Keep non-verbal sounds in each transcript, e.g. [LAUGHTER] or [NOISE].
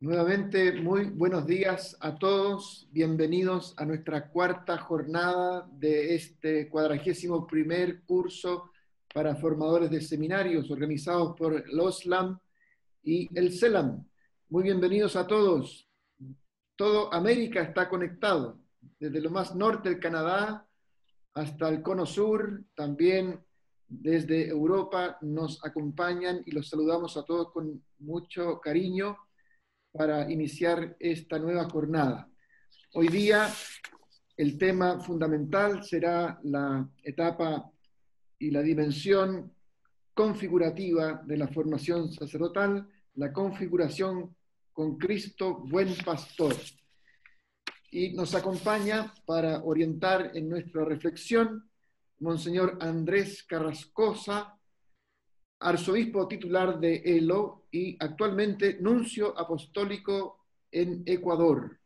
Nuevamente, muy buenos días a todos. Bienvenidos a nuestra cuarta jornada de este cuadragésimo primer curso para formadores de seminarios organizados por el OSLAM y el CELAM. Muy bienvenidos a todos. Todo América está conectado, desde lo más norte del Canadá hasta el cono sur, también desde Europa nos acompañan y los saludamos a todos con mucho cariño para iniciar esta nueva jornada. Hoy día el tema fundamental será la etapa y la dimensión configurativa de la formación sacerdotal, la configuración con Cristo, buen pastor. Y nos acompaña para orientar en nuestra reflexión Monseñor Andrés Carrascosa, arzobispo titular de Elo y actualmente nuncio apostólico en Ecuador.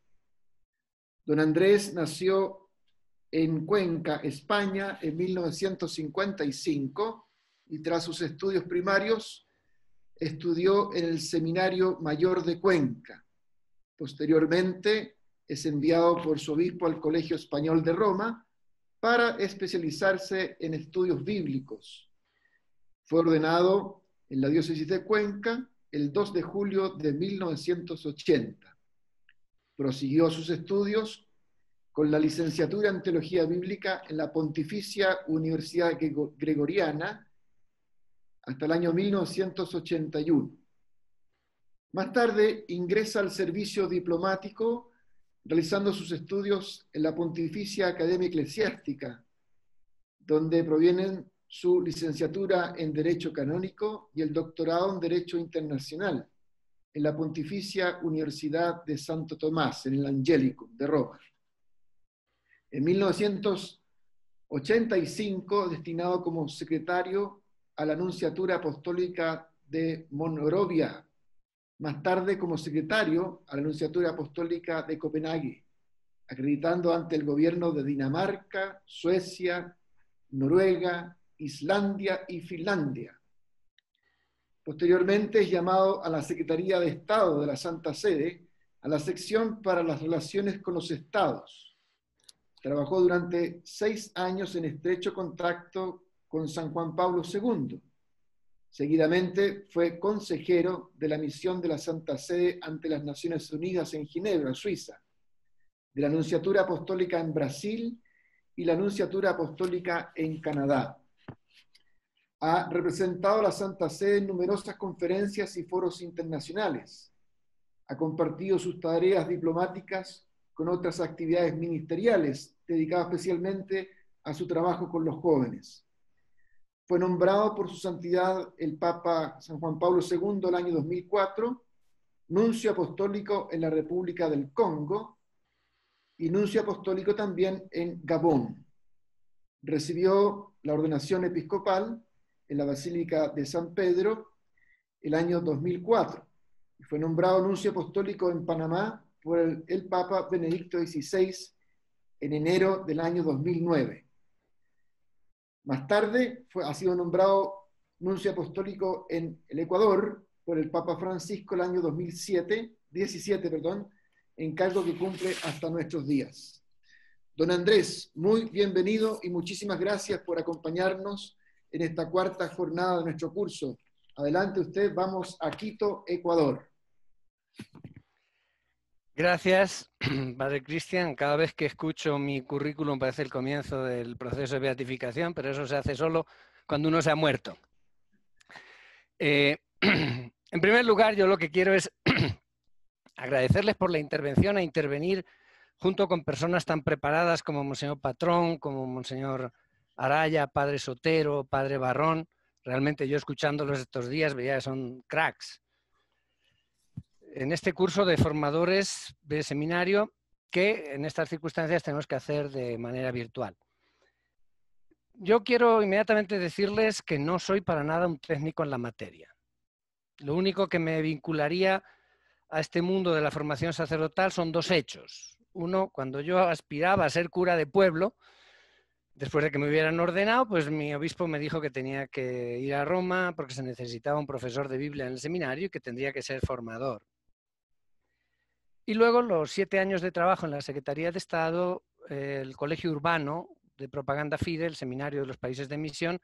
Don Andrés nació en Cuenca, España, en 1955 y tras sus estudios primarios estudió en el Seminario Mayor de Cuenca. Posteriormente es enviado por su obispo al Colegio Español de Roma para especializarse en estudios bíblicos fue ordenado en la diócesis de Cuenca el 2 de julio de 1980. Prosiguió sus estudios con la licenciatura en Teología Bíblica en la Pontificia Universidad Gregoriana hasta el año 1981. Más tarde ingresa al servicio diplomático realizando sus estudios en la Pontificia Academia Eclesiástica, donde provienen su licenciatura en Derecho Canónico y el doctorado en Derecho Internacional en la Pontificia Universidad de Santo Tomás, en el Angélico de Roma. En 1985, destinado como secretario a la Nunciatura Apostólica de Monrovia, más tarde como secretario a la Nunciatura Apostólica de Copenhague, acreditando ante el gobierno de Dinamarca, Suecia, Noruega, Islandia y Finlandia. Posteriormente es llamado a la Secretaría de Estado de la Santa Sede, a la sección para las relaciones con los estados. Trabajó durante seis años en estrecho contacto con San Juan Pablo II. Seguidamente fue consejero de la misión de la Santa Sede ante las Naciones Unidas en Ginebra, Suiza, de la Nunciatura Apostólica en Brasil y la Nunciatura Apostólica en Canadá ha representado a la Santa Sede en numerosas conferencias y foros internacionales. Ha compartido sus tareas diplomáticas con otras actividades ministeriales, dedicadas especialmente a su trabajo con los jóvenes. Fue nombrado por su santidad el Papa San Juan Pablo II el año 2004, nuncio apostólico en la República del Congo y nuncio apostólico también en Gabón. Recibió la ordenación episcopal en la Basílica de San Pedro el año 2004 y fue nombrado nuncio apostólico en Panamá por el, Papa Benedicto XVI en enero del año 2009. Más tarde fue, ha sido nombrado nuncio apostólico en el Ecuador por el Papa Francisco el año 2007, 17, perdón, en cargo que cumple hasta nuestros días. Don Andrés, muy bienvenido y muchísimas gracias por acompañarnos en esta cuarta jornada de nuestro curso. Adelante usted, vamos a Quito, Ecuador. Gracias, [CLEARS THROAT] Padre Cristian. Cada vez que escucho mi currículum parece el comienzo del proceso de beatificación, pero eso se hace solo cuando uno se ha muerto. Eh, [CLEARS THROAT] en primer lugar, yo lo que quiero es [CLEARS THROAT] agradecerles por la intervención, a e intervenir junto con personas tan preparadas como Monseñor Patrón, como Monseñor Araya, padre Sotero, padre Barrón. Realmente yo escuchándolos estos días veía que son cracks. En este curso de formadores de seminario que en estas circunstancias tenemos que hacer de manera virtual. Yo quiero inmediatamente decirles que no soy para nada un técnico en la materia. Lo único que me vincularía a este mundo de la formación sacerdotal son dos hechos. Uno, cuando yo aspiraba a ser cura de pueblo, Después de que me hubieran ordenado, pues mi obispo me dijo que tenía que ir a Roma porque se necesitaba un profesor de Biblia en el seminario y que tendría que ser formador. Y luego los siete años de trabajo en la Secretaría de Estado, el Colegio Urbano de Propaganda FIDE, el Seminario de los Países de Misión,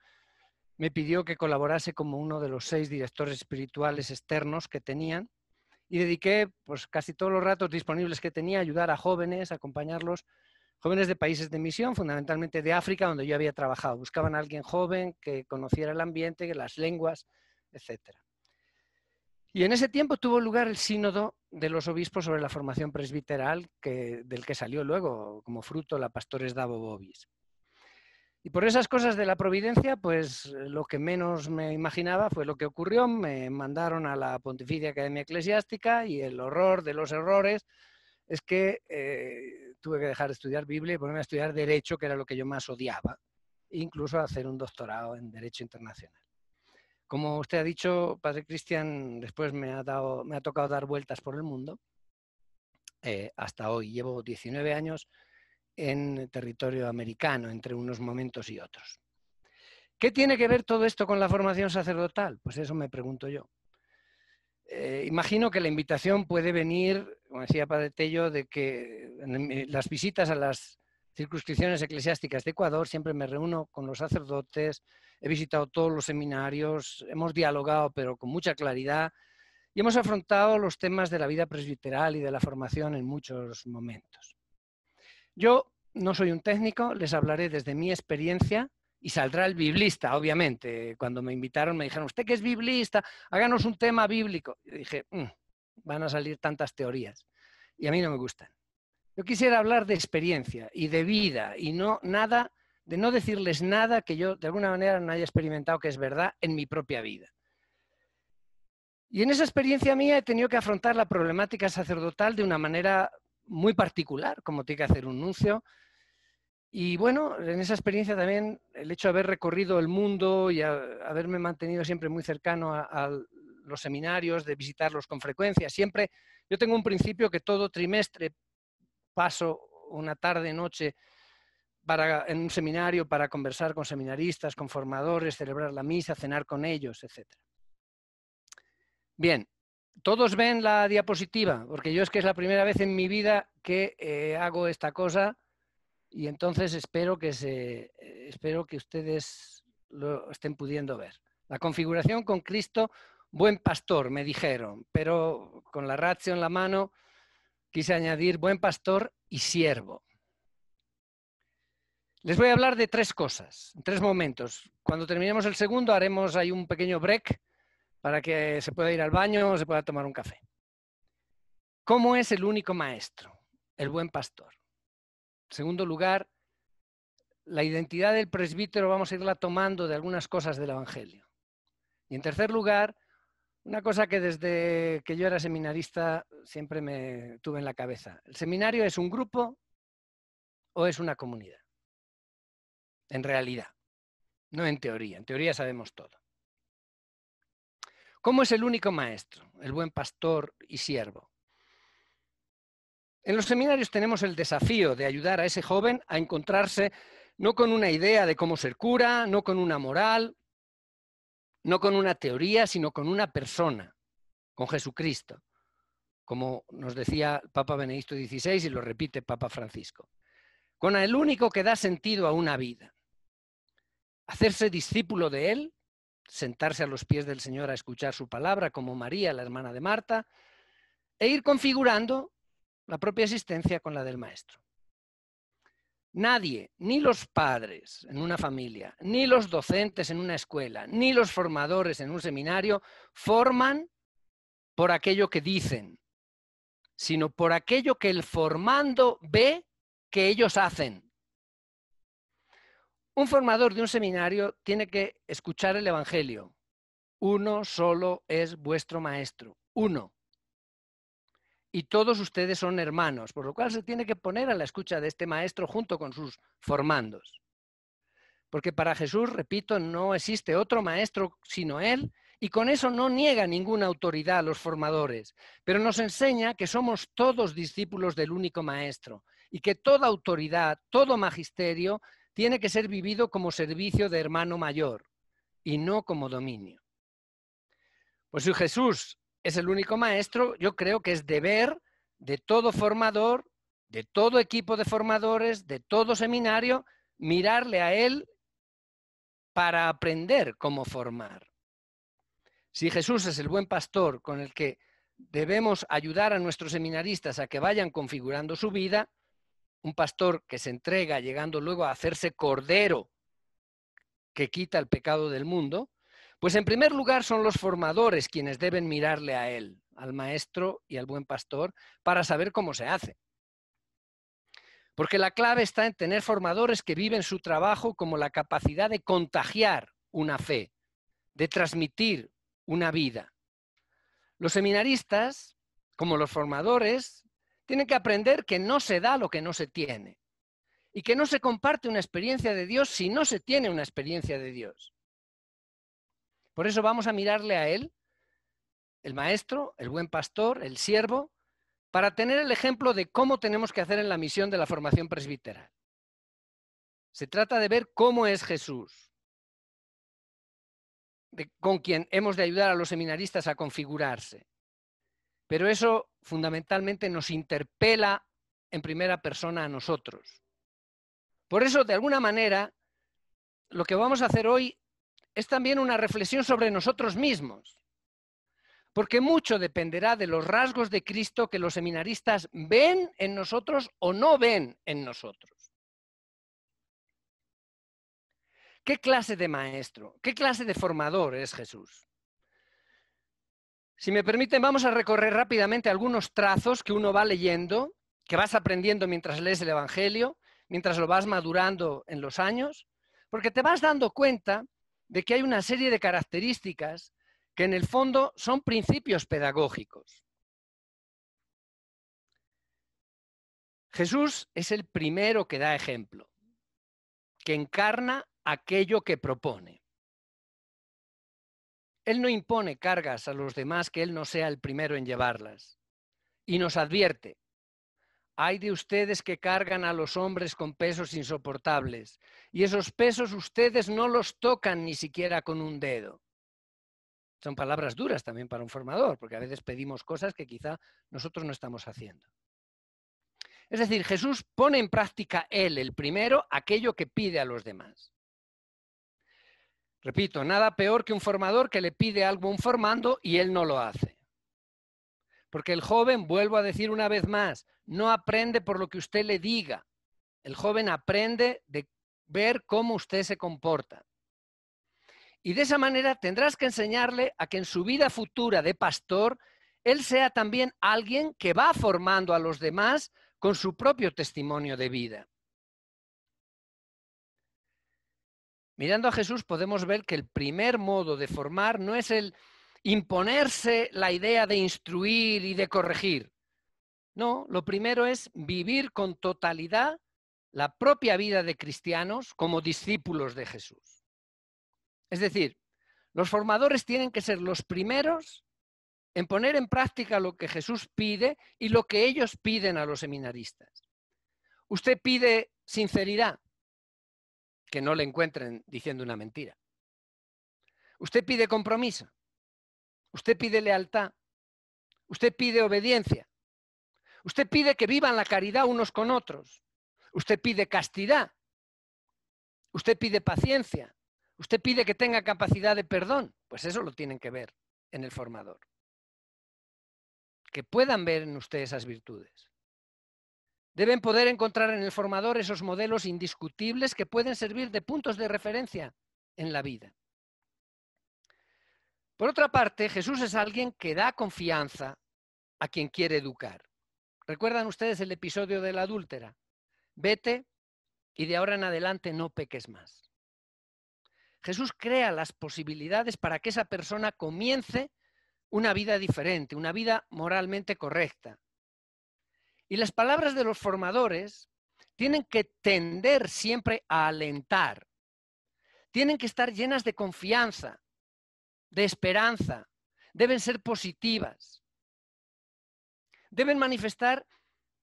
me pidió que colaborase como uno de los seis directores espirituales externos que tenían y dediqué pues, casi todos los ratos disponibles que tenía a ayudar a jóvenes, a acompañarlos Jóvenes de países de misión, fundamentalmente de África, donde yo había trabajado. Buscaban a alguien joven que conociera el ambiente, las lenguas, etc. Y en ese tiempo tuvo lugar el sínodo de los obispos sobre la formación presbiteral, del que salió luego como fruto la pastores Davo Bobis. Y por esas cosas de la providencia, pues eh, lo que menos me imaginaba fue lo que ocurrió. Me mandaron a la Pontificia Academia Eclesiástica y el horror de los errores es que eh, tuve que dejar de estudiar Biblia y ponerme a estudiar Derecho, que era lo que yo más odiaba, Incluso incluso hacer un doctorado en Derecho Internacional. Como usted ha dicho, Padre Cristian, después me ha, tocado dar vueltas por el mundo eh, hasta hoy. Llevo 19 años en territorio americano, entre unos momentos y otros. ¿Qué tiene que ver todo esto con la formación sacerdotal? Pues eso me pregunto yo. Eh, imagino que la invitación puede venir como decía Padre Tello, de que en eh, las visitas a las circunscripciones eclesiásticas de Ecuador siempre me reúno con los sacerdotes, he visitado todos los seminarios, hemos dialogado pero con mucha claridad y hemos afrontado los temas de la vida presbiteral y de la formación en muchos momentos. Yo no soy un técnico, les hablaré desde mi experiencia y saldrá el biblista, obviamente. Cuando me invitaron me dijeron, usted que es biblista, háganos un tema bíblico. Y dije, mm, van a salir tantas teorías. Y a mí no me gustan. Yo quisiera hablar de experiencia y de vida y no nada, de no decirles nada que yo de alguna manera no haya experimentado que es verdad en mi propia vida. Y en esa experiencia mía he tenido que afrontar la problemática sacerdotal de una manera muy particular, como tiene que hacer un nuncio. Y bueno, en esa experiencia también el hecho de haber recorrido el mundo y haberme mantenido siempre muy cercano al los seminarios, de visitarlos con frecuencia. Siempre, yo tengo un principio que todo trimestre paso una tarde, noche para, en un seminario para conversar con seminaristas, con formadores, celebrar la misa, cenar con ellos, etc. Bien, todos ven la diapositiva, porque yo es que es la primera vez en mi vida que eh, hago esta cosa y entonces espero que, se, eh, espero que ustedes lo estén pudiendo ver. La configuración con Cristo Buen pastor, me dijeron, pero con la ratio en la mano quise añadir buen pastor y siervo. Les voy a hablar de tres cosas, tres momentos. Cuando terminemos el segundo haremos ahí un pequeño break para que se pueda ir al baño o se pueda tomar un café. ¿Cómo es el único maestro? El buen pastor. En segundo lugar, la identidad del presbítero vamos a irla tomando de algunas cosas del Evangelio. Y en tercer lugar, una cosa que desde que yo era seminarista siempre me tuve en la cabeza. ¿El seminario es un grupo o es una comunidad? En realidad, no en teoría. En teoría sabemos todo. ¿Cómo es el único maestro, el buen pastor y siervo? En los seminarios tenemos el desafío de ayudar a ese joven a encontrarse no con una idea de cómo ser cura, no con una moral, no con una teoría, sino con una persona, con Jesucristo, como nos decía Papa Benedicto XVI y lo repite Papa Francisco, con el único que da sentido a una vida. Hacerse discípulo de Él, sentarse a los pies del Señor a escuchar su palabra, como María, la hermana de Marta, e ir configurando la propia existencia con la del Maestro. Nadie, ni los padres en una familia, ni los docentes en una escuela, ni los formadores en un seminario, forman por aquello que dicen, sino por aquello que el formando ve que ellos hacen. Un formador de un seminario tiene que escuchar el Evangelio. Uno solo es vuestro maestro. Uno y todos ustedes son hermanos, por lo cual se tiene que poner a la escucha de este maestro junto con sus formandos. Porque para Jesús, repito, no existe otro maestro sino Él, y con eso no niega ninguna autoridad a los formadores, pero nos enseña que somos todos discípulos del único maestro, y que toda autoridad, todo magisterio, tiene que ser vivido como servicio de hermano mayor, y no como dominio. Pues si Jesús es el único maestro, yo creo que es deber de todo formador, de todo equipo de formadores, de todo seminario, mirarle a él para aprender cómo formar. Si Jesús es el buen pastor con el que debemos ayudar a nuestros seminaristas a que vayan configurando su vida, un pastor que se entrega llegando luego a hacerse cordero que quita el pecado del mundo, pues en primer lugar son los formadores quienes deben mirarle a él, al maestro y al buen pastor, para saber cómo se hace. Porque la clave está en tener formadores que viven su trabajo como la capacidad de contagiar una fe, de transmitir una vida. Los seminaristas, como los formadores, tienen que aprender que no se da lo que no se tiene y que no se comparte una experiencia de Dios si no se tiene una experiencia de Dios. Por eso vamos a mirarle a Él, el maestro, el buen pastor, el siervo, para tener el ejemplo de cómo tenemos que hacer en la misión de la formación presbiteral. Se trata de ver cómo es Jesús, con quien hemos de ayudar a los seminaristas a configurarse. Pero eso fundamentalmente nos interpela en primera persona a nosotros. Por eso, de alguna manera, lo que vamos a hacer hoy es también una reflexión sobre nosotros mismos, porque mucho dependerá de los rasgos de Cristo que los seminaristas ven en nosotros o no ven en nosotros. ¿Qué clase de maestro? ¿Qué clase de formador es Jesús? Si me permiten, vamos a recorrer rápidamente algunos trazos que uno va leyendo, que vas aprendiendo mientras lees el Evangelio, mientras lo vas madurando en los años, porque te vas dando cuenta de que hay una serie de características que en el fondo son principios pedagógicos. Jesús es el primero que da ejemplo, que encarna aquello que propone. Él no impone cargas a los demás que Él no sea el primero en llevarlas y nos advierte hay de ustedes que cargan a los hombres con pesos insoportables, y esos pesos ustedes no los tocan ni siquiera con un dedo. Son palabras duras también para un formador, porque a veces pedimos cosas que quizá nosotros no estamos haciendo. Es decir, Jesús pone en práctica él, el primero, aquello que pide a los demás. Repito, nada peor que un formador que le pide algo a un formando y él no lo hace. Porque el joven, vuelvo a decir una vez más, no aprende por lo que usted le diga. El joven aprende de ver cómo usted se comporta. Y de esa manera tendrás que enseñarle a que en su vida futura de pastor, él sea también alguien que va formando a los demás con su propio testimonio de vida. Mirando a Jesús podemos ver que el primer modo de formar no es el imponerse la idea de instruir y de corregir, no, lo primero es vivir con totalidad la propia vida de cristianos como discípulos de Jesús. Es decir, los formadores tienen que ser los primeros en poner en práctica lo que Jesús pide y lo que ellos piden a los seminaristas. Usted pide sinceridad, que no le encuentren diciendo una mentira. Usted pide compromiso, usted pide lealtad, usted pide obediencia. Usted pide que vivan la caridad unos con otros. Usted pide castidad. Usted pide paciencia. Usted pide que tenga capacidad de perdón. Pues eso lo tienen que ver en el formador. Que puedan ver en usted esas virtudes. Deben poder encontrar en el formador esos modelos indiscutibles que pueden servir de puntos de referencia en la vida. Por otra parte, Jesús es alguien que da confianza a quien quiere educar. ¿Recuerdan ustedes el episodio de la adúltera? Vete y de ahora en adelante no peques más. Jesús crea las posibilidades para que esa persona comience una vida diferente, una vida moralmente correcta. Y las palabras de los formadores tienen que tender siempre a alentar, tienen que estar llenas de confianza, de esperanza, deben ser positivas deben manifestar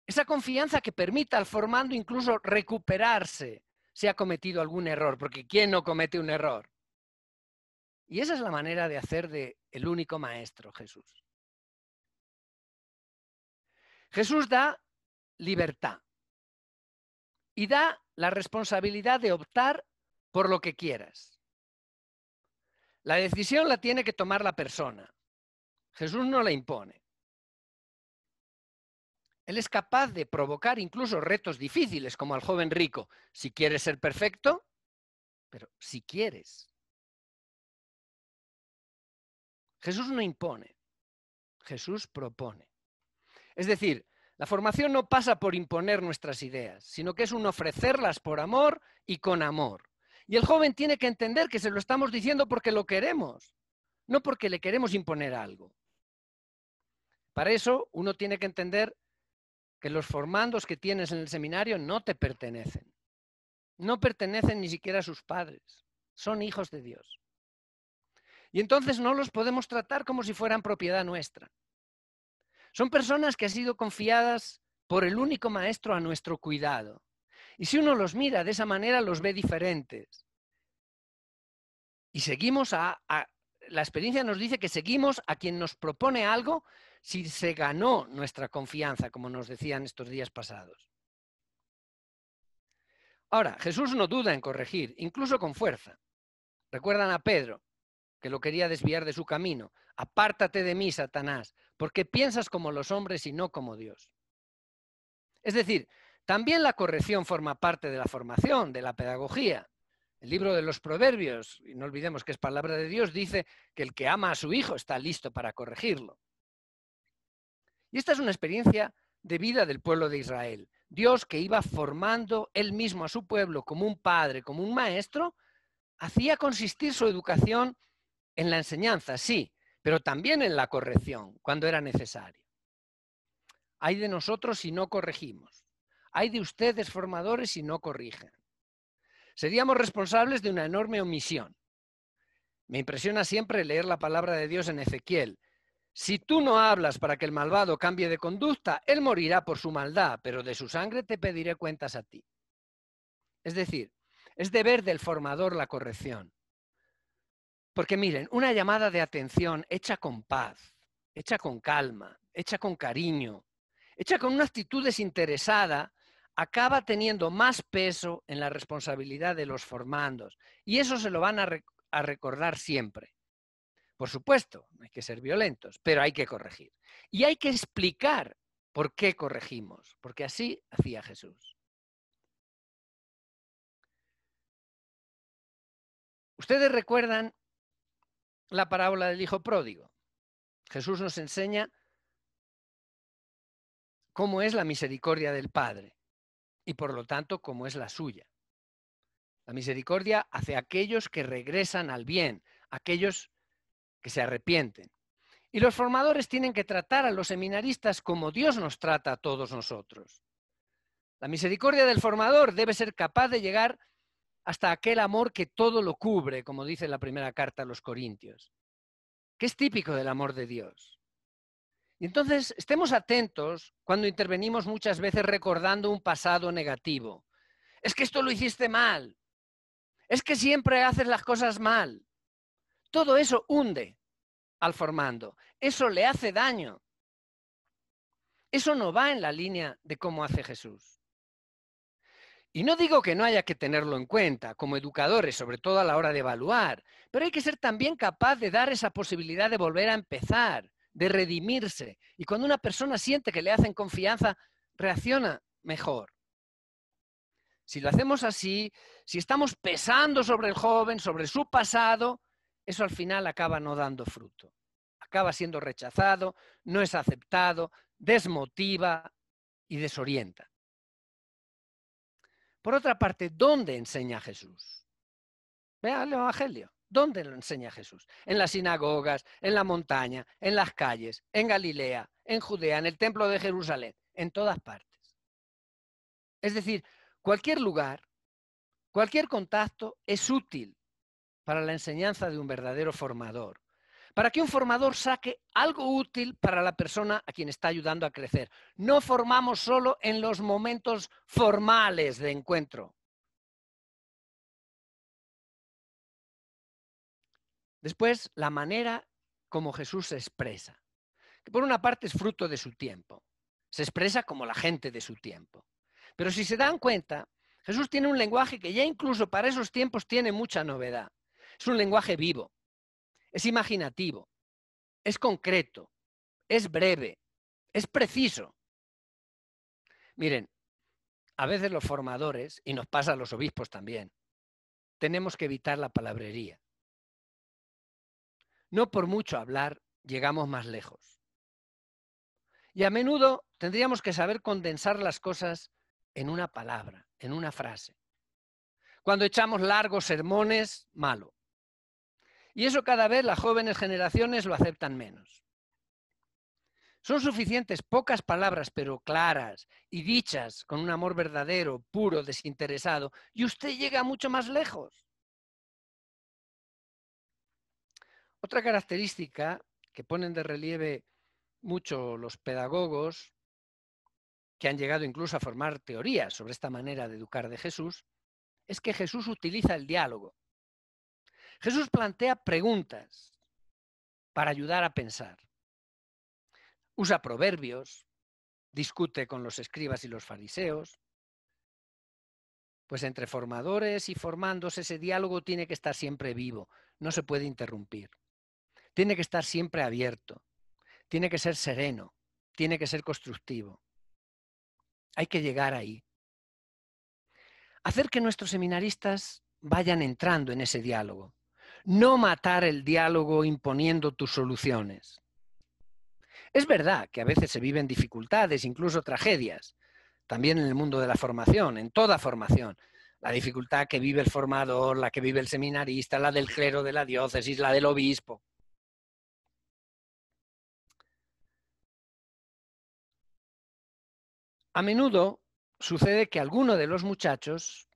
esa confianza que permita al formando incluso recuperarse si ha cometido algún error, porque ¿quién no comete un error? Y esa es la manera de hacer de el único maestro, Jesús. Jesús da libertad y da la responsabilidad de optar por lo que quieras. La decisión la tiene que tomar la persona. Jesús no la impone. Él es capaz de provocar incluso retos difíciles, como al joven rico. Si quieres ser perfecto, pero si quieres. Jesús no impone, Jesús propone. Es decir, la formación no pasa por imponer nuestras ideas, sino que es un ofrecerlas por amor y con amor. Y el joven tiene que entender que se lo estamos diciendo porque lo queremos, no porque le queremos imponer algo. Para eso uno tiene que entender que los formandos que tienes en el seminario no te pertenecen. No pertenecen ni siquiera a sus padres. Son hijos de Dios. Y entonces no los podemos tratar como si fueran propiedad nuestra. Son personas que han sido confiadas por el único maestro a nuestro cuidado. Y si uno los mira de esa manera, los ve diferentes. Y seguimos a, a la experiencia nos dice que seguimos a quien nos propone algo si se ganó nuestra confianza, como nos decían estos días pasados. Ahora, Jesús no duda en corregir, incluso con fuerza. Recuerdan a Pedro, que lo quería desviar de su camino. Apártate de mí, Satanás, porque piensas como los hombres y no como Dios. Es decir, también la corrección forma parte de la formación, de la pedagogía. El libro de los Proverbios, y no olvidemos que es palabra de Dios, dice que el que ama a su hijo está listo para corregirlo. Y esta es una experiencia de vida del pueblo de Israel. Dios que iba formando él mismo a su pueblo como un padre, como un maestro, hacía consistir su educación en la enseñanza, sí, pero también en la corrección, cuando era necesario. Hay de nosotros si no corregimos. Hay de ustedes formadores si no corrigen. Seríamos responsables de una enorme omisión. Me impresiona siempre leer la palabra de Dios en Ezequiel, si tú no hablas para que el malvado cambie de conducta, él morirá por su maldad, pero de su sangre te pediré cuentas a ti. Es decir, es deber del formador la corrección. Porque miren, una llamada de atención hecha con paz, hecha con calma, hecha con cariño, hecha con una actitud desinteresada, acaba teniendo más peso en la responsabilidad de los formandos. Y eso se lo van a, a recordar siempre. Por supuesto, hay que ser violentos, pero hay que corregir. Y hay que explicar por qué corregimos, porque así hacía Jesús. Ustedes recuerdan la parábola del hijo pródigo. Jesús nos enseña cómo es la misericordia del Padre y por lo tanto cómo es la suya. La misericordia a aquellos que regresan al bien, aquellos que se arrepienten. Y los formadores tienen que tratar a los seminaristas como Dios nos trata a todos nosotros. La misericordia del formador debe ser capaz de llegar hasta aquel amor que todo lo cubre, como dice la primera carta a los Corintios, que es típico del amor de Dios. Y entonces estemos atentos cuando intervenimos muchas veces recordando un pasado negativo. Es que esto lo hiciste mal. Es que siempre haces las cosas mal. Todo eso hunde al formando, eso le hace daño. Eso no va en la línea de cómo hace Jesús. Y no digo que no haya que tenerlo en cuenta como educadores, sobre todo a la hora de evaluar, pero hay que ser también capaz de dar esa posibilidad de volver a empezar, de redimirse. Y cuando una persona siente que le hacen confianza, reacciona mejor. Si lo hacemos así, si estamos pesando sobre el joven, sobre su pasado, eso al final acaba no dando fruto. Acaba siendo rechazado, no es aceptado, desmotiva y desorienta. Por otra parte, ¿dónde enseña Jesús? Vea el Evangelio. ¿Dónde lo enseña Jesús? En las sinagogas, en la montaña, en las calles, en Galilea, en Judea, en el templo de Jerusalén, en todas partes. Es decir, cualquier lugar, cualquier contacto es útil para la enseñanza de un verdadero formador. Para que un formador saque algo útil para la persona a quien está ayudando a crecer. No formamos solo en los momentos formales de encuentro. Después, la manera como Jesús se expresa, que por una parte es fruto de su tiempo, se expresa como la gente de su tiempo. Pero si se dan cuenta, Jesús tiene un lenguaje que ya incluso para esos tiempos tiene mucha novedad. Es un lenguaje vivo, es imaginativo, es concreto, es breve, es preciso. Miren, a veces los formadores, y nos pasa a los obispos también, tenemos que evitar la palabrería. No por mucho hablar llegamos más lejos. Y a menudo tendríamos que saber condensar las cosas en una palabra, en una frase. Cuando echamos largos sermones, malo. Y eso cada vez las jóvenes generaciones lo aceptan menos. Son suficientes pocas palabras, pero claras y dichas con un amor verdadero, puro, desinteresado, y usted llega mucho más lejos. Otra característica que ponen de relieve mucho los pedagogos, que han llegado incluso a formar teorías sobre esta manera de educar de Jesús, es que Jesús utiliza el diálogo. Jesús plantea preguntas para ayudar a pensar. Usa proverbios, discute con los escribas y los fariseos. Pues entre formadores y formandos ese diálogo tiene que estar siempre vivo, no se puede interrumpir. Tiene que estar siempre abierto, tiene que ser sereno, tiene que ser constructivo. Hay que llegar ahí. Hacer que nuestros seminaristas vayan entrando en ese diálogo, no matar el diálogo imponiendo tus soluciones. Es verdad que a veces se viven dificultades, incluso tragedias, también en el mundo de la formación, en toda formación. La dificultad que vive el formador, la que vive el seminarista, la del clero de la diócesis, la del obispo. A menudo sucede que alguno de los muchachos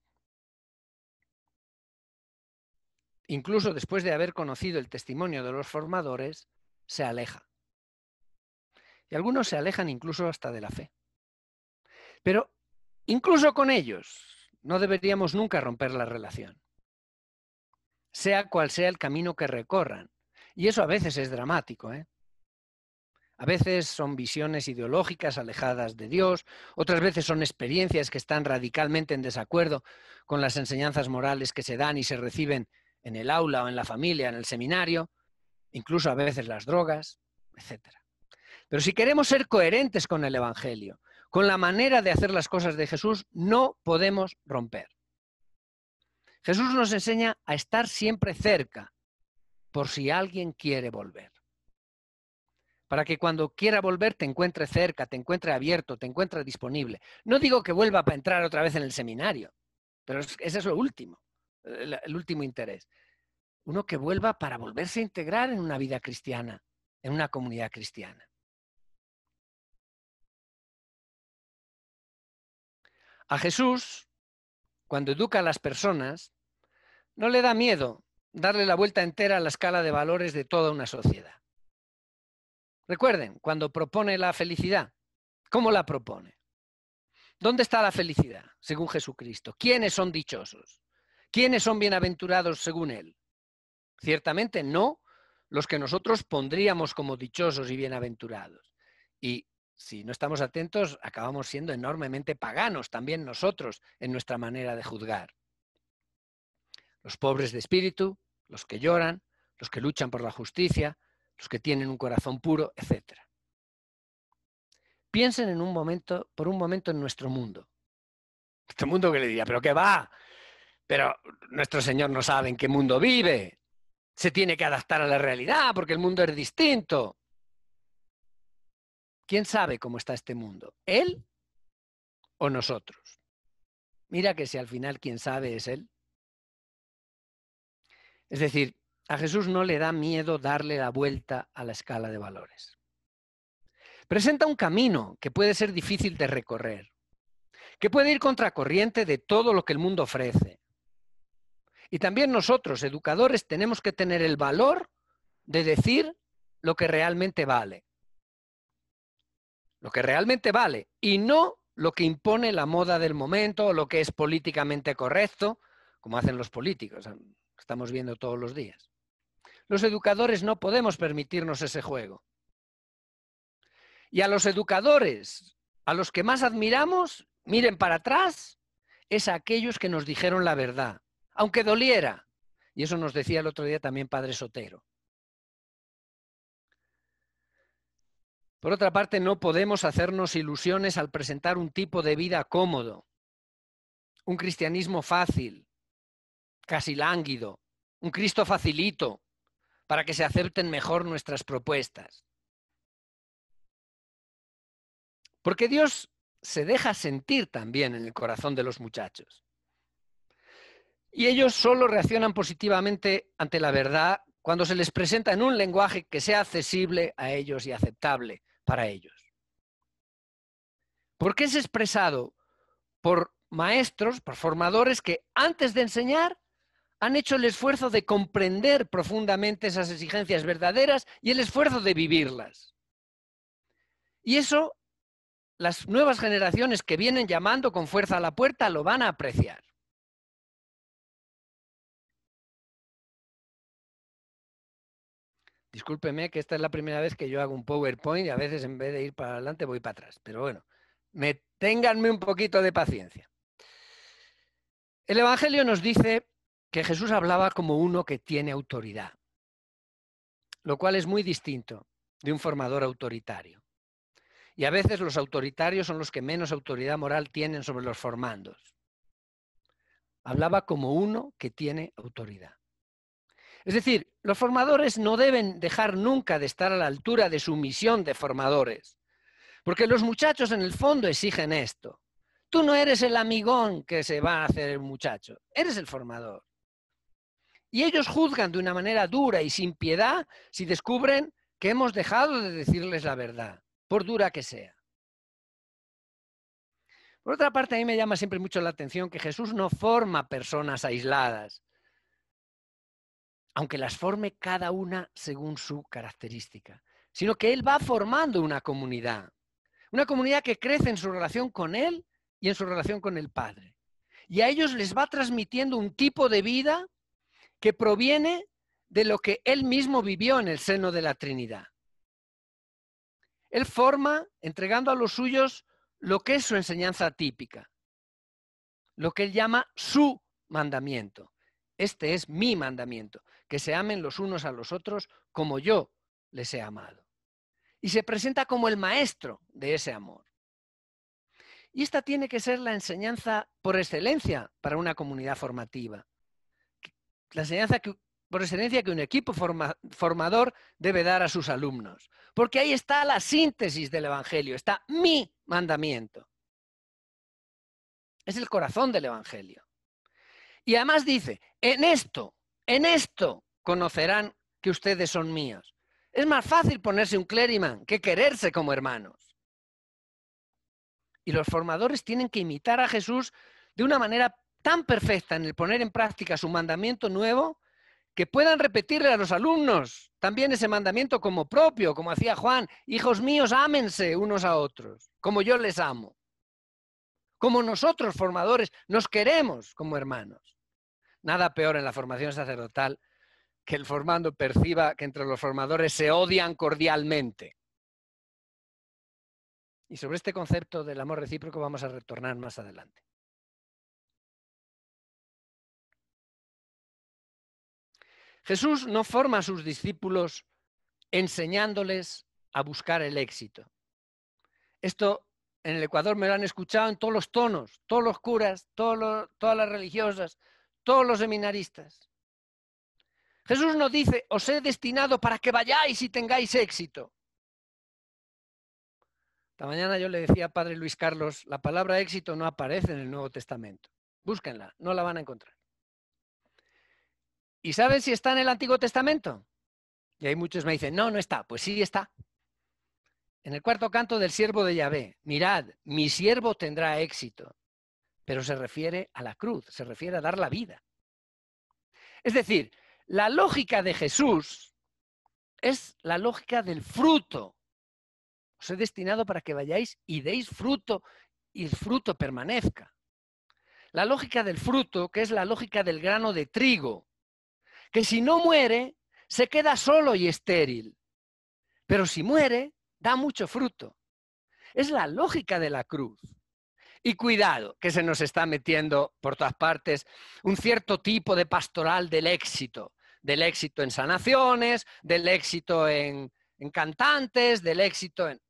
incluso después de haber conocido el testimonio de los formadores, se aleja. Y algunos se alejan incluso hasta de la fe. Pero incluso con ellos no deberíamos nunca romper la relación, sea cual sea el camino que recorran. Y eso a veces es dramático. ¿eh? A veces son visiones ideológicas alejadas de Dios, otras veces son experiencias que están radicalmente en desacuerdo con las enseñanzas morales que se dan y se reciben en el aula o en la familia, en el seminario, incluso a veces las drogas, etc. Pero si queremos ser coherentes con el Evangelio, con la manera de hacer las cosas de Jesús, no podemos romper. Jesús nos enseña a estar siempre cerca, por si alguien quiere volver. Para que cuando quiera volver te encuentre cerca, te encuentre abierto, te encuentre disponible. No digo que vuelva para entrar otra vez en el seminario, pero ese es lo último. Eh, el, último interés. Uno que vuelva para volverse a integrar en una vida cristiana, en una comunidad cristiana. A Jesús, cuando educa a las personas, no le da miedo darle la vuelta entera a la escala de valores de toda una sociedad. Recuerden, cuando propone la felicidad, ¿cómo la propone? ¿Dónde está la felicidad, según Jesucristo? ¿Quiénes son dichosos? ¿Quiénes son bienaventurados según él? Ciertamente no los que nosotros pondríamos como dichosos y bienaventurados. Y si no estamos atentos, acabamos siendo enormemente paganos también nosotros en nuestra manera de juzgar. Los pobres de espíritu, los que lloran, los que luchan por la justicia, los que tienen un corazón puro, etc. Piensen en un momento, por un momento en nuestro mundo. Este mundo que le diría, pero ¿qué va? Pero nuestro Señor no sabe en qué mundo vive. Se tiene que adaptar a la realidad porque el mundo es distinto. ¿Quién sabe cómo está este mundo? ¿Él o nosotros? Mira que si al final quien sabe es Él. Es decir, a Jesús no le da miedo darle la vuelta a la escala de valores. Presenta un camino que puede ser difícil de recorrer, que puede ir contracorriente de todo lo que el mundo ofrece, y también nosotros, educadores, tenemos que tener el valor de decir lo que realmente vale. Lo que realmente vale y no lo que impone la moda del momento o lo que es políticamente correcto, como hacen los políticos. Estamos viendo todos los días. Los educadores no podemos permitirnos ese juego. Y a los educadores, a los que más admiramos, miren para atrás, es a aquellos que nos dijeron la verdad, aunque doliera. Y eso nos decía el otro día también Padre Sotero. Por otra parte, no podemos hacernos ilusiones al presentar un tipo de vida cómodo, un cristianismo fácil, casi lánguido, un Cristo facilito, para que se acepten mejor nuestras propuestas. Porque Dios se deja sentir también en el corazón de los muchachos. Y ellos solo reaccionan positivamente ante la verdad cuando se les presenta en un lenguaje que sea accesible a ellos y aceptable para ellos. Porque es expresado por maestros, por formadores que antes de enseñar han hecho el esfuerzo de comprender profundamente esas exigencias verdaderas y el esfuerzo de vivirlas. Y eso las nuevas generaciones que vienen llamando con fuerza a la puerta lo van a apreciar. Discúlpeme que esta es la primera vez que yo hago un PowerPoint y a veces en vez de ir para adelante voy para atrás. Pero bueno, me, ténganme un poquito de paciencia. El Evangelio nos dice que Jesús hablaba como uno que tiene autoridad, lo cual es muy distinto de un formador autoritario. Y a veces los autoritarios son los que menos autoridad moral tienen sobre los formandos. Hablaba como uno que tiene autoridad. Es decir, los formadores no deben dejar nunca de estar a la altura de su misión de formadores, porque los muchachos en el fondo exigen esto. Tú no eres el amigón que se va a hacer el muchacho, eres el formador. Y ellos juzgan de una manera dura y sin piedad si descubren que hemos dejado de decirles la verdad, por dura que sea. Por otra parte, a mí me llama siempre mucho la atención que Jesús no forma personas aisladas, aunque las forme cada una según su característica, sino que Él va formando una comunidad, una comunidad que crece en su relación con Él y en su relación con el Padre. Y a ellos les va transmitiendo un tipo de vida que proviene de lo que Él mismo vivió en el seno de la Trinidad. Él forma, entregando a los suyos, lo que es su enseñanza típica, lo que Él llama su mandamiento. Este es mi mandamiento que se amen los unos a los otros como yo les he amado. Y se presenta como el maestro de ese amor. Y esta tiene que ser la enseñanza por excelencia para una comunidad formativa. La enseñanza por excelencia que un equipo formador debe dar a sus alumnos. Porque ahí está la síntesis del Evangelio, está mi mandamiento. Es el corazón del Evangelio. Y además dice, en esto en esto conocerán que ustedes son míos. Es más fácil ponerse un clériman que quererse como hermanos. Y los formadores tienen que imitar a Jesús de una manera tan perfecta en el poner en práctica su mandamiento nuevo que puedan repetirle a los alumnos también ese mandamiento como propio, como hacía Juan, hijos míos, ámense unos a otros, como yo les amo, como nosotros formadores nos queremos como hermanos. Nada peor en la formación sacerdotal que el formando perciba que entre los formadores se odian cordialmente. Y sobre este concepto del amor recíproco vamos a retornar más adelante. Jesús no forma a sus discípulos enseñándoles a buscar el éxito. Esto en el Ecuador me lo han escuchado en todos los tonos, todos los curas, todas las religiosas, todos los seminaristas. Jesús nos dice, os he destinado para que vayáis y tengáis éxito. Esta mañana yo le decía a Padre Luis Carlos, la palabra éxito no aparece en el Nuevo Testamento. Búsquenla, no la van a encontrar. ¿Y saben si está en el Antiguo Testamento? Y hay muchos me dicen, no, no está. Pues sí está. En el cuarto canto del siervo de Yahvé, mirad, mi siervo tendrá éxito pero se refiere a la cruz, se refiere a dar la vida. Es decir, la lógica de Jesús es la lógica del fruto. Os he destinado para que vayáis y deis fruto y el fruto permanezca. La lógica del fruto, que es la lógica del grano de trigo, que si no muere, se queda solo y estéril, pero si muere, da mucho fruto. Es la lógica de la cruz. Y cuidado, que se nos está metiendo por todas partes un cierto tipo de pastoral del éxito, del éxito en sanaciones, del éxito en, cantantes, del éxito en...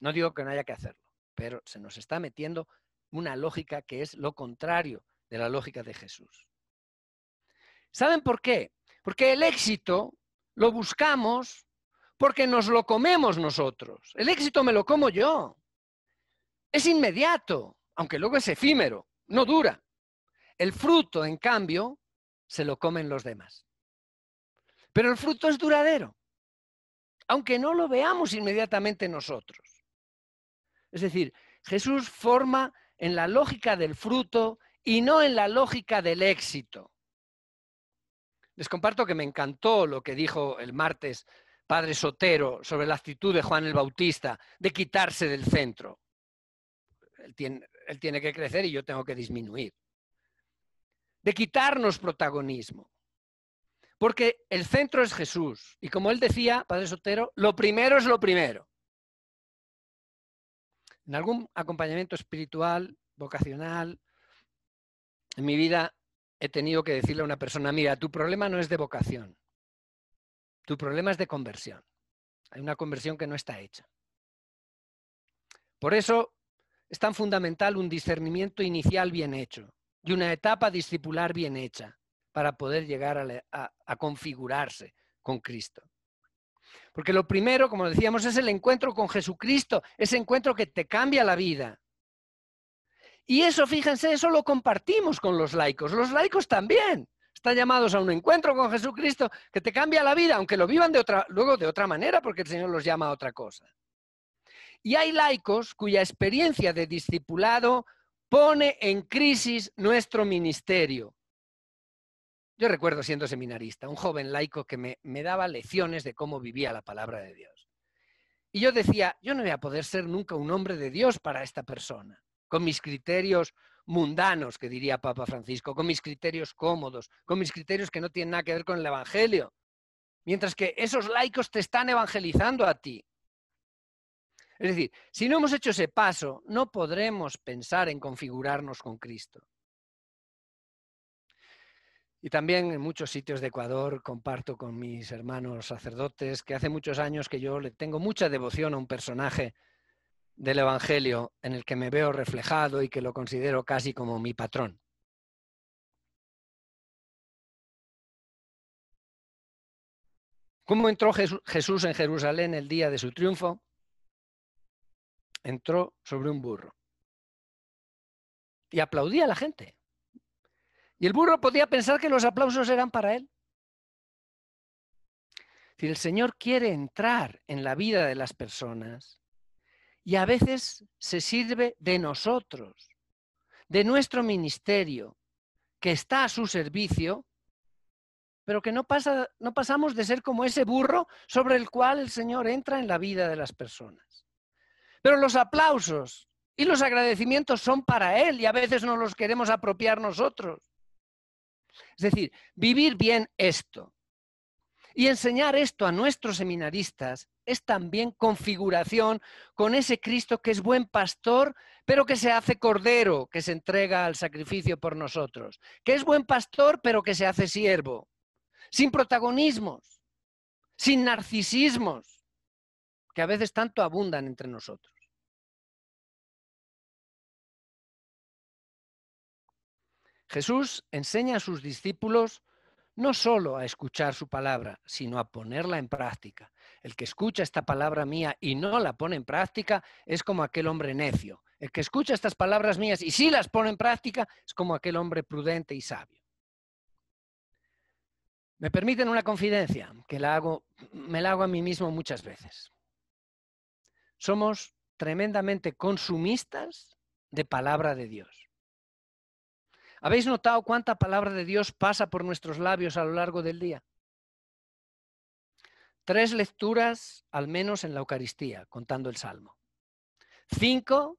No digo que no haya que hacerlo, pero se nos está metiendo una lógica que es lo contrario de la lógica de Jesús. ¿Saben por qué? Porque el éxito lo buscamos porque nos lo comemos nosotros. El éxito me lo como yo. Es inmediato, aunque luego es efímero, no dura. El fruto, en cambio, se lo comen los demás. Pero el fruto es duradero, aunque no lo veamos inmediatamente nosotros. Es decir, Jesús forma en la lógica del fruto y no en la lógica del éxito. Les comparto que me encantó lo que dijo el martes Padre Sotero sobre la actitud de Juan el Bautista de quitarse del centro él tiene, que crecer y yo tengo que disminuir. De quitarnos protagonismo. Porque el centro es Jesús. Y como él decía, Padre Sotero, lo primero es lo primero. En algún acompañamiento espiritual, vocacional, en mi vida he tenido que decirle a una persona, mira, tu problema no es de vocación, tu problema es de conversión. Hay una conversión que no está hecha. Por eso es tan fundamental un discernimiento inicial bien hecho y una etapa discipular bien hecha para poder llegar a, configurarse con Cristo. Porque lo primero, como decíamos, es el encuentro con Jesucristo, ese encuentro que te cambia la vida. Y eso, fíjense, eso lo compartimos con los laicos. Los laicos también están llamados a un encuentro con Jesucristo que te cambia la vida, aunque lo vivan de otra, luego de otra manera, porque el Señor los llama a otra cosa. Y hay laicos cuya experiencia de discipulado pone en crisis nuestro ministerio. Yo recuerdo siendo seminarista, un joven laico que me, daba lecciones de cómo vivía la palabra de Dios. Y yo decía, yo no voy a poder ser nunca un hombre de Dios para esta persona, con mis criterios mundanos, que diría Papa Francisco, con mis criterios cómodos, con mis criterios que no tienen nada que ver con el Evangelio. Mientras que esos laicos te están evangelizando a ti, es decir, si no hemos hecho ese paso, no podremos pensar en configurarnos con Cristo. Y también en muchos sitios de Ecuador comparto con mis hermanos sacerdotes que hace muchos años que yo le tengo mucha devoción a un personaje del Evangelio en el que me veo reflejado y que lo considero casi como mi patrón. ¿Cómo entró Jesús en Jerusalén el día de su triunfo? entró sobre un burro. Y aplaudía a la gente. Y el burro podía pensar que los aplausos eran para él. Si el Señor quiere entrar en la vida de las personas y a veces se sirve de nosotros, de nuestro ministerio, que está a su servicio, pero que no, pasa, no pasamos de ser como ese burro sobre el cual el Señor entra en la vida de las personas. Pero los aplausos y los agradecimientos son para Él y a veces no los queremos apropiar nosotros. Es decir, vivir bien esto y enseñar esto a nuestros seminaristas es también configuración con ese Cristo que es buen pastor, pero que se hace cordero, que se entrega al sacrificio por nosotros, que es buen pastor, pero que se hace siervo, sin protagonismos, sin narcisismos que a veces tanto abundan entre nosotros. Jesús enseña a sus discípulos no solo a escuchar su palabra, sino a ponerla en práctica. El que escucha esta palabra mía y no la pone en práctica es como aquel hombre necio. El que escucha estas palabras mías y sí las pone en práctica es como aquel hombre prudente y sabio. Me permiten una confidencia que me la hago a mí mismo muchas veces somos tremendamente consumistas de palabra de Dios. ¿Habéis notado cuánta palabra de Dios pasa por nuestros labios a lo largo del día? Tres lecturas al menos en la Eucaristía, contando el Salmo. Cinco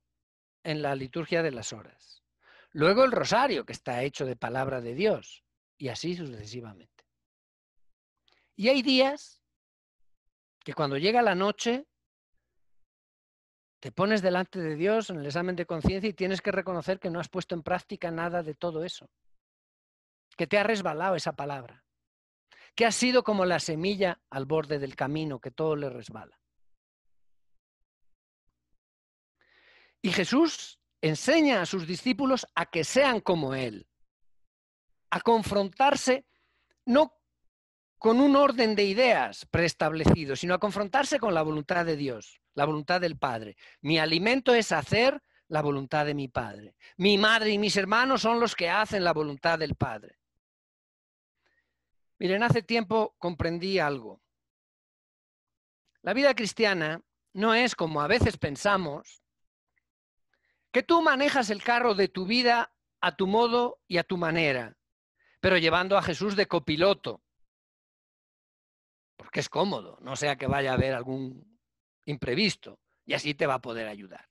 en la liturgia de las horas. Luego el rosario, que está hecho de palabra de Dios, y así sucesivamente. Y hay días que cuando llega la noche te pones delante de Dios en el examen de conciencia y tienes que reconocer que no has puesto en práctica nada de todo eso, que te ha resbalado esa palabra, que ha sido como la semilla al borde del camino, que todo le resbala. Y Jesús enseña a sus discípulos a que sean como Él, a confrontarse no con un orden de ideas preestablecido, sino a confrontarse con la voluntad de Dios, la voluntad del Padre. Mi alimento es hacer la voluntad de mi Padre. Mi madre y mis hermanos son los que hacen la voluntad del Padre. Miren, hace tiempo comprendí algo. La vida cristiana no es como a veces pensamos, que tú manejas el carro de tu vida a tu modo y a tu manera, pero llevando a Jesús de copiloto que es cómodo, no sea que vaya a haber algún imprevisto y así te va a poder ayudar.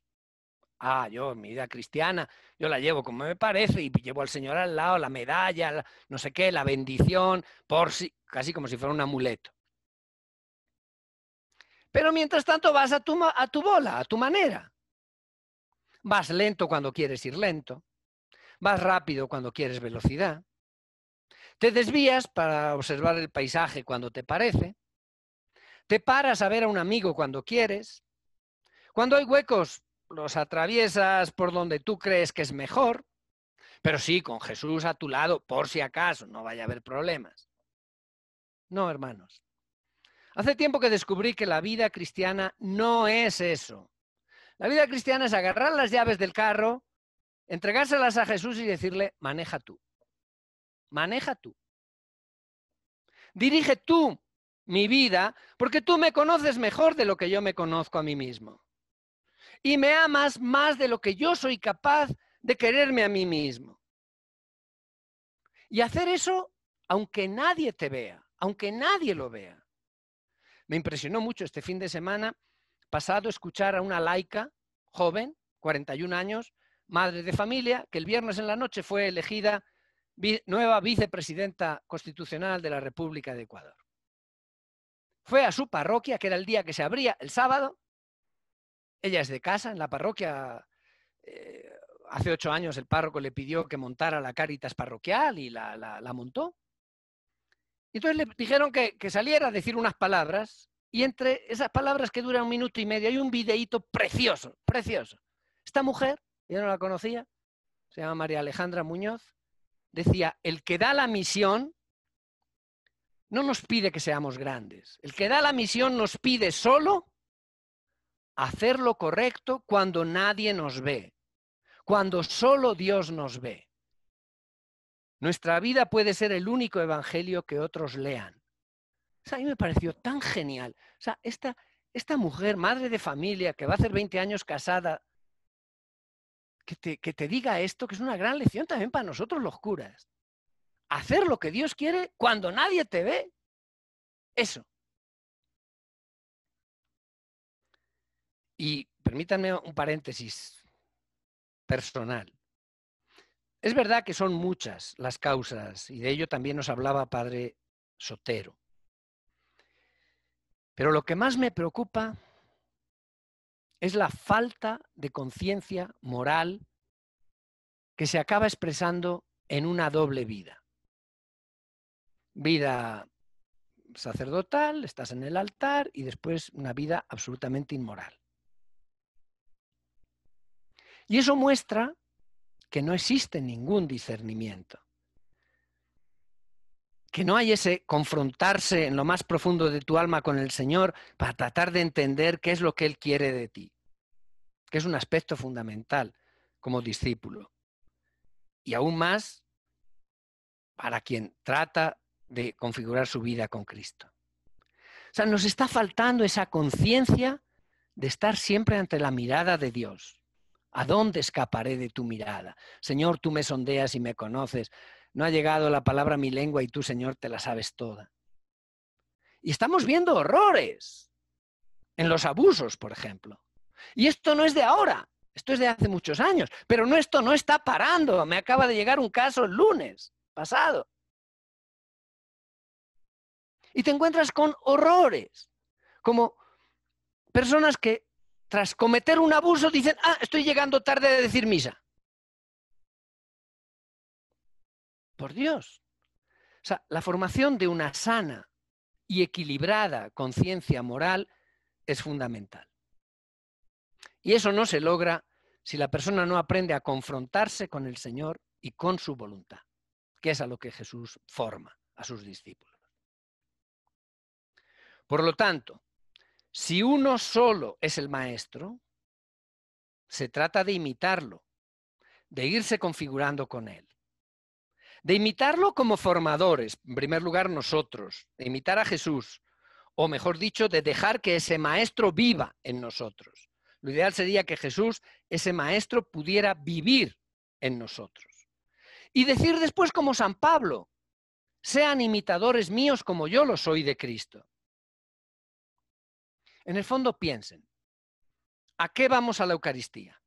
Ah, yo, mi vida cristiana, yo la llevo como me parece y llevo al Señor al lado, la medalla, no sé qué, la bendición, por si, casi como si fuera un amuleto. Pero mientras tanto vas a tu, a tu bola, a tu manera. Vas lento cuando quieres ir lento. Vas rápido cuando quieres velocidad. Te desvías para observar el paisaje cuando te parece. Te paras a ver a un amigo cuando quieres. Cuando hay huecos, los atraviesas por donde tú crees que es mejor, pero sí, con Jesús a tu lado, por si acaso, no vaya a haber problemas. No, hermanos. Hace tiempo que descubrí que la vida cristiana no es eso. La vida cristiana es agarrar las llaves del carro, entregárselas a Jesús y decirle, maneja tú. Maneja tú. Dirige tú mi vida, porque tú me conoces mejor de lo que yo me conozco a mí mismo. Y me amas más de lo que yo soy capaz de quererme a mí mismo. Y hacer eso aunque nadie te vea, aunque nadie lo vea. Me impresionó mucho este fin de semana pasado escuchar a una laica joven, 41 años, madre de familia, que el viernes en la noche fue elegida nueva vicepresidenta constitucional de la República de Ecuador. Fue a su parroquia, que era el día que se abría, el sábado. Ella es de casa, en la parroquia. Eh, hace ocho años el párroco le pidió que montara la Caritas parroquial y la, montó. Y entonces le dijeron que, que, saliera a decir unas palabras y entre esas palabras que duran un minuto y medio hay un videíto precioso, precioso. Esta mujer, yo no la conocía, se llama María Alejandra Muñoz, decía, el que da la misión no nos pide que seamos grandes. El que da la misión nos pide solo hacer lo correcto cuando nadie nos ve, cuando solo Dios nos ve. Nuestra vida puede ser el único evangelio que otros lean. a mí me pareció tan genial. O sea, esta, esta mujer, madre de familia, que va a hacer 20 años casada, que que te diga esto, que es una gran lección también para nosotros los curas hacer lo que Dios quiere cuando nadie te ve. Eso. Y permítanme un paréntesis personal. Es verdad que son muchas las causas, y de ello también nos hablaba Padre Sotero. Pero lo que más me preocupa es la falta de conciencia moral que se acaba expresando en una doble vida vida sacerdotal, estás en el altar y después una vida absolutamente inmoral. Y eso muestra que no existe ningún discernimiento, que no hay ese confrontarse en lo más profundo de tu alma con el Señor para tratar de entender qué es lo que Él quiere de ti, que es un aspecto fundamental como discípulo. Y aún más para quien trata de configurar su vida con Cristo. O sea, nos está faltando esa conciencia de estar siempre ante la mirada de Dios. ¿A dónde escaparé de tu mirada? Señor, tú me sondeas y me conoces. No ha llegado la palabra a mi lengua y tú, Señor, te la sabes toda. Y estamos viendo horrores en los abusos, por ejemplo. Y esto no es de ahora, esto es de hace muchos años. Pero no, esto no está parando. Me acaba de llegar un caso el lunes pasado. Y te encuentras con horrores, como personas que tras cometer un abuso dicen, ah, estoy llegando tarde a decir misa. Por Dios. O sea, la formación de una sana y equilibrada conciencia moral es fundamental. Y eso no se logra si la persona no aprende a confrontarse con el Señor y con su voluntad, que es a lo que Jesús forma a sus discípulos. Por lo tanto, si uno solo es el maestro, se trata de imitarlo, de irse configurando con él. De imitarlo como formadores, en primer lugar nosotros, de imitar a Jesús, o mejor dicho, de dejar que ese maestro viva en nosotros. Lo ideal sería que Jesús, ese maestro, pudiera vivir en nosotros. Y decir después como San Pablo, sean imitadores míos como yo lo soy de Cristo. En el fondo piensen, ¿a qué vamos a la Eucaristía?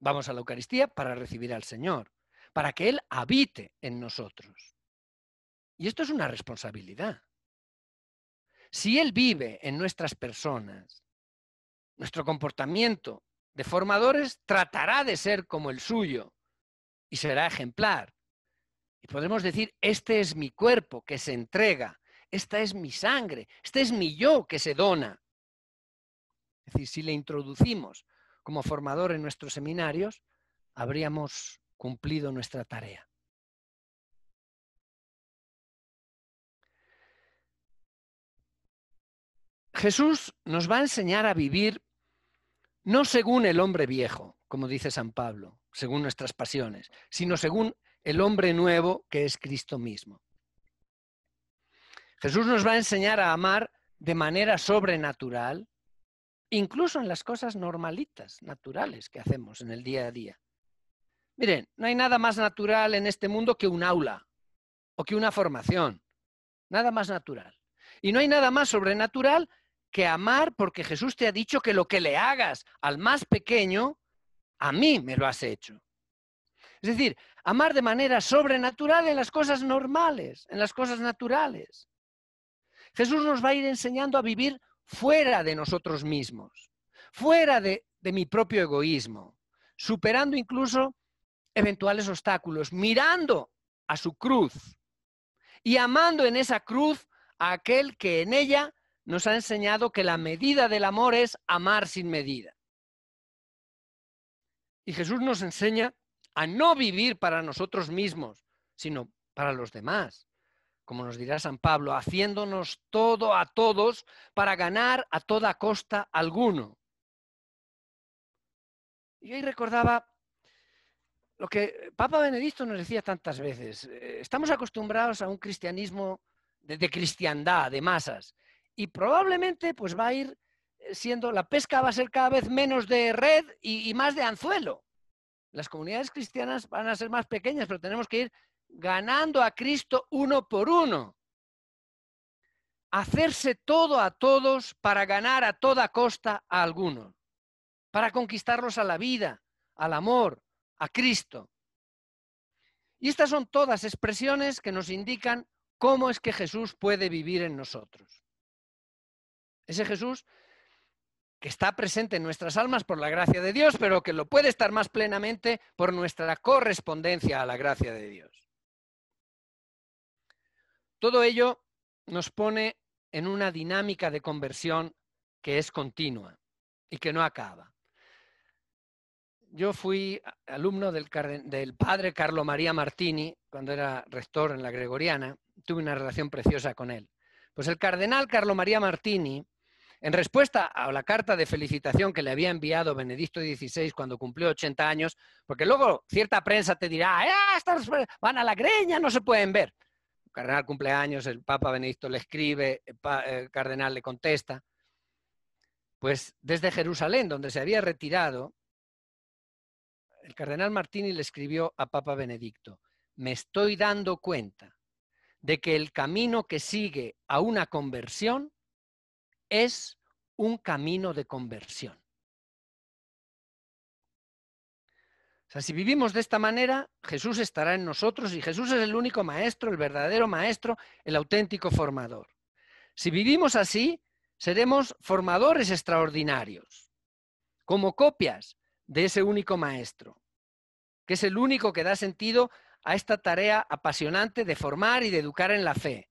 Vamos a la Eucaristía para recibir al Señor, para que Él habite en nosotros. Y esto es una responsabilidad. Si Él vive en nuestras personas, nuestro comportamiento de formadores tratará de ser como el suyo y será ejemplar. Y podremos decir, este es mi cuerpo que se entrega esta es mi sangre, este es mi yo que se dona. Es decir, si le introducimos como formador en nuestros seminarios, habríamos cumplido nuestra tarea. Jesús nos va a enseñar a vivir no según el hombre viejo, como dice San Pablo, según nuestras pasiones, sino según el hombre nuevo que es Cristo mismo. Jesús nos va a enseñar a amar de manera sobrenatural, incluso en las cosas normalitas, naturales que hacemos en el día a día. Miren, no hay nada más natural en este mundo que un aula o que una formación. Nada más natural. Y no hay nada más sobrenatural que amar porque Jesús te ha dicho que lo que le hagas al más pequeño, a mí me lo has hecho. Es decir, amar de manera sobrenatural en las cosas normales, en las cosas naturales. Jesús nos va a ir enseñando a vivir fuera de nosotros mismos, fuera de, mi propio egoísmo, superando incluso eventuales obstáculos, mirando a su cruz y amando en esa cruz a aquel que en ella nos ha enseñado que la medida del amor es amar sin medida. Y Jesús nos enseña a no vivir para nosotros mismos, sino para los demás como nos dirá San Pablo, haciéndonos todo a todos para ganar a toda costa alguno. Y ahí recordaba lo que eh, Papa Benedicto nos decía tantas veces. Eh, estamos acostumbrados a un cristianismo de, cristiandad, de masas. Y probablemente pues va a ir eh, siendo, la pesca va a ser cada vez menos de red y más de anzuelo. Las comunidades cristianas van a ser más pequeñas, pero tenemos que ir ganando a Cristo uno por uno. Hacerse todo a todos para ganar a toda costa a alguno. para conquistarlos a la vida, al amor, a Cristo. Y estas son todas expresiones que nos indican cómo es que Jesús puede vivir en nosotros. Ese Jesús que está presente en nuestras almas por la gracia de Dios, pero que lo puede estar más plenamente por nuestra correspondencia a la gracia de Dios. Todo ello nos pone en una dinámica de conversión que es continua y que no acaba. Yo fui alumno del, padre Carlo María Martini cuando era rector en la Gregoriana, tuve una relación preciosa con él. Pues el cardenal Carlo María Martini, en respuesta a la carta de felicitación que le había enviado Benedicto XVI cuando cumplió 80 años, porque luego cierta prensa te dirá, ah, van a la greña, no se pueden ver! cardenal cumpleaños, el Papa Benedicto le escribe, el cardenal le contesta. Pues desde Jerusalén, donde se había retirado, el cardenal Martini le escribió a Papa Benedicto, me estoy dando cuenta de que el camino que sigue a una conversión es un camino de conversión. si vivimos de esta manera, Jesús estará en nosotros y Jesús es el único maestro, el verdadero maestro, el auténtico formador. Si vivimos así, seremos formadores extraordinarios, como copias de ese único maestro, que es el único que da sentido a esta tarea apasionante de formar y de educar en la fe,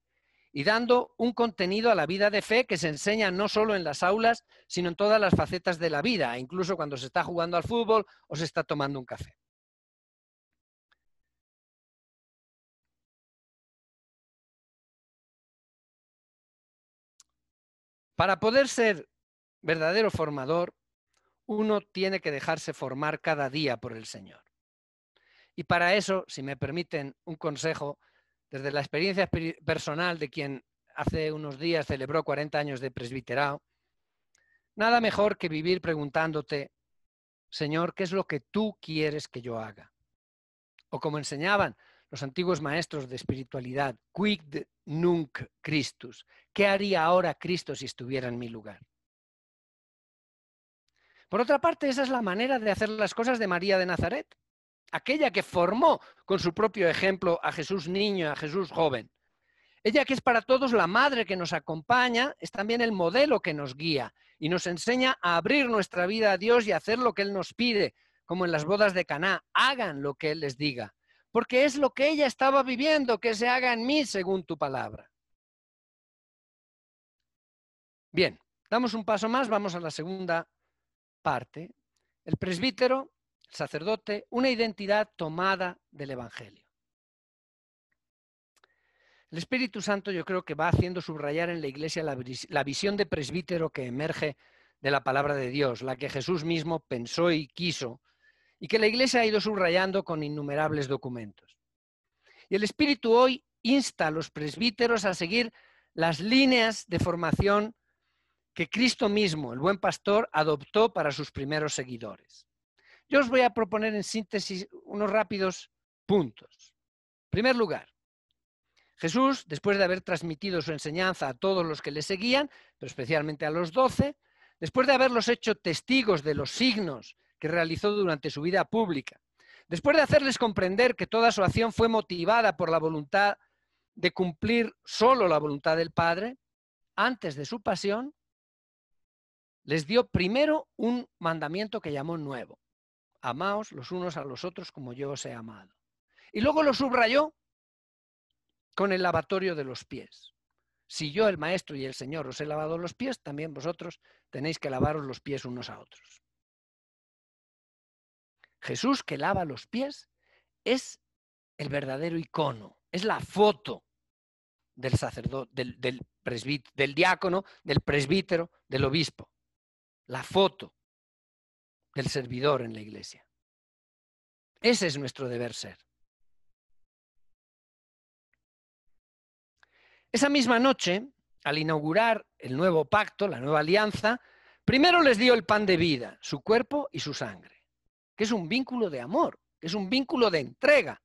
y dando un contenido a la vida de fe que se enseña no solo en las aulas, sino en todas las facetas de la vida, incluso cuando se está jugando al fútbol o se está tomando un café. Para poder ser verdadero formador, uno tiene que dejarse formar cada día por el Señor. Y para eso, si me permiten un consejo, desde la experiencia personal de quien hace unos días celebró 40 años de presbiterado, nada mejor que vivir preguntándote, Señor, ¿qué es lo que tú quieres que yo haga? O como enseñaban los antiguos maestros de espiritualidad, quid nunc Christus, ¿qué haría ahora Cristo si estuviera en mi lugar? Por otra parte, esa es la manera de hacer las cosas de María de Nazaret, aquella que formó con su propio ejemplo a Jesús niño, a Jesús joven. Ella que es para todos la madre que nos acompaña, es también el modelo que nos guía y nos enseña a abrir nuestra vida a Dios y a hacer lo que Él nos pide, como en las bodas de Caná, hagan lo que Él les diga, porque es lo que ella estaba viviendo, que se haga en mí según tu palabra. Bien, damos un paso más, vamos a la segunda parte. El presbítero sacerdote, una identidad tomada del Evangelio. El Espíritu Santo yo creo que va haciendo subrayar en la Iglesia la, visión de presbítero que emerge de la palabra de Dios, la que Jesús mismo pensó y quiso, y que la Iglesia ha ido subrayando con innumerables documentos. Y el Espíritu hoy insta a los presbíteros a seguir las líneas de formación que Cristo mismo, el buen pastor, adoptó para sus primeros seguidores. Yo os voy a proponer en síntesis unos rápidos puntos. En primer lugar, Jesús, después de haber transmitido su enseñanza a todos los que le seguían, pero especialmente a los doce, después de haberlos hecho testigos de los signos que realizó durante su vida pública, después de hacerles comprender que toda su acción fue motivada por la voluntad de cumplir solo la voluntad del Padre, antes de su pasión, les dio primero un mandamiento que llamó nuevo amaos los unos a los otros como yo os he amado. Y luego lo subrayó con el lavatorio de los pies. Si yo, el Maestro y el Señor, os he lavado los pies, también vosotros tenéis que lavaros los pies unos a otros. Jesús que lava los pies es el verdadero icono, es la foto del sacerdote, del, del, del diácono, del presbítero, del obispo. La foto del servidor en la iglesia. Ese es nuestro deber ser. Esa misma noche, al inaugurar el nuevo pacto, la nueva alianza, primero les dio el pan de vida, su cuerpo y su sangre, que es un vínculo de amor, que es un vínculo de entrega,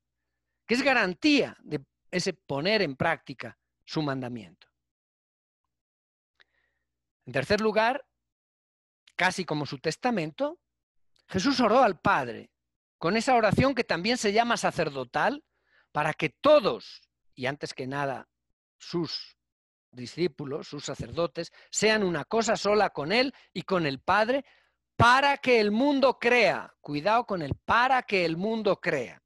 que es garantía de ese poner en práctica su mandamiento. En tercer lugar, casi como su testamento, Jesús oró al Padre con esa oración que también se llama sacerdotal para que todos, y antes que nada sus discípulos, sus sacerdotes, sean una cosa sola con Él y con el Padre, para que el mundo crea. Cuidado con el para que el mundo crea.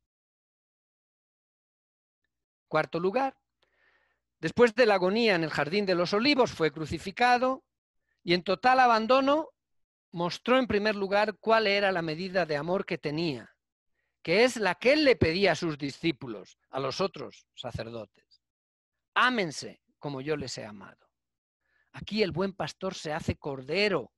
Cuarto lugar, después de la agonía en el Jardín de los Olivos fue crucificado y en total abandono mostró en primer lugar cuál era la medida de amor que tenía, que es la que él le pedía a sus discípulos, a los otros sacerdotes. Ámense como yo les he amado. Aquí el buen pastor se hace cordero,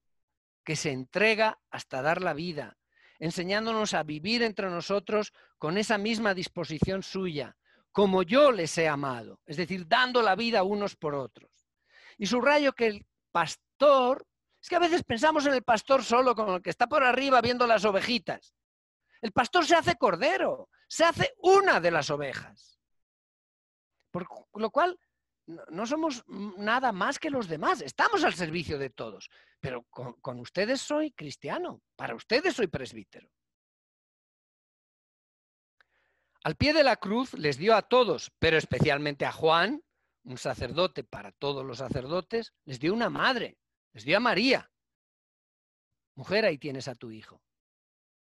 que se entrega hasta dar la vida, enseñándonos a vivir entre nosotros con esa misma disposición suya, como yo les he amado, es decir, dando la vida unos por otros. Y subrayo que el pastor es que a veces pensamos en el pastor solo, con el que está por arriba viendo las ovejitas. El pastor se hace cordero, se hace una de las ovejas. Por lo cual, no somos nada más que los demás, estamos al servicio de todos. Pero con, con ustedes soy cristiano, para ustedes soy presbítero. Al pie de la cruz les dio a todos, pero especialmente a Juan, un sacerdote para todos los sacerdotes, les dio una madre, les dio a María. Mujer, ahí tienes a tu hijo.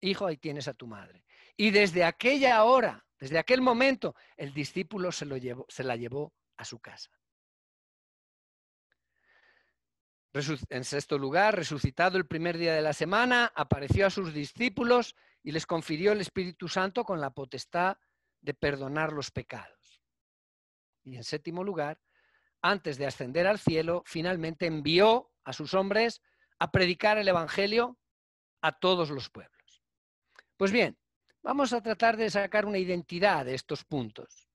Hijo, ahí tienes a tu madre. Y desde aquella hora, desde aquel momento, el discípulo se, lo se la llevó a su casa. En sexto lugar, resucitado el primer día de la semana, apareció a sus discípulos y les confirió el Espíritu Santo con la potestad de perdonar los pecados. Y en séptimo lugar, antes de ascender al cielo, finalmente envió a sus hombres a predicar el Evangelio a todos los pueblos. Pues bien, vamos a tratar de sacar una identidad de estos puntos.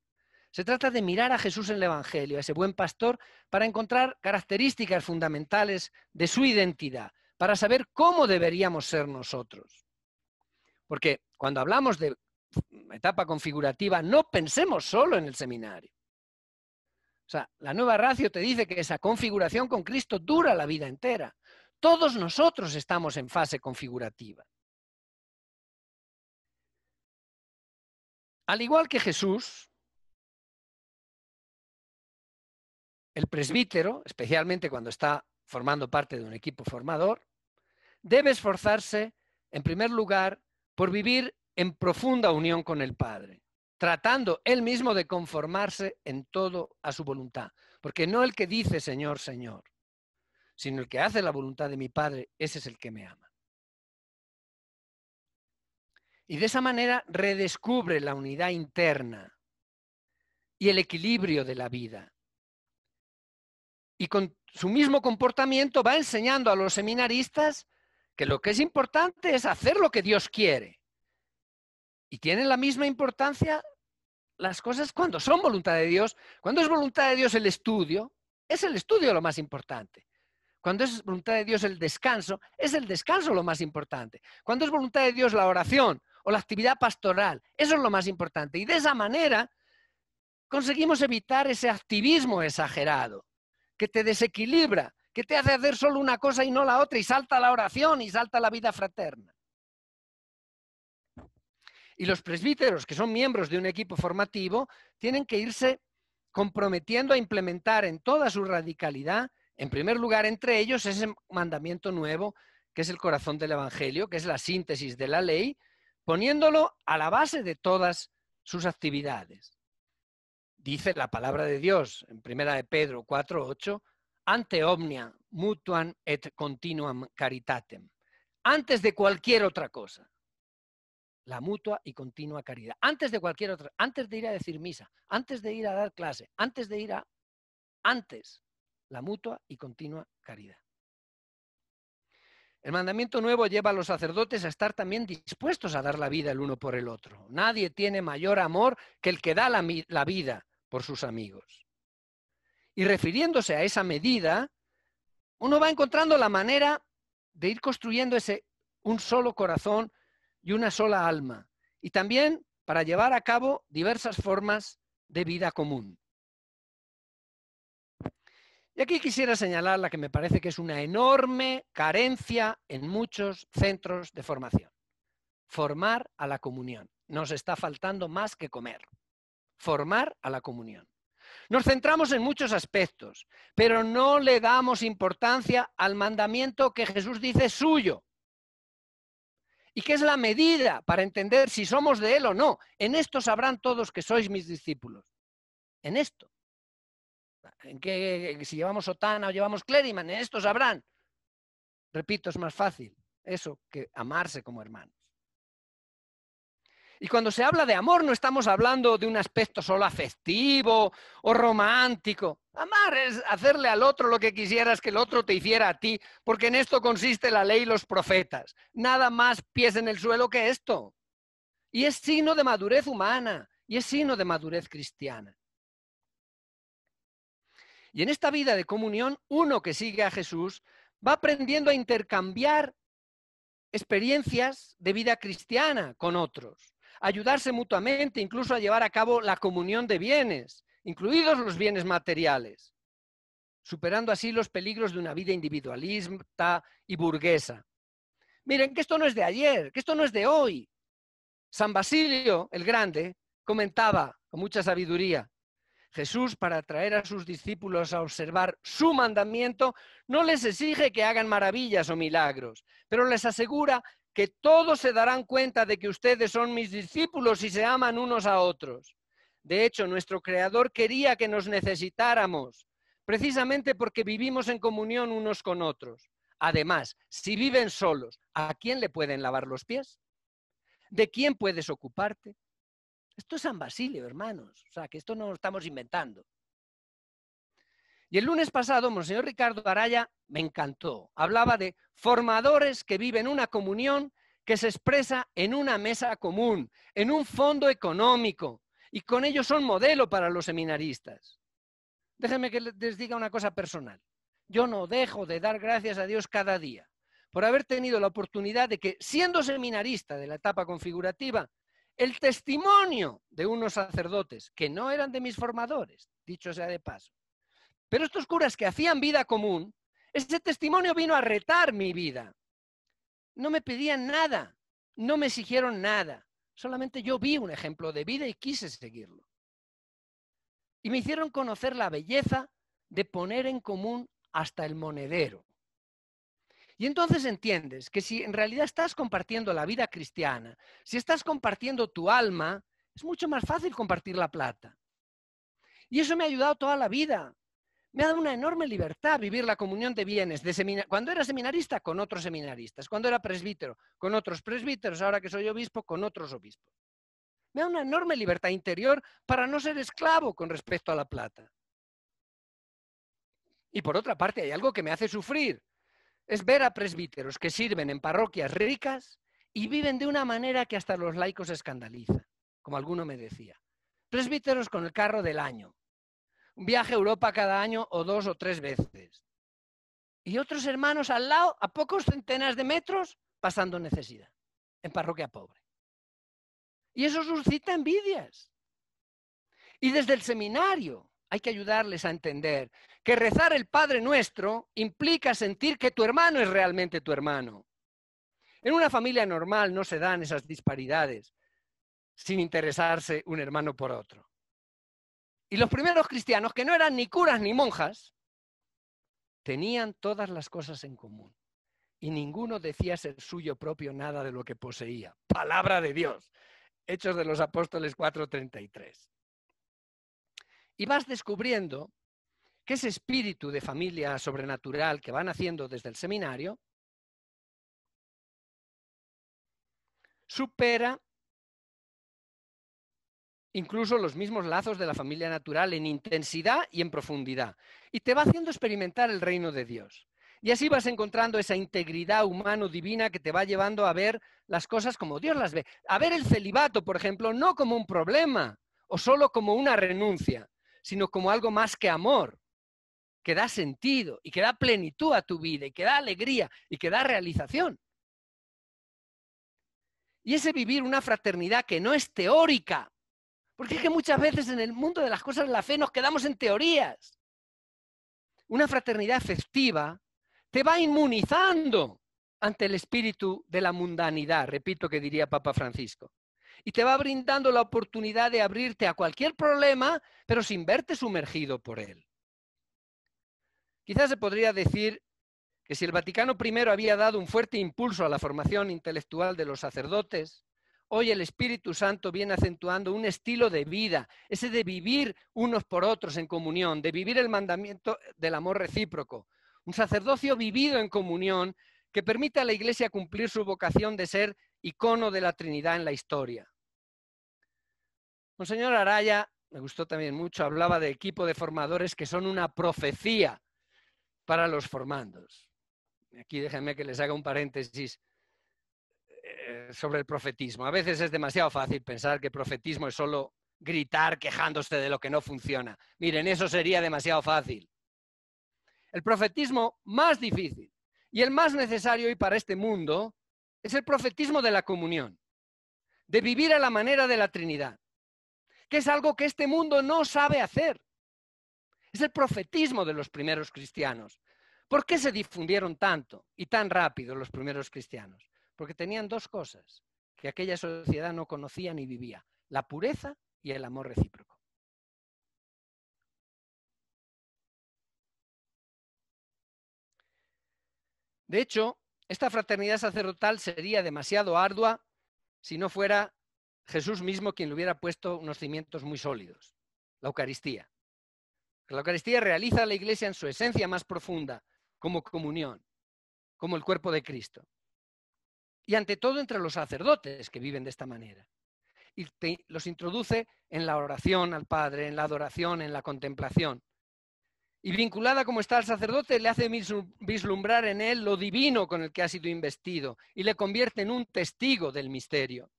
Se trata de mirar a Jesús en el Evangelio, a ese buen pastor, para encontrar características fundamentales de su identidad, para saber cómo deberíamos ser nosotros. Porque cuando hablamos de mm, etapa configurativa, no pensemos solo en el seminario. O sea, la nueva ratio te dice que esa configuración con Cristo dura la vida entera. Todos nosotros estamos en fase configurativa. Al igual que Jesús, el presbítero, especialmente cuando está formando parte de un equipo formador, debe esforzarse, en primer lugar, por vivir en profunda unión con el Padre tratando él mismo de conformarse en todo a su voluntad. Porque no el que dice Señor, Señor, sino el que hace la voluntad de mi Padre, ese es el que me ama. Y de esa manera redescubre la unidad interna y el equilibrio de la vida. Y con su mismo comportamiento va enseñando a los seminaristas que lo que es importante es hacer lo que Dios quiere y tienen la misma importancia las cosas cuando son voluntad de Dios. Cuando es voluntad de Dios el estudio, es el estudio lo más importante. Cuando es voluntad de Dios el descanso, es el descanso lo más importante. Cuando es voluntad de Dios la oración o la actividad pastoral, eso es lo más importante. Y de esa manera conseguimos evitar ese activismo exagerado que te desequilibra, que te hace hacer solo una cosa y no la otra, y salta la oración y salta la vida fraterna. Y los presbíteros, que son miembros de un equipo formativo, tienen que irse comprometiendo a implementar en toda su radicalidad, en primer lugar entre ellos, ese mandamiento nuevo, que es el corazón del Evangelio, que es la síntesis de la ley, poniéndolo a la base de todas sus actividades. Dice la palabra de Dios en primera de Pedro 4:8, ante omnia mutuam et continuam caritatem, antes de cualquier otra cosa la mutua y continua caridad. Antes de cualquier otra, antes de ir a decir misa, antes de ir a dar clase, antes de ir a... Antes, la mutua y continua caridad. El mandamiento nuevo lleva a los sacerdotes a estar también dispuestos a dar la vida el uno por el otro. Nadie tiene mayor amor que el que da la, la vida por sus amigos. Y refiriéndose a esa medida, uno va encontrando la manera de ir construyendo ese un solo corazón y una sola alma, y también para llevar a cabo diversas formas de vida común. Y aquí quisiera señalar la que me parece que es una enorme carencia en muchos centros de formación. Formar a la comunión. Nos está faltando más que comer. Formar a la comunión. Nos centramos en muchos aspectos, pero no le damos importancia al mandamiento que Jesús dice suyo, y qué es la medida para entender si somos de Él o no. En esto sabrán todos que sois mis discípulos. En esto. En que si llevamos sotana o llevamos clériman, en esto sabrán. Repito, es más fácil eso que amarse como hermano. Y cuando se habla de amor no estamos hablando de un aspecto solo afectivo o romántico. Amar es hacerle al otro lo que quisieras que el otro te hiciera a ti, porque en esto consiste la ley y los profetas. Nada más pies en el suelo que esto. Y es signo de madurez humana, y es signo de madurez cristiana. Y en esta vida de comunión, uno que sigue a Jesús va aprendiendo a intercambiar experiencias de vida cristiana con otros ayudarse mutuamente, incluso a llevar a cabo la comunión de bienes, incluidos los bienes materiales, superando así los peligros de una vida individualista y burguesa. Miren, que esto no es de ayer, que esto no es de hoy. San Basilio el Grande comentaba con mucha sabiduría, Jesús, para atraer a sus discípulos a observar su mandamiento, no les exige que hagan maravillas o milagros, pero les asegura que todos se darán cuenta de que ustedes son mis discípulos y se aman unos a otros. De hecho, nuestro Creador quería que nos necesitáramos, precisamente porque vivimos en comunión unos con otros. Además, si viven solos, ¿a quién le pueden lavar los pies? ¿De quién puedes ocuparte? Esto es San Basilio, hermanos. O sea, que esto no lo estamos inventando. Y el lunes pasado, Monseñor Ricardo Araya me encantó. Hablaba de formadores que viven una comunión que se expresa en una mesa común, en un fondo económico, y con ellos son modelo para los seminaristas. Déjenme que les diga una cosa personal. Yo no dejo de dar gracias a Dios cada día por haber tenido la oportunidad de que, siendo seminarista de la etapa configurativa, el testimonio de unos sacerdotes que no eran de mis formadores, dicho sea de paso, pero estos curas que hacían vida común, ese testimonio vino a retar mi vida. No me pedían nada, no me exigieron nada. Solamente yo vi un ejemplo de vida y quise seguirlo. Y me hicieron conocer la belleza de poner en común hasta el monedero. Y entonces entiendes que si en realidad estás compartiendo la vida cristiana, si estás compartiendo tu alma, es mucho más fácil compartir la plata. Y eso me ha ayudado toda la vida me ha dado una enorme libertad vivir la comunión de bienes. cuando era seminarista, con otros seminaristas. Cuando era presbítero, con otros presbíteros. Ahora que soy obispo, con otros obispos. Me da una enorme libertad interior para no ser esclavo con respecto a la plata. Y por otra parte, hay algo que me hace sufrir. Es ver a presbíteros que sirven en parroquias ricas y viven de una manera que hasta los laicos escandaliza, como alguno me decía. Presbíteros con el carro del año, un viaje a Europa cada año o dos o tres veces. Y otros hermanos al lado, a pocos centenas de metros, pasando necesidad, en parroquia pobre. Y eso suscita envidias. Y desde el seminario hay que ayudarles a entender que rezar el Padre Nuestro implica sentir que tu hermano es realmente tu hermano. En una familia normal no se dan esas disparidades sin interesarse un hermano por otro. Y los primeros cristianos, que no eran ni curas ni monjas, tenían todas las cosas en común. Y ninguno decía ser suyo propio nada de lo que poseía. Palabra de Dios. Hechos de los Apóstoles 4:33. Y vas descubriendo que ese espíritu de familia sobrenatural que van haciendo desde el seminario supera incluso los mismos lazos de la familia natural en intensidad y en profundidad. Y te va haciendo experimentar el reino de Dios. Y así vas encontrando esa integridad humano-divina que te va llevando a ver las cosas como Dios las ve. A ver el celibato, por ejemplo, no como un problema o solo como una renuncia, sino como algo más que amor, que da sentido y que da plenitud a tu vida y que da alegría y que da realización. Y ese vivir una fraternidad que no es teórica, porque es que muchas veces en el mundo de las cosas de la fe nos quedamos en teorías. Una fraternidad festiva te va inmunizando ante el espíritu de la mundanidad, repito que diría Papa Francisco. Y te va brindando la oportunidad de abrirte a cualquier problema, pero sin verte sumergido por él. Quizás se podría decir que si el Vaticano I había dado un fuerte impulso a la formación intelectual de los sacerdotes, Hoy el Espíritu Santo viene acentuando un estilo de vida, ese de vivir unos por otros en comunión, de vivir el mandamiento del amor recíproco, un sacerdocio vivido en comunión que permite a la Iglesia cumplir su vocación de ser icono de la Trinidad en la historia. Monseñor Araya, me gustó también mucho, hablaba de equipo de formadores que son una profecía para los formandos. Aquí déjenme que les haga un paréntesis. Eh, sobre el profetismo. A veces es demasiado fácil pensar que profetismo es solo gritar quejándose de lo que no funciona. Miren, eso sería demasiado fácil. El profetismo más difícil y el más necesario hoy para este mundo es el profetismo de la comunión, de vivir a la manera de la Trinidad, que es algo que este mundo no sabe hacer. Es el profetismo de los primeros cristianos. ¿Por qué se difundieron tanto y tan rápido los primeros cristianos? porque tenían dos cosas que aquella sociedad no conocía ni vivía, la pureza y el amor recíproco. De hecho, esta fraternidad sacerdotal sería demasiado ardua si no fuera Jesús mismo quien le hubiera puesto unos cimientos muy sólidos, la Eucaristía. La Eucaristía realiza a la Iglesia en su esencia más profunda, como comunión, como el cuerpo de Cristo y ante todo entre los sacerdotes que viven de esta manera. Y los introduce en la oración al Padre, en la adoración, en la contemplación. Y vinculada como está al sacerdote, le hace vislumbrar en él lo divino con el que ha sido investido y le convierte en un testigo del misterio.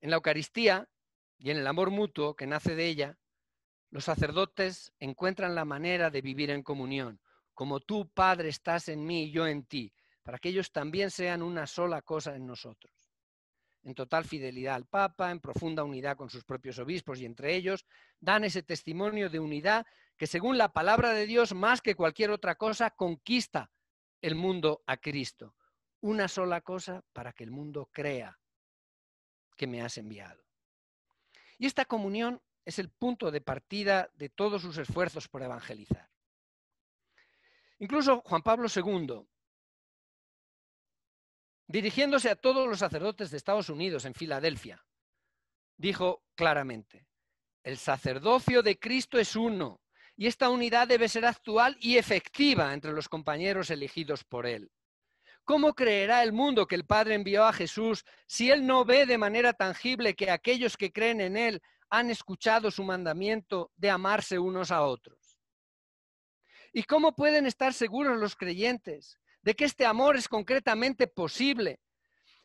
En la Eucaristía y en el amor mutuo que nace de ella, los sacerdotes encuentran la manera de vivir en comunión, como tú, Padre, estás en mí y yo en ti, para que ellos también sean una sola cosa en nosotros, en total fidelidad al Papa, en profunda unidad con sus propios obispos y entre ellos, dan ese testimonio de unidad que según la palabra de Dios, más que cualquier otra cosa, conquista el mundo a Cristo. Una sola cosa para que el mundo crea que me has enviado. Y esta comunión es el punto de partida de todos sus esfuerzos por evangelizar. Incluso Juan Pablo II, dirigiéndose a todos los sacerdotes de Estados Unidos en Filadelfia, dijo claramente, el sacerdocio de Cristo es uno y esta unidad debe ser actual y efectiva entre los compañeros elegidos por él. ¿Cómo creerá el mundo que el Padre envió a Jesús si él no ve de manera tangible que aquellos que creen en él han escuchado su mandamiento de amarse unos a otros? ¿Y cómo pueden estar seguros los creyentes de que este amor es concretamente posible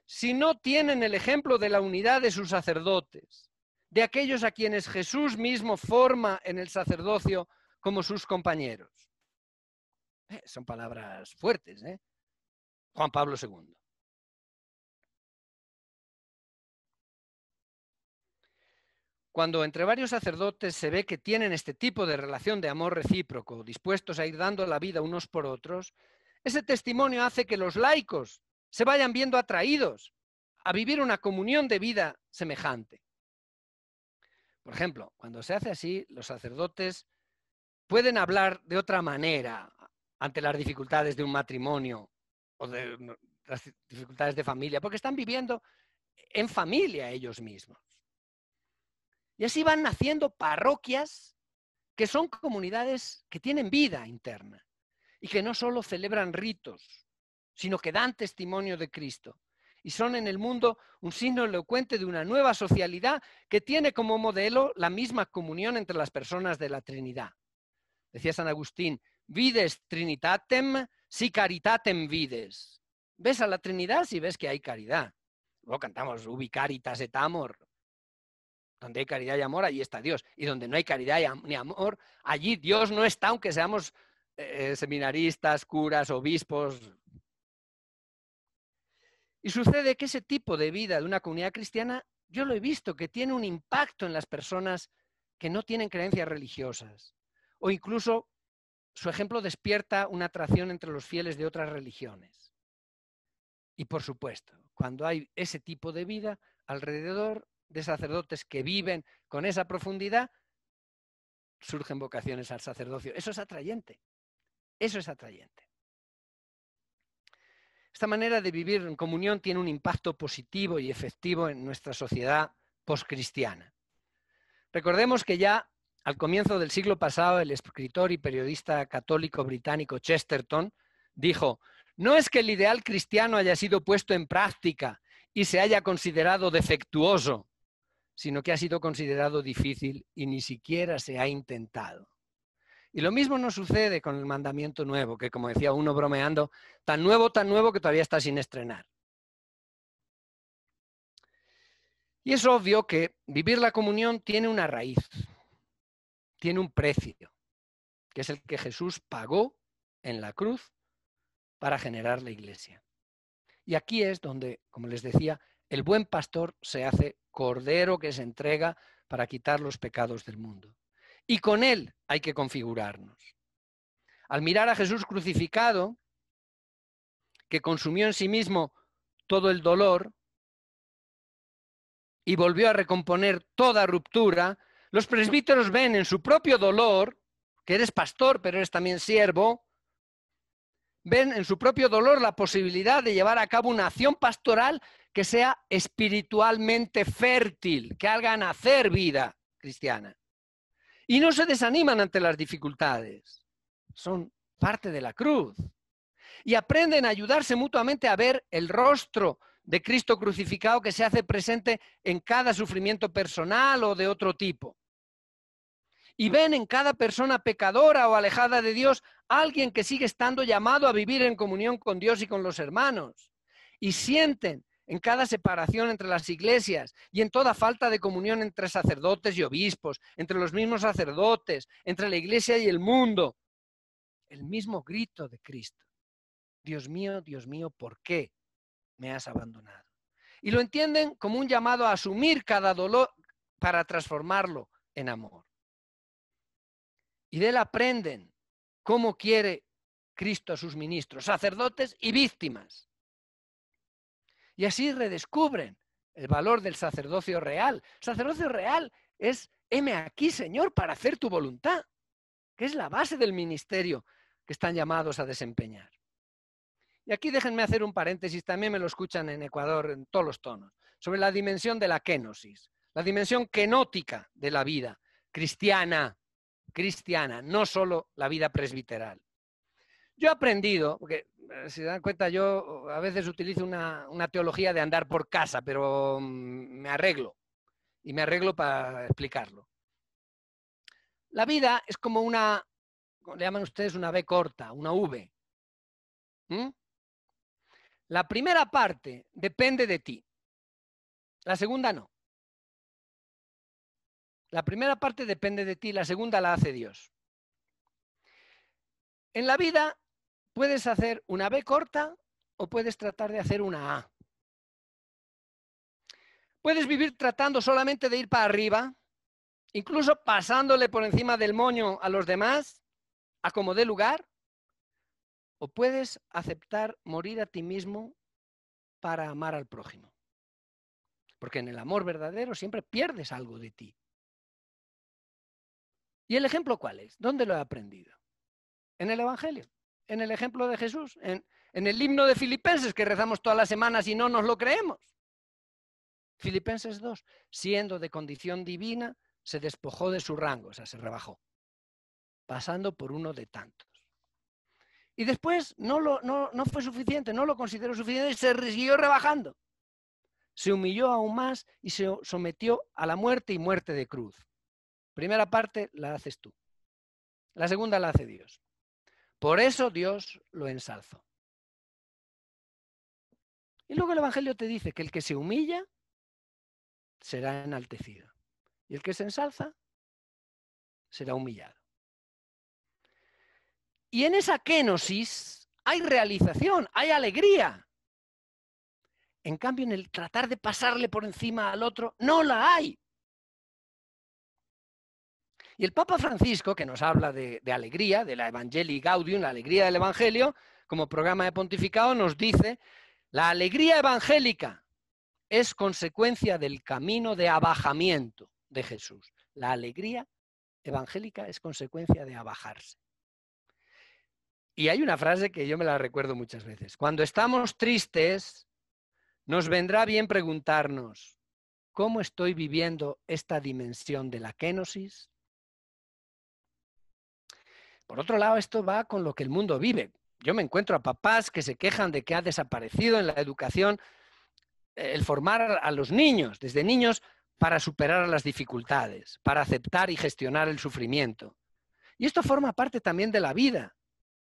si no tienen el ejemplo de la unidad de sus sacerdotes, de aquellos a quienes Jesús mismo forma en el sacerdocio como sus compañeros. Eh, son palabras fuertes, ¿eh? Juan Pablo II. Cuando entre varios sacerdotes se ve que tienen este tipo de relación de amor recíproco, dispuestos a ir dando la vida unos por otros, ese testimonio hace que los laicos se vayan viendo atraídos a vivir una comunión de vida semejante. Por ejemplo, cuando se hace así, los sacerdotes pueden hablar de otra manera ante las dificultades de un matrimonio o de las dificultades de familia, porque están viviendo en familia ellos mismos. Y así van naciendo parroquias que son comunidades que tienen vida interna y que no solo celebran ritos, sino que dan testimonio de Cristo. Y son en el mundo un signo elocuente de una nueva socialidad que tiene como modelo la misma comunión entre las personas de la Trinidad. Decía San Agustín, vides trinitatem si caritatem vides. Ves a la Trinidad si ves que hay caridad. Luego cantamos Ubi caritas et amor. Donde hay caridad y amor, allí está Dios. Y donde no hay caridad ni amor, allí Dios no está, aunque seamos eh, eh, seminaristas, curas, obispos. Y sucede que ese tipo de vida de una comunidad cristiana, yo lo he visto, que tiene un impacto en las personas que no tienen creencias religiosas. O incluso su ejemplo despierta una atracción entre los fieles de otras religiones. Y por supuesto, cuando hay ese tipo de vida alrededor de sacerdotes que viven con esa profundidad, surgen vocaciones al sacerdocio. Eso es atrayente. Eso es atrayente. Esta manera de vivir en comunión tiene un impacto positivo y efectivo en nuestra sociedad poscristiana. Recordemos que ya al comienzo del siglo pasado el escritor y periodista católico británico Chesterton dijo, no es que el ideal cristiano haya sido puesto en práctica y se haya considerado defectuoso, sino que ha sido considerado difícil y ni siquiera se ha intentado. Y lo mismo no sucede con el mandamiento nuevo, que como decía uno bromeando, tan nuevo, tan nuevo que todavía está sin estrenar. Y es obvio que vivir la comunión tiene una raíz, tiene un precio, que es el que Jesús pagó en la cruz para generar la iglesia. Y aquí es donde, como les decía, el buen pastor se hace cordero que se entrega para quitar los pecados del mundo. Y con Él hay que configurarnos. Al mirar a Jesús crucificado, que consumió en sí mismo todo el dolor y volvió a recomponer toda ruptura, los presbíteros ven en su propio dolor, que eres pastor pero eres también siervo, ven en su propio dolor la posibilidad de llevar a cabo una acción pastoral que sea espiritualmente fértil, que haga nacer vida cristiana y no se desaniman ante las dificultades. Son parte de la cruz. Y aprenden a ayudarse mutuamente a ver el rostro de Cristo crucificado que se hace presente en cada sufrimiento personal o de otro tipo. Y ven en cada persona pecadora o alejada de Dios alguien que sigue estando llamado a vivir en comunión con Dios y con los hermanos. Y sienten en cada separación entre las iglesias y en toda falta de comunión entre sacerdotes y obispos, entre los mismos sacerdotes, entre la iglesia y el mundo. El mismo grito de Cristo. Dios mío, Dios mío, ¿por qué me has abandonado? Y lo entienden como un llamado a asumir cada dolor para transformarlo en amor. Y de él aprenden cómo quiere Cristo a sus ministros, sacerdotes y víctimas. Y así redescubren el valor del sacerdocio real. Sacerdocio real es, heme aquí, Señor, para hacer tu voluntad, que es la base del ministerio que están llamados a desempeñar. Y aquí déjenme hacer un paréntesis, también me lo escuchan en Ecuador en todos los tonos, sobre la dimensión de la kenosis, la dimensión kenótica de la vida cristiana, cristiana, no solo la vida presbiteral. Yo he aprendido, porque eh, si se dan cuenta, yo uh, a veces utilizo una, una teología de andar por casa, pero mm, me arreglo y me arreglo para explicarlo. La vida es como una, le llaman ustedes una B corta, una V. ¿Mm? La primera parte depende de ti, la segunda no. La primera parte depende de ti, la segunda la hace Dios. En la vida puedes hacer una B corta o puedes tratar de hacer una A. Puedes vivir tratando solamente de ir para arriba, incluso pasándole por encima del moño a los demás, a como dé lugar, o puedes aceptar morir a ti mismo para amar al prójimo. Porque en el amor verdadero siempre pierdes algo de ti. ¿Y el ejemplo cuál es? ¿Dónde lo he aprendido? En el Evangelio en el ejemplo de Jesús, en, el himno de Filipenses que rezamos todas las semanas y no nos lo creemos. Filipenses 2, siendo de condición divina, se despojó de su rango, o sea, se rebajó, pasando por uno de tantos. Y después no, lo, no, fue suficiente, no lo consideró suficiente y se siguió rebajando. Se humilló aún más y se sometió a la muerte y muerte de cruz. Primera parte la haces tú. La segunda la hace Dios. Por eso Dios lo ensalzó. Y luego el Evangelio te dice que el que se humilla será enaltecido. Y el que se ensalza será humillado. Y en esa kenosis hay realización, hay alegría. En cambio, en el tratar de pasarle por encima al otro, no la hay. Y el Papa Francisco, que nos habla de, alegría, de la Evangelii Gaudium, la alegría del Evangelio, como programa de pontificado, nos dice, la alegría evangélica es consecuencia del camino de abajamiento de Jesús. La alegría evangélica es consecuencia de abajarse. Y hay una frase que yo me la recuerdo muchas veces. Cuando estamos tristes, nos vendrá bien preguntarnos, ¿cómo estoy viviendo esta dimensión de la kenosis? Por otro lado, esto va con lo que el mundo vive. Yo me encuentro a papás que se quejan de que ha desaparecido en la educación el formar a los niños, desde niños, para superar las dificultades, para aceptar y gestionar el sufrimiento. Y esto forma parte también de la vida,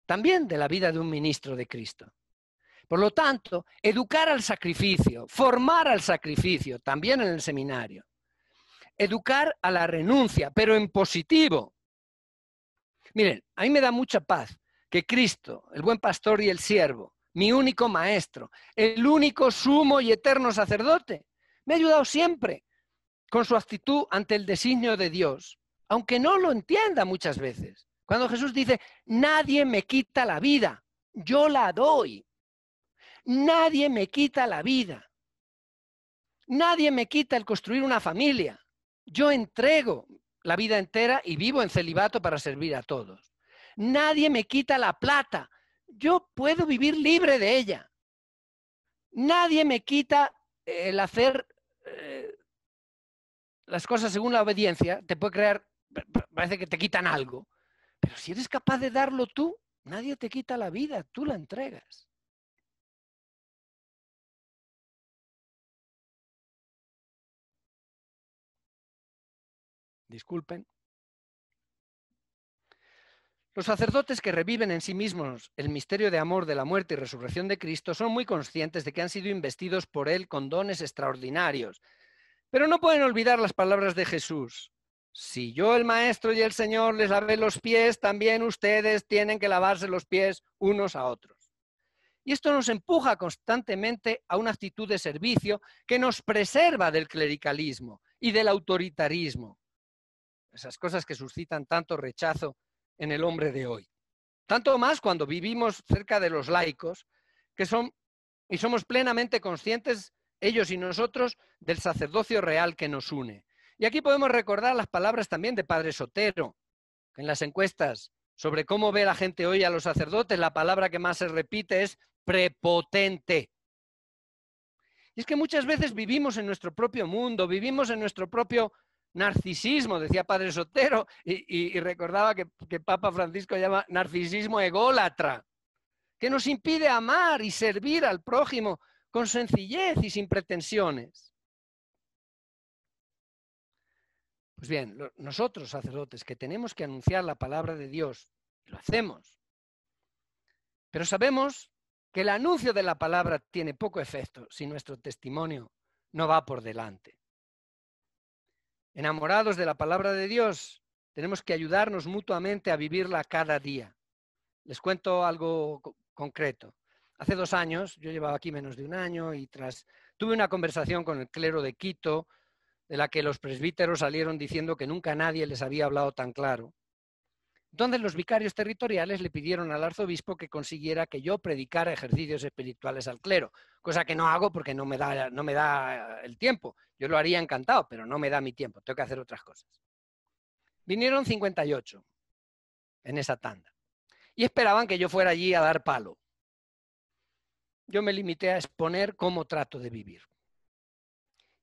también de la vida de un ministro de Cristo. Por lo tanto, educar al sacrificio, formar al sacrificio, también en el seminario. Educar a la renuncia, pero en positivo, Miren, a mí me da mucha paz que Cristo, el buen pastor y el siervo, mi único maestro, el único sumo y eterno sacerdote, me ha ayudado siempre con su actitud ante el designio de Dios, aunque no lo entienda muchas veces. Cuando Jesús dice, nadie me quita la vida, yo la doy. Nadie me quita la vida. Nadie me quita el construir una familia. Yo entrego la vida entera y vivo en celibato para servir a todos. Nadie me quita la plata. Yo puedo vivir libre de ella. Nadie me quita el hacer eh, las cosas según la obediencia. Te puede crear, parece que te quitan algo. Pero si eres capaz de darlo tú, nadie te quita la vida, tú la entregas. disculpen. Los sacerdotes que reviven en sí mismos el misterio de amor de la muerte y resurrección de Cristo son muy conscientes de que han sido investidos por Él con dones extraordinarios, pero no pueden olvidar las palabras de Jesús. Si yo, el Maestro y el Señor, les lavé los pies, también ustedes tienen que lavarse los pies unos a otros. Y esto nos empuja constantemente a una actitud de servicio que nos preserva del clericalismo y del autoritarismo esas cosas que suscitan tanto rechazo en el hombre de hoy. Tanto más cuando vivimos cerca de los laicos, que son y somos plenamente conscientes, ellos y nosotros, del sacerdocio real que nos une. Y aquí podemos recordar las palabras también de Padre Sotero, en las encuestas sobre cómo ve la gente hoy a los sacerdotes, la palabra que más se repite es prepotente. Y es que muchas veces vivimos en nuestro propio mundo, vivimos en nuestro propio narcisismo, decía Padre Sotero, y, recordaba que Papa Francisco llama narcisismo ególatra, que nos impide amar y servir al prójimo con sencillez y sin pretensiones. Pues bien, nosotros sacerdotes que tenemos que anunciar la palabra de Dios, lo hacemos, pero sabemos que el anuncio de la palabra tiene poco efecto si nuestro testimonio no va por delante enamorados de la palabra de Dios, tenemos que ayudarnos mutuamente a vivirla cada día. Les cuento algo concreto. Hace dos años, yo llevaba aquí menos de un año y tras tuve una conversación con el clero de Quito, de la que los presbíteros salieron diciendo que nunca nadie les había hablado tan claro donde los vicarios territoriales le pidieron al arzobispo que consiguiera que yo predicara ejercicios espirituales al clero, cosa que no hago porque no me da, no me da eh, el tiempo. Yo lo haría encantado, pero no me da mi tiempo, tengo que hacer otras cosas. Vinieron 58 en esa tanda y esperaban que yo fuera allí a dar palo. Yo me limité a exponer cómo trato de vivir.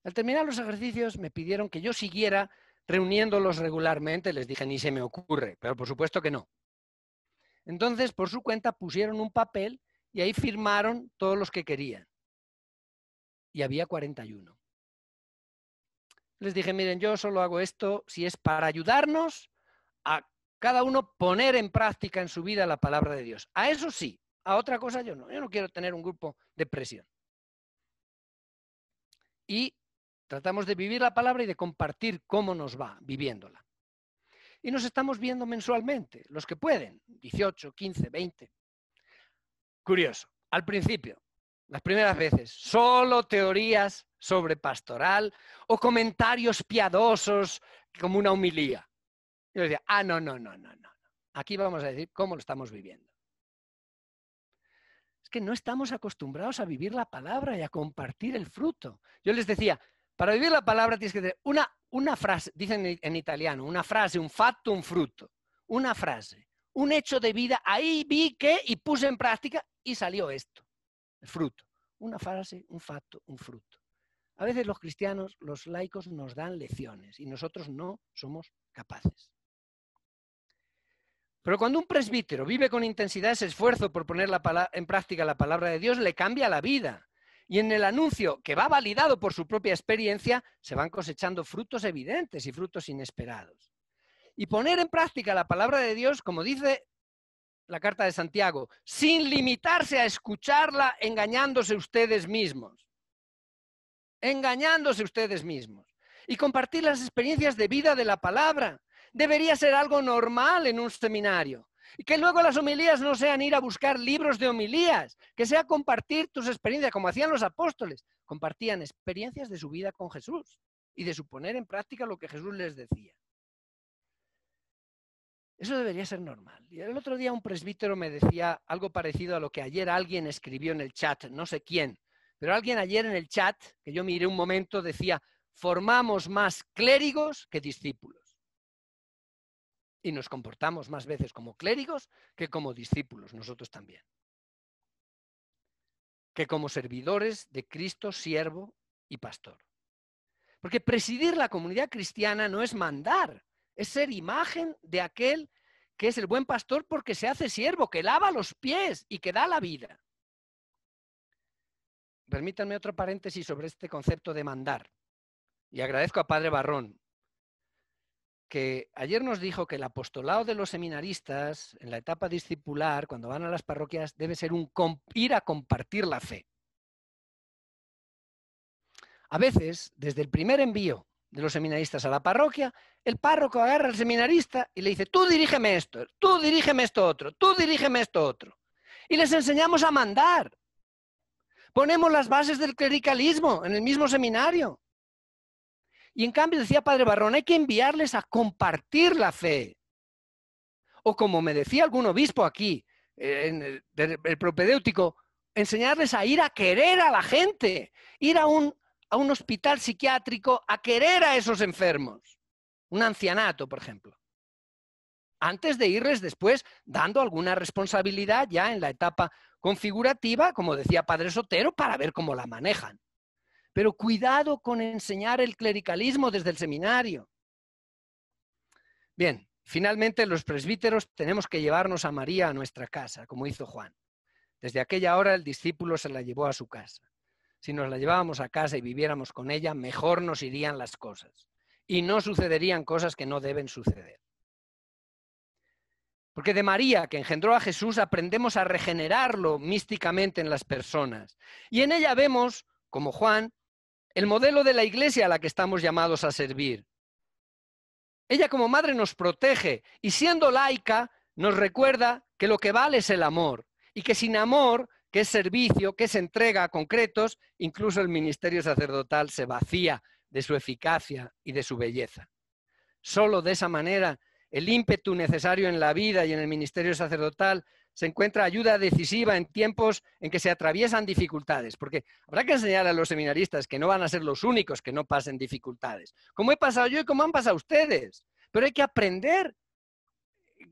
Al terminar los ejercicios me pidieron que yo siguiera reuniéndolos regularmente, les dije, ni se me ocurre, pero por supuesto que no. Entonces, por su cuenta, pusieron un papel y ahí firmaron todos los que querían. Y había 41. Les dije, miren, yo solo hago esto si es para ayudarnos a cada uno poner en práctica en su vida la palabra de Dios. A eso sí, a otra cosa yo no. Yo no quiero tener un grupo de presión. Y Tratamos de vivir la palabra y de compartir cómo nos va viviéndola. Y nos estamos viendo mensualmente, los que pueden, 18, 15, 20. Curioso, al principio, las primeras veces, solo teorías sobre pastoral o comentarios piadosos como una humilía. Yo decía, ah, no, no, no, no, no. Aquí vamos a decir cómo lo estamos viviendo. Es que no estamos acostumbrados a vivir la palabra y a compartir el fruto. Yo les decía, para vivir la palabra tienes que tener una, frase, dicen en italiano, una frase, un fatto, un fruto, una frase, un hecho de vida. Ahí vi que y puse en práctica y salió esto, el fruto. Una frase, un fatto, un fruto. A veces los cristianos, los laicos nos dan lecciones y nosotros no somos capaces. Pero cuando un presbítero vive con intensidad ese esfuerzo por poner la en práctica la palabra de Dios, le cambia la vida. Y en el anuncio, que va validado por su propia experiencia, se van cosechando frutos evidentes y frutos inesperados. Y poner en práctica la palabra de Dios, como dice la carta de Santiago, sin limitarse a escucharla engañándose ustedes mismos. Engañándose ustedes mismos. Y compartir las experiencias de vida de la palabra. Debería ser algo normal en un seminario. Y que luego las homilías no sean ir a buscar libros de homilías, que sea compartir tus experiencias, como hacían los apóstoles. Compartían experiencias de su vida con Jesús y de su poner en práctica lo que Jesús les decía. Eso debería ser normal. Y el otro día un presbítero me decía algo parecido a lo que ayer alguien escribió en el chat, no sé quién, pero alguien ayer en el chat, que yo miré un momento, decía, formamos más clérigos que discípulos y nos comportamos más veces como clérigos que como discípulos, nosotros también. Que como servidores de Cristo, siervo y pastor. Porque presidir la comunidad cristiana no es mandar, es ser imagen de aquel que es el buen pastor porque se hace siervo, que lava los pies y que da la vida. Permítanme otro paréntesis sobre este concepto de mandar. Y agradezco a Padre Barrón que ayer nos dijo que el apostolado de los seminaristas en la etapa discipular, cuando van a las parroquias, debe ser un ir a compartir la fe. A veces, desde el primer envío de los seminaristas a la parroquia, el párroco agarra al seminarista y le dice, tú dirígeme esto, tú dirígeme esto otro, tú dirígeme esto otro. Y les enseñamos a mandar. Ponemos las bases del clericalismo en el mismo seminario. Y en cambio decía Padre Barrón, hay que enviarles a compartir la fe. O como me decía algún obispo aquí, eh, en el, propedéutico, enseñarles a ir a querer a la gente, ir a a un hospital psiquiátrico a querer a esos enfermos, un ancianato, por ejemplo, antes de irles después dando alguna responsabilidad ya en la etapa configurativa, como decía Padre Sotero, para ver cómo la manejan. Pero cuidado con enseñar el clericalismo desde el seminario. Bien, finalmente los presbíteros tenemos que llevarnos a María a nuestra casa, como hizo Juan. Desde aquella hora el discípulo se la llevó a su casa. Si nos la llevábamos a casa y viviéramos con ella, mejor nos irían las cosas y no sucederían cosas que no deben suceder. Porque de María, que engendró a Jesús, aprendemos a regenerarlo místicamente en las personas. Y en ella vemos, como Juan, el modelo de la iglesia a la que estamos llamados a servir. Ella como madre nos protege y siendo laica nos recuerda que lo que vale es el amor y que sin amor, que es servicio, que es entrega a concretos, incluso el ministerio sacerdotal se vacía de su eficacia y de su belleza. Solo de esa manera el ímpetu necesario en la vida y en el ministerio sacerdotal se encuentra ayuda decisiva en tiempos en que se atraviesan dificultades, porque habrá que enseñar a los seminaristas que no van a ser los únicos que no pasen dificultades, como he pasado yo y como han pasado ustedes, pero hay que aprender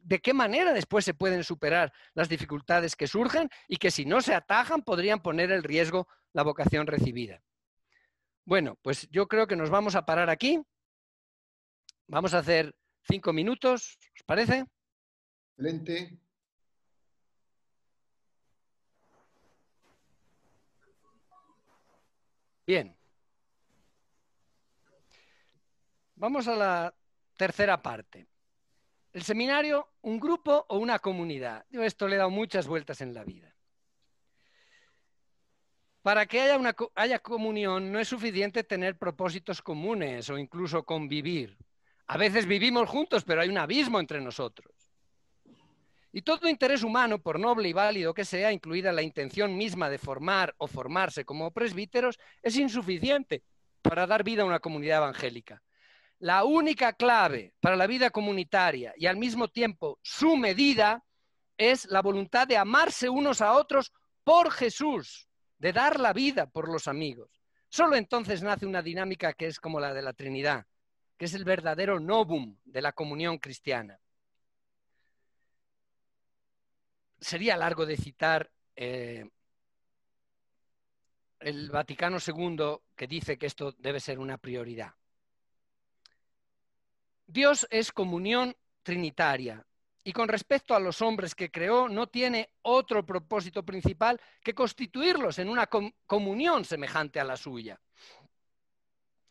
de qué manera después se pueden superar las dificultades que surgen y que si no se atajan podrían poner en riesgo la vocación recibida. Bueno, pues yo creo que nos vamos a parar aquí. Vamos a hacer cinco minutos, ¿os parece? Excelente. Bien. Vamos a la tercera parte. El seminario, un grupo o una comunidad. Yo esto le he dado muchas vueltas en la vida. Para que haya, una, haya comunión no es suficiente tener propósitos comunes o incluso convivir. A veces vivimos juntos, pero hay un abismo entre nosotros. Y todo interés humano, por noble y válido que sea, incluida la intención misma de formar o formarse como presbíteros, es insuficiente para dar vida a una comunidad evangélica. La única clave para la vida comunitaria y al mismo tiempo su medida es la voluntad de amarse unos a otros por Jesús, de dar la vida por los amigos. Solo entonces nace una dinámica que es como la de la Trinidad, que es el verdadero novum de la comunión cristiana. sería largo de citar eh, el Vaticano II que dice que esto debe ser una prioridad. Dios es comunión trinitaria y con respecto a los hombres que creó no tiene otro propósito principal que constituirlos en una comunión semejante a la suya.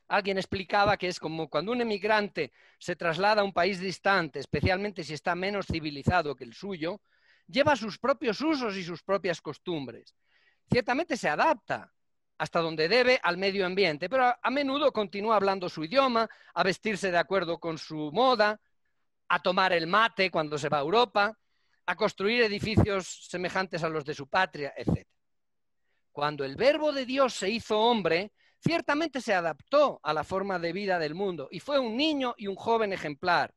Alguien explicaba que es como cuando un emigrante se traslada a un país distante, especialmente si está menos civilizado que el suyo, lleva sus propios usos y sus propias costumbres. Ciertamente se adapta hasta donde debe al medio ambiente, pero a menudo continúa hablando su idioma, a vestirse de acuerdo con su moda, a tomar el mate cuando se va a Europa, a construir edificios semejantes a los de su patria, etc. Cuando el verbo de Dios se hizo hombre, ciertamente se adaptó a la forma de vida del mundo y fue un niño y un joven ejemplar,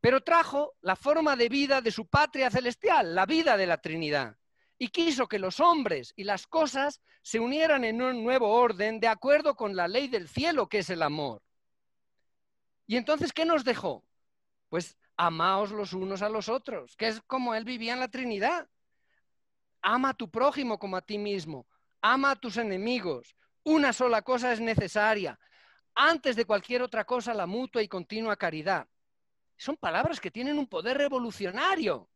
pero trajo la forma de vida de su patria celestial, la vida de la Trinidad, y quiso que los hombres y las cosas se unieran en un nuevo orden de acuerdo con la ley del cielo, que es el amor. ¿Y entonces qué nos dejó? Pues amaos los unos a los otros, que es como él vivía en la Trinidad. Ama a tu prójimo como a ti mismo, ama a tus enemigos. Una sola cosa es necesaria. Antes de cualquier otra cosa, la mutua y continua caridad son palabras que tienen un poder revolucionario,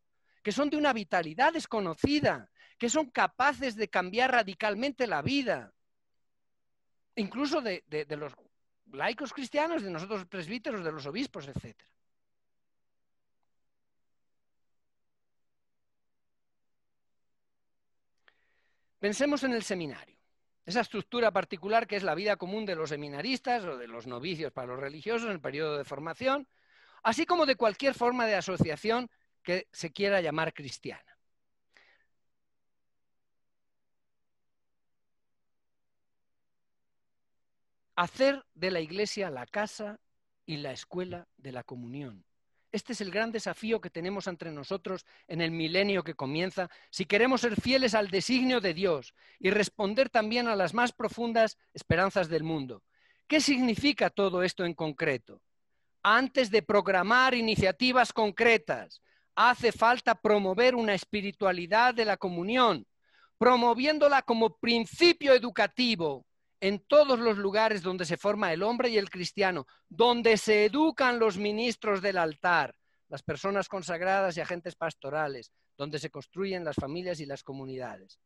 que son de una vitalidad desconocida, que son capaces de cambiar radicalmente la vida, incluso de, los laicos cristianos, de nosotros presbíteros, de los obispos, etc. Pensemos en el seminario, esa estructura particular que es la vida común de los seminaristas o de los novicios para los religiosos en el periodo de formación, así como de cualquier forma de asociación que se quiera llamar cristiana. Hacer de la iglesia la casa y la escuela de la comunión. Este es el gran desafío que tenemos entre nosotros en el milenio que comienza, si queremos ser fieles al designio de Dios y responder también a las más profundas esperanzas del mundo. ¿Qué significa todo esto en concreto? antes de programar iniciativas concretas. Hace falta promover una espiritualidad de la comunión, promoviéndola como principio educativo en todos los lugares donde se forma el hombre y el cristiano, donde se educan los ministros del altar, las personas consagradas y agentes pastorales, donde se construyen las familias y las comunidades.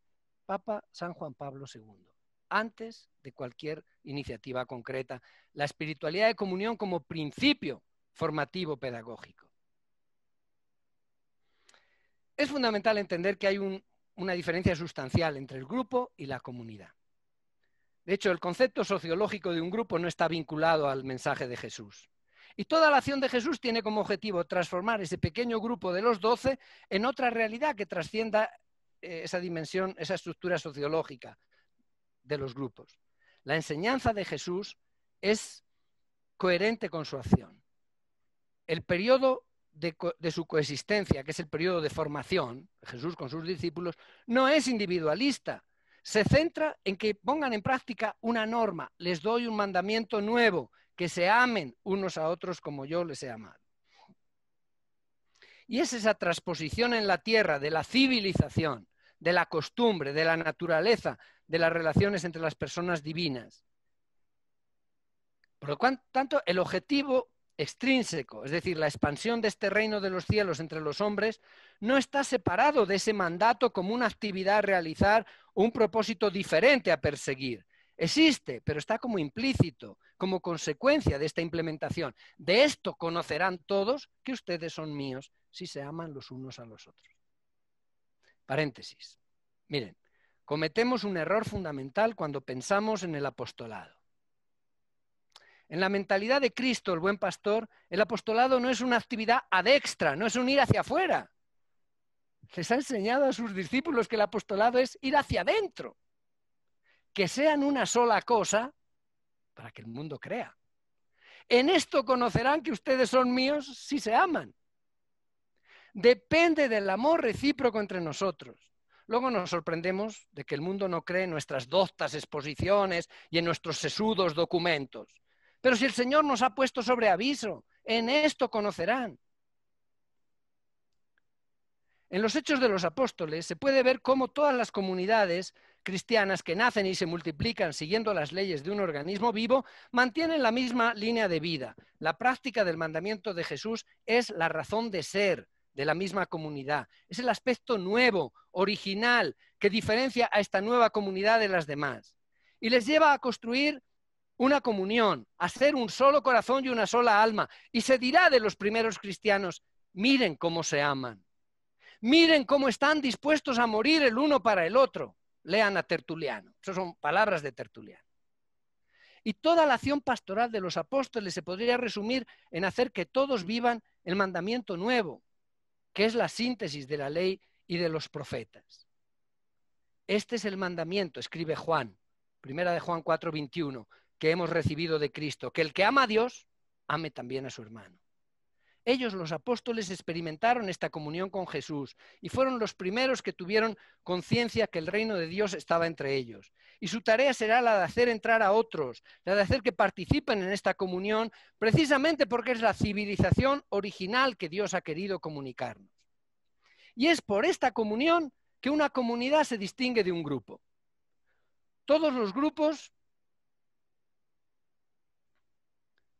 Papa San Juan Pablo II antes de cualquier iniciativa concreta, la espiritualidad de comunión como principio formativo pedagógico. Es fundamental entender que hay una diferencia sustancial entre el grupo y la comunidad. De hecho, el concepto sociológico de un grupo no está vinculado al mensaje de Jesús. Y toda la acción de Jesús tiene como objetivo transformar ese pequeño grupo de los doce en otra realidad que trascienda eh, esa dimensión, esa estructura sociológica, de los grupos. La enseñanza de Jesús es coherente con su acción. El periodo de, su coexistencia, que es el periodo de formación, Jesús con sus discípulos, no es individualista. Se centra en que pongan en práctica una norma. Les doy un mandamiento nuevo, que se amen unos a otros como yo les he amado. Y es esa transposición en la tierra de la civilización de la costumbre, de la naturaleza, de las relaciones entre las personas divinas. Por lo tanto, el objetivo extrínseco, es decir, la expansión de este reino de los cielos entre los hombres, no está separado de ese mandato como una actividad a realizar o un propósito diferente a perseguir. Existe, pero está como implícito, como consecuencia de esta implementación. De esto conocerán todos que ustedes son míos si se aman los unos a los otros. Paréntesis. Miren, cometemos un error fundamental cuando pensamos en el apostolado. En la mentalidad de Cristo, el buen pastor, el apostolado no es una actividad ad extra, no es un ir hacia afuera. Les ha enseñado a sus discípulos que el apostolado es ir hacia adentro, que sean una sola cosa para que el mundo crea. En esto conocerán que ustedes son míos si se aman depende del amor recíproco entre nosotros. Luego nos sorprendemos de que el mundo no cree en nuestras doctas exposiciones y en nuestros sesudos documentos. Pero si el Señor nos ha puesto sobre aviso, en esto conocerán. En los hechos de los apóstoles se puede ver cómo todas las comunidades cristianas que nacen y se multiplican siguiendo las leyes de un organismo vivo mantienen la misma línea de vida. La práctica del mandamiento de Jesús es la razón de ser, de la misma comunidad. Es el aspecto nuevo, original, que diferencia a esta nueva comunidad de las demás. Y les lleva a construir una comunión, a ser un solo corazón y una sola alma. Y se dirá de los primeros cristianos, miren cómo se aman, miren cómo están dispuestos a morir el uno para el otro. Lean a Tertuliano. Esas son palabras de Tertuliano. Y toda la acción pastoral de los apóstoles se podría resumir en hacer que todos vivan el mandamiento nuevo, que es la síntesis de la ley y de los profetas. Este es el mandamiento, escribe Juan, primera de Juan 4:21, que hemos recibido de Cristo, que el que ama a Dios, ame también a su hermano. Ellos, los apóstoles, experimentaron esta comunión con Jesús y fueron los primeros que tuvieron conciencia que el reino de Dios estaba entre ellos. Y su tarea será la de hacer entrar a otros, la de hacer que participen en esta comunión, precisamente porque es la civilización original que Dios ha querido comunicarnos. Y es por esta comunión que una comunidad se distingue de un grupo. Todos los grupos,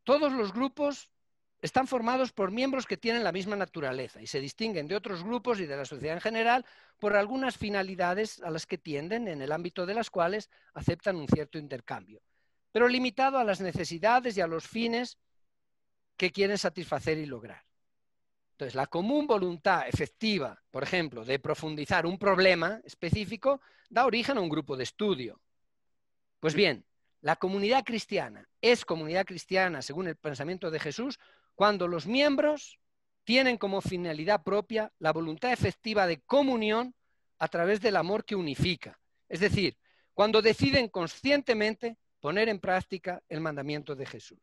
todos los grupos están formados por miembros que tienen la misma naturaleza y se distinguen de otros grupos y de la sociedad en general por algunas finalidades a las que tienden, en el ámbito de las cuales aceptan un cierto intercambio, pero limitado a las necesidades y a los fines que quieren satisfacer y lograr. Entonces, la común voluntad efectiva, por ejemplo, de profundizar un problema específico, da origen a un grupo de estudio. Pues bien, la comunidad cristiana es comunidad cristiana, según el pensamiento de Jesús, cuando los miembros tienen como finalidad propia la voluntad efectiva de comunión a través del amor que unifica. Es decir, cuando deciden conscientemente poner en práctica el mandamiento de Jesús.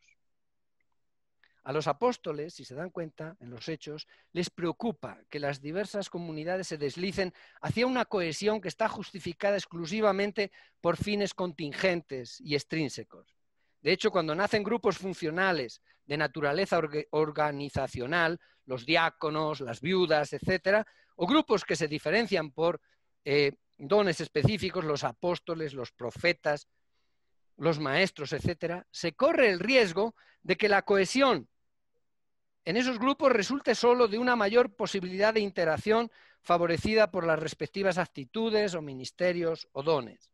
A los apóstoles, si se dan cuenta en los hechos, les preocupa que las diversas comunidades se deslicen hacia una cohesión que está justificada exclusivamente por fines contingentes y extrínsecos. De hecho, cuando nacen grupos funcionales de naturaleza organizacional, los diáconos, las viudas, etcétera, o grupos que se diferencian por eh, dones específicos, los apóstoles, los profetas, los maestros, etcétera, se corre el riesgo de que la cohesión en esos grupos resulte solo de una mayor posibilidad de interacción favorecida por las respectivas actitudes o ministerios o dones.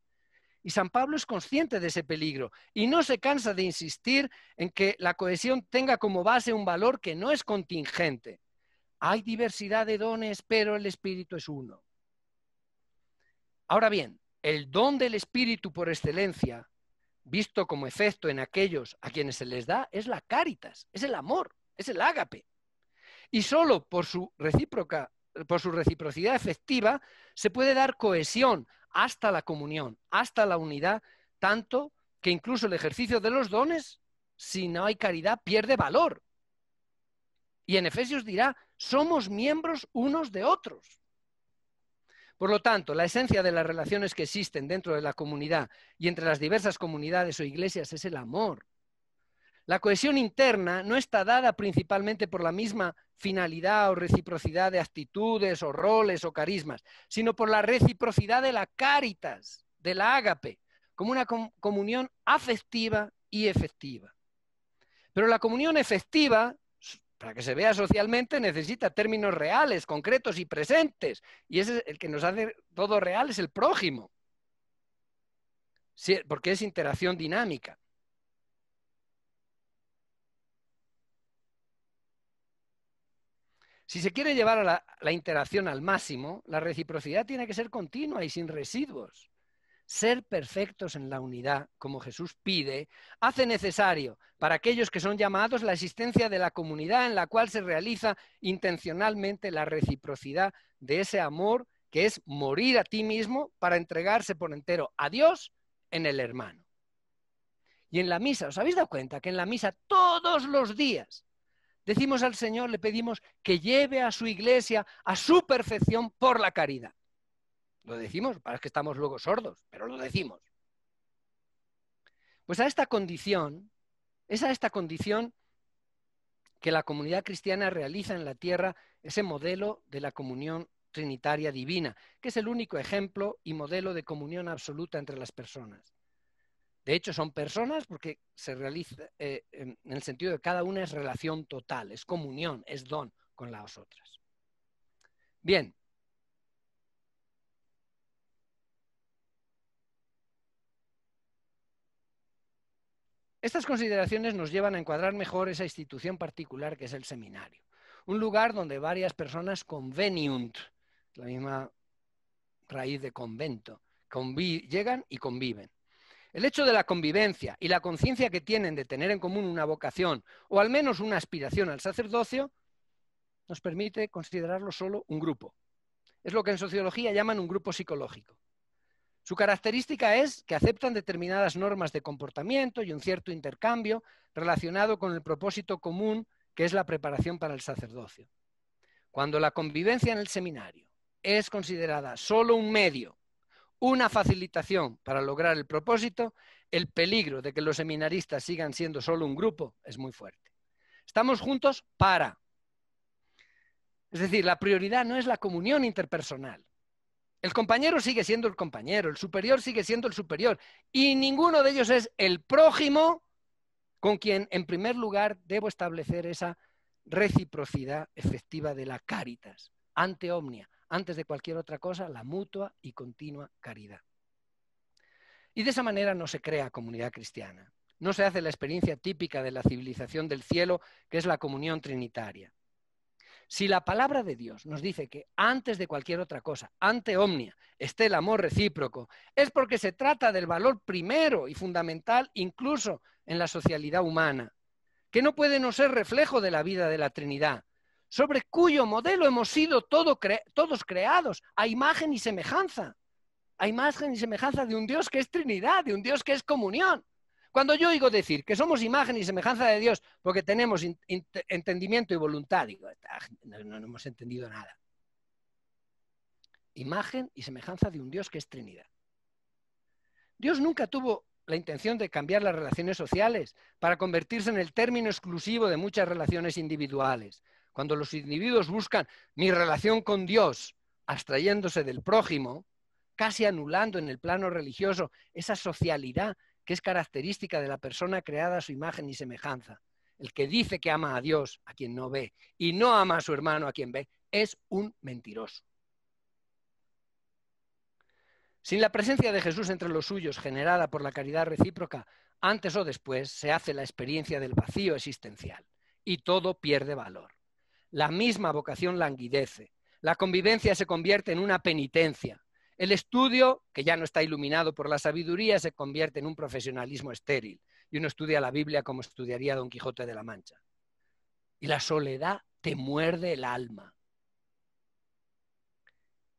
Y San Pablo es consciente de ese peligro y no se cansa de insistir en que la cohesión tenga como base un valor que no es contingente. Hay diversidad de dones, pero el Espíritu es uno. Ahora bien, el don del Espíritu por excelencia, visto como efecto en aquellos a quienes se les da, es la caritas, es el amor, es el ágape. Y solo por su recíproca por su reciprocidad efectiva, se puede dar cohesión hasta la comunión, hasta la unidad, tanto que incluso el ejercicio de los dones, si no hay caridad, pierde valor. Y en Efesios dirá, somos miembros unos de otros. Por lo tanto, la esencia de las relaciones que existen dentro de la comunidad y entre las diversas comunidades o iglesias es el amor. La cohesión interna no está dada principalmente por la misma finalidad o reciprocidad de actitudes o roles o carismas, sino por la reciprocidad de la caritas, de la ágape, como una comunión afectiva y efectiva. Pero la comunión efectiva, para que se vea socialmente, necesita términos reales, concretos y presentes. Y ese es el que nos hace todo real, es el prójimo. porque es interacción dinámica. Si se quiere llevar a la, la interacción al máximo, la reciprocidad tiene que ser continua y sin residuos. Ser perfectos en la unidad, como Jesús pide, hace necesario para aquellos que son llamados la existencia de la comunidad en la cual se realiza intencionalmente la reciprocidad de ese amor que es morir a ti mismo para entregarse por entero a Dios en el hermano. Y en la misa, ¿os habéis dado cuenta que en la misa todos los días decimos al Señor, le pedimos que lleve a su iglesia a su perfección por la caridad. Lo decimos, para que estamos luego sordos, pero lo decimos. Pues a esta condición, es a esta condición que la comunidad cristiana realiza en la tierra ese modelo de la comunión trinitaria divina, que es el único ejemplo y modelo de comunión absoluta entre las personas. De hecho, son personas porque se realiza eh, en el sentido de cada una es relación total, es comunión, es don con las otras. Bien. Estas consideraciones nos llevan a encuadrar mejor esa institución particular que es el seminario. Un lugar donde varias personas conveniunt, la misma raíz de convento, llegan y conviven el hecho de la convivencia y la conciencia que tienen de tener en común una vocación o al menos una aspiración al sacerdocio nos permite considerarlo solo un grupo. Es lo que en sociología llaman un grupo psicológico. Su característica es que aceptan determinadas normas de comportamiento y un cierto intercambio relacionado con el propósito común que es la preparación para el sacerdocio. Cuando la convivencia en el seminario es considerada solo un medio una facilitación para lograr el propósito, el peligro de que los seminaristas sigan siendo solo un grupo es muy fuerte. Estamos juntos para. Es decir, la prioridad no es la comunión interpersonal. El compañero sigue siendo el compañero, el superior sigue siendo el superior, y ninguno de ellos es el prójimo con quien, en primer lugar, debo establecer esa reciprocidad efectiva de la caritas, ante omnia, antes de cualquier otra cosa, la mutua y continua caridad. Y de esa manera no se crea comunidad cristiana. No se hace la experiencia típica de la civilización del cielo, que es la comunión trinitaria. Si la palabra de Dios nos dice que antes de cualquier otra cosa, ante omnia, esté el amor recíproco, es porque se trata del valor primero y fundamental incluso en la socialidad humana, que no puede no ser reflejo de la vida de la Trinidad, sobre cuyo modelo hemos sido todos creados, a imagen y semejanza, a imagen y semejanza de un Dios que es Trinidad, de un Dios que es comunión. Cuando yo oigo decir que somos imagen y semejanza de Dios porque tenemos entendimiento y voluntad, digo, ah, no, hemos entendido nada. Imagen y semejanza de un Dios que es Trinidad. Dios nunca tuvo la intención de cambiar las relaciones sociales para convertirse en el término exclusivo de muchas relaciones individuales. Cuando los individuos buscan mi relación con Dios, abstrayéndose del prójimo, casi anulando en el plano religioso esa socialidad que es característica de la persona creada a su imagen y semejanza. El que dice que ama a Dios, a quien no ve, y no ama a su hermano, a quien ve, es un mentiroso. Sin la presencia de Jesús entre los suyos, generada por la caridad recíproca, antes o después se hace la experiencia del vacío existencial y todo pierde valor la misma vocación languidece. La convivencia se convierte en una penitencia. El estudio, que ya no está iluminado por la sabiduría, se convierte en un profesionalismo estéril y uno estudia la Biblia como estudiaría Don Quijote de la Mancha. Y la soledad te muerde el alma.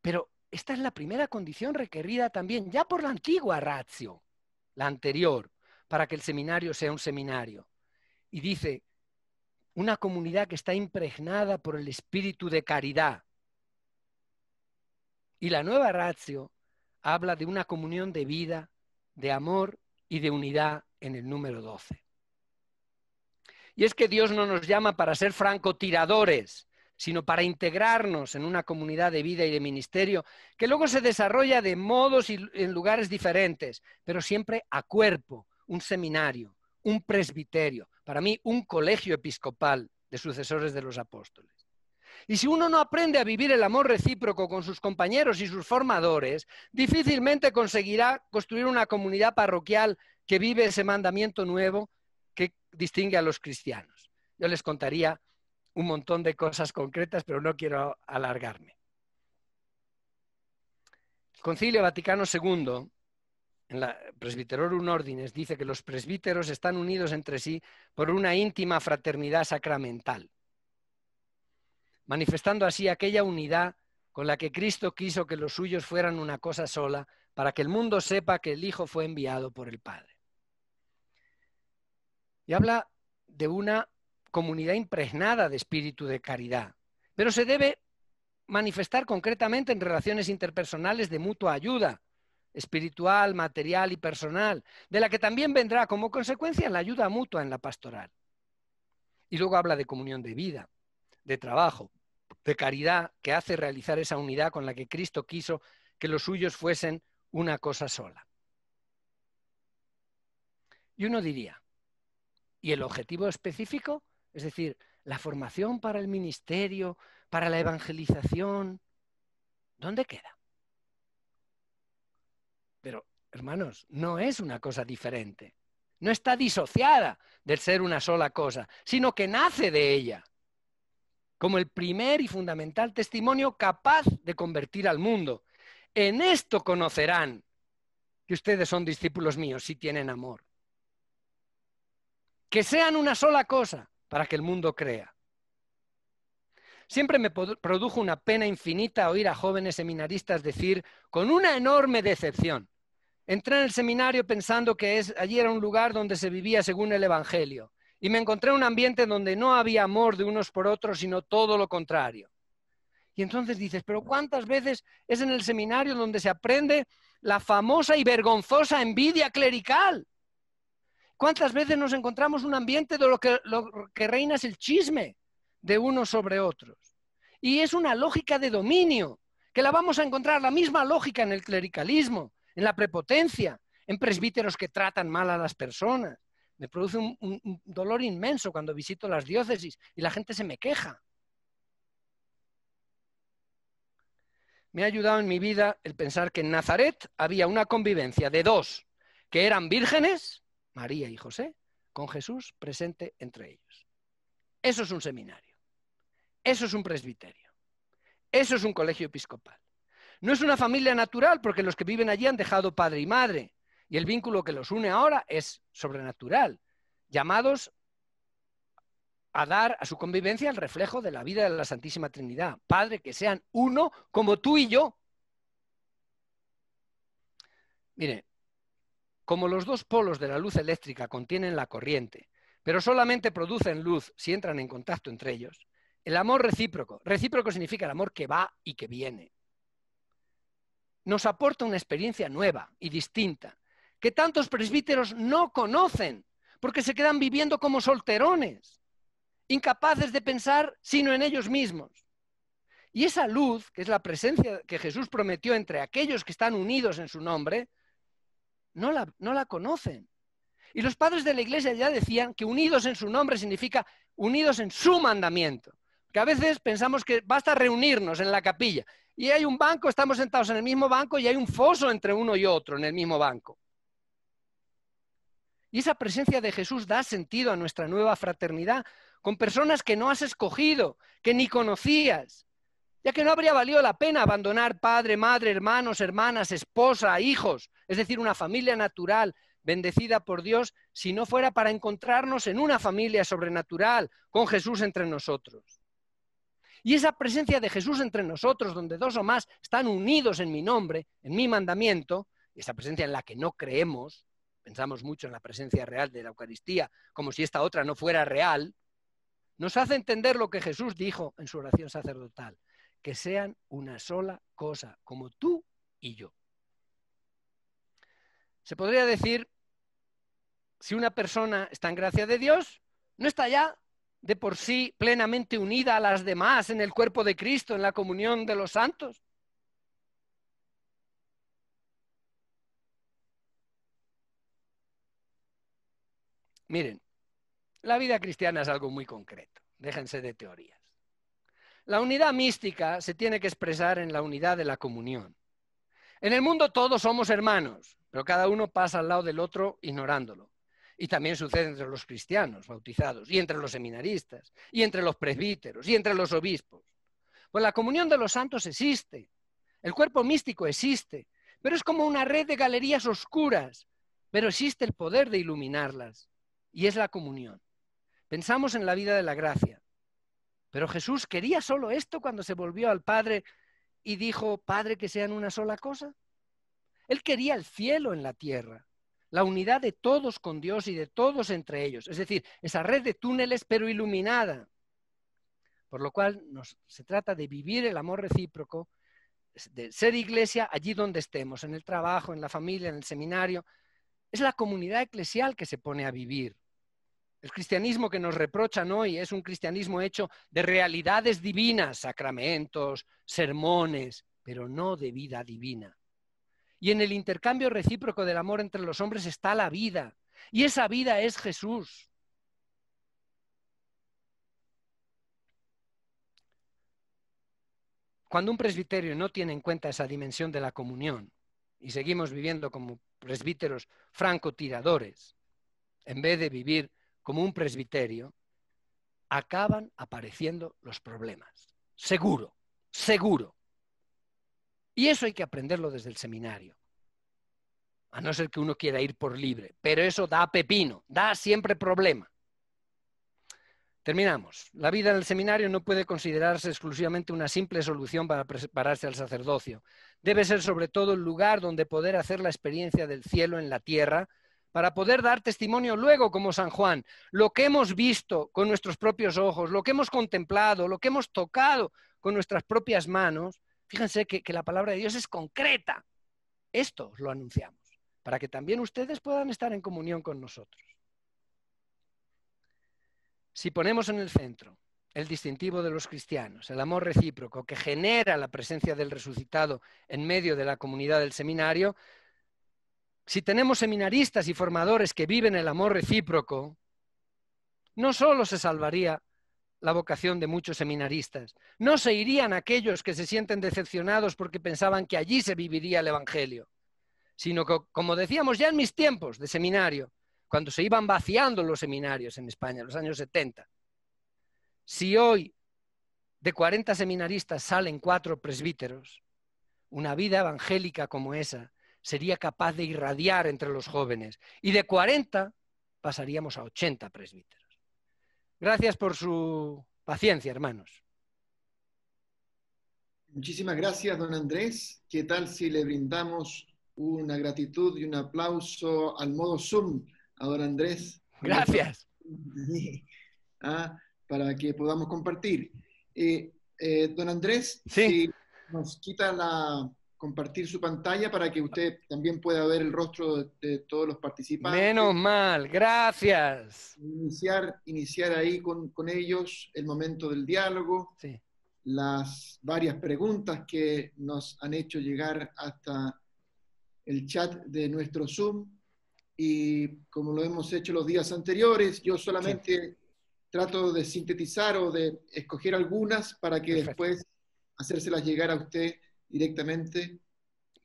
Pero esta es la primera condición requerida también ya por la antigua ratio, la anterior, para que el seminario sea un seminario. Y dice, una comunidad que está impregnada por el espíritu de caridad. Y la nueva ratio habla de una comunión de vida, de amor y de unidad en el número 12. Y es que Dios no nos llama para ser francotiradores, sino para integrarnos en una comunidad de vida y de ministerio que luego se desarrolla de modos y en lugares diferentes, pero siempre a cuerpo, un seminario, un presbiterio, para mí, un colegio episcopal de sucesores de los apóstoles. Y si uno no aprende a vivir el amor recíproco con sus compañeros y sus formadores, difícilmente conseguirá construir una comunidad parroquial que vive ese mandamiento nuevo que distingue a los cristianos. Yo les contaría un montón de cosas concretas, pero no quiero alargarme. Concilio Vaticano II en la Presbiterorum Ordines, dice que los presbíteros están unidos entre sí por una íntima fraternidad sacramental, manifestando así aquella unidad con la que Cristo quiso que los suyos fueran una cosa sola, para que el mundo sepa que el Hijo fue enviado por el Padre. Y habla de una comunidad impregnada de espíritu de caridad, pero se debe manifestar concretamente en relaciones interpersonales de mutua ayuda, espiritual, material y personal, de la que también vendrá como consecuencia la ayuda mutua en la pastoral. Y luego habla de comunión de vida, de trabajo, de caridad que hace realizar esa unidad con la que Cristo quiso que los suyos fuesen una cosa sola. Y uno diría, ¿y el objetivo específico? Es decir, la formación para el ministerio, para la evangelización, ¿dónde queda? Pero, hermanos, no es una cosa diferente. No está disociada del ser una sola cosa, sino que nace de ella, como el primer y fundamental testimonio capaz de convertir al mundo. En esto conocerán que ustedes son discípulos míos si tienen amor. Que sean una sola cosa para que el mundo crea. Siempre me produjo una pena infinita oír a jóvenes seminaristas decir, con una enorme decepción, Entré en el seminario pensando que es, allí era un lugar donde se vivía según el Evangelio. Y me encontré en un ambiente donde no había amor de unos por otros, sino todo lo contrario. Y entonces dices, pero ¿cuántas veces es en el seminario donde se aprende la famosa y vergonzosa envidia clerical? ¿Cuántas veces nos encontramos un ambiente donde lo que reina es el chisme de unos sobre otros? Y es una lógica de dominio, que la vamos a encontrar, la misma lógica en el clericalismo, en la prepotencia, en presbíteros que tratan mal a las personas. Me produce un, dolor inmenso cuando visito las diócesis y la gente se me queja. me ha ayudado en mi vida el pensar que en Nazaret había una convivencia de dos que eran vírgenes, María y José, con Jesús presente entre ellos. Eso es un seminario. Eso es un presbiterio. Eso es un colegio episcopal. No es una familia natural porque los que viven allí han dejado padre y madre. Y el vínculo que los une ahora es sobrenatural, llamados a dar a su convivencia el reflejo de la vida de la Santísima Trinidad. Padre, que sean uno como tú y yo. Mire, como los dos polos de la luz eléctrica contienen la corriente, pero solamente producen luz si entran en contacto entre ellos, el amor recíproco, recíproco significa el amor que va y que viene, nos aporta una experiencia nueva y distinta, que tantos presbíteros no conocen, porque se quedan viviendo como solterones, incapaces de pensar sino en ellos mismos. Y esa luz, que es la presencia que Jesús prometió entre aquellos que están unidos en su nombre, no la, no la conocen. Y los padres de la iglesia ya decían que unidos en su nombre significa unidos en su mandamiento a veces pensamos que basta reunirnos en la capilla y hay un banco, estamos sentados en el mismo banco y hay un foso entre uno y otro en el mismo banco. Y esa presencia de Jesús da sentido a nuestra nueva fraternidad con personas que no has escogido, que ni conocías, ya que no habría valido la pena abandonar padre, madre, hermanos, hermanas, esposa, hijos, es decir, una familia natural bendecida por Dios, si no fuera para encontrarnos en una familia sobrenatural con Jesús entre nosotros. Y esa presencia de Jesús entre nosotros, donde dos o más están unidos en mi nombre, en mi mandamiento, esa presencia en la que no creemos, pensamos mucho en la presencia real de la Eucaristía, como si esta otra no fuera real, nos hace entender lo que Jesús dijo en su oración sacerdotal, que sean una sola cosa, como tú y yo. Se podría decir, si una persona está en gracia de Dios, no está ya de por sí plenamente unida a las demás en el cuerpo de Cristo, en la comunión de los santos? Miren, la vida cristiana es algo muy concreto, déjense de teorías. La unidad mística se tiene que expresar en la unidad de la comunión. En el mundo todos somos hermanos, pero cada uno pasa al lado del otro ignorándolo. Y también sucede entre los cristianos bautizados, y entre los seminaristas, y entre los presbíteros, y entre los obispos. Pues la comunión de los santos existe, el cuerpo místico existe, pero es como una red de galerías oscuras, pero existe el poder de iluminarlas, y es la comunión. Pensamos en la vida de la gracia, pero Jesús quería solo esto cuando se volvió al Padre y dijo, Padre, que sean una sola cosa. Él quería el cielo en la tierra la unidad de todos con Dios y de todos entre ellos, es decir, esa red de túneles pero iluminada. Por lo cual se trata de vivir el amor recíproco, de ser iglesia allí donde estemos, en el trabajo, en la familia, en el seminario. Es la comunidad eclesial que se pone a vivir. El cristianismo que nos reprochan hoy es un cristianismo hecho de realidades divinas, sacramentos, sermones, pero no de vida divina. Y en el intercambio recíproco del amor entre los hombres está la vida. Y esa vida es Jesús. Cuando un presbiterio no tiene en cuenta esa dimensión de la comunión y seguimos viviendo como presbíteros francotiradores, en vez de vivir como un presbiterio, acaban apareciendo los problemas. Seguro, seguro. Y eso hay que aprenderlo desde el seminario. A no ser que uno quiera ir por libre. Pero eso da pepino, da siempre problema. Terminamos. La vida en el seminario no puede considerarse exclusivamente una simple solución para prepararse al sacerdocio. Debe ser sobre todo el lugar donde poder hacer la experiencia del cielo en la tierra para poder dar testimonio luego como San Juan. Lo que hemos visto con nuestros propios ojos, lo que hemos contemplado, lo que hemos tocado con nuestras propias manos, Fíjense que, la palabra de Dios es concreta. Esto lo anunciamos, para que también ustedes puedan estar en comunión con nosotros. Si ponemos en el centro el distintivo de los cristianos, el amor recíproco que genera la presencia del resucitado en medio de la comunidad del seminario, si tenemos seminaristas y formadores que viven el amor recíproco, no solo se salvaría la vocación de muchos seminaristas. No se irían aquellos que se sienten decepcionados porque pensaban que allí se viviría el Evangelio, sino que, como decíamos ya en mis tiempos de seminario, cuando se iban vaciando los seminarios en España, en los años 70, si hoy de 40 seminaristas salen cuatro presbíteros, una vida evangélica como esa sería capaz de irradiar entre los jóvenes y de 40 pasaríamos a 80 presbíteros. Gracias por su paciencia, hermanos. Muchísimas gracias, don Andrés. ¿Qué tal si le brindamos una gratitud y un aplauso al modo Zoom a don Andrés? Gracias. [LAUGHS] Ah, para que podamos compartir. Eh, eh, don Andrés, si nos quita la, compartir su pantalla para que usted también pueda ver el rostro de, todos los participantes. Menos mal, gracias. Iniciar, iniciar ahí con, con ellos el momento del diálogo, las varias preguntas que nos han hecho llegar hasta el chat de nuestro Zoom y como lo hemos hecho los días anteriores, yo solamente trato de sintetizar o de escoger algunas para que después hacérselas llegar a usted directamente.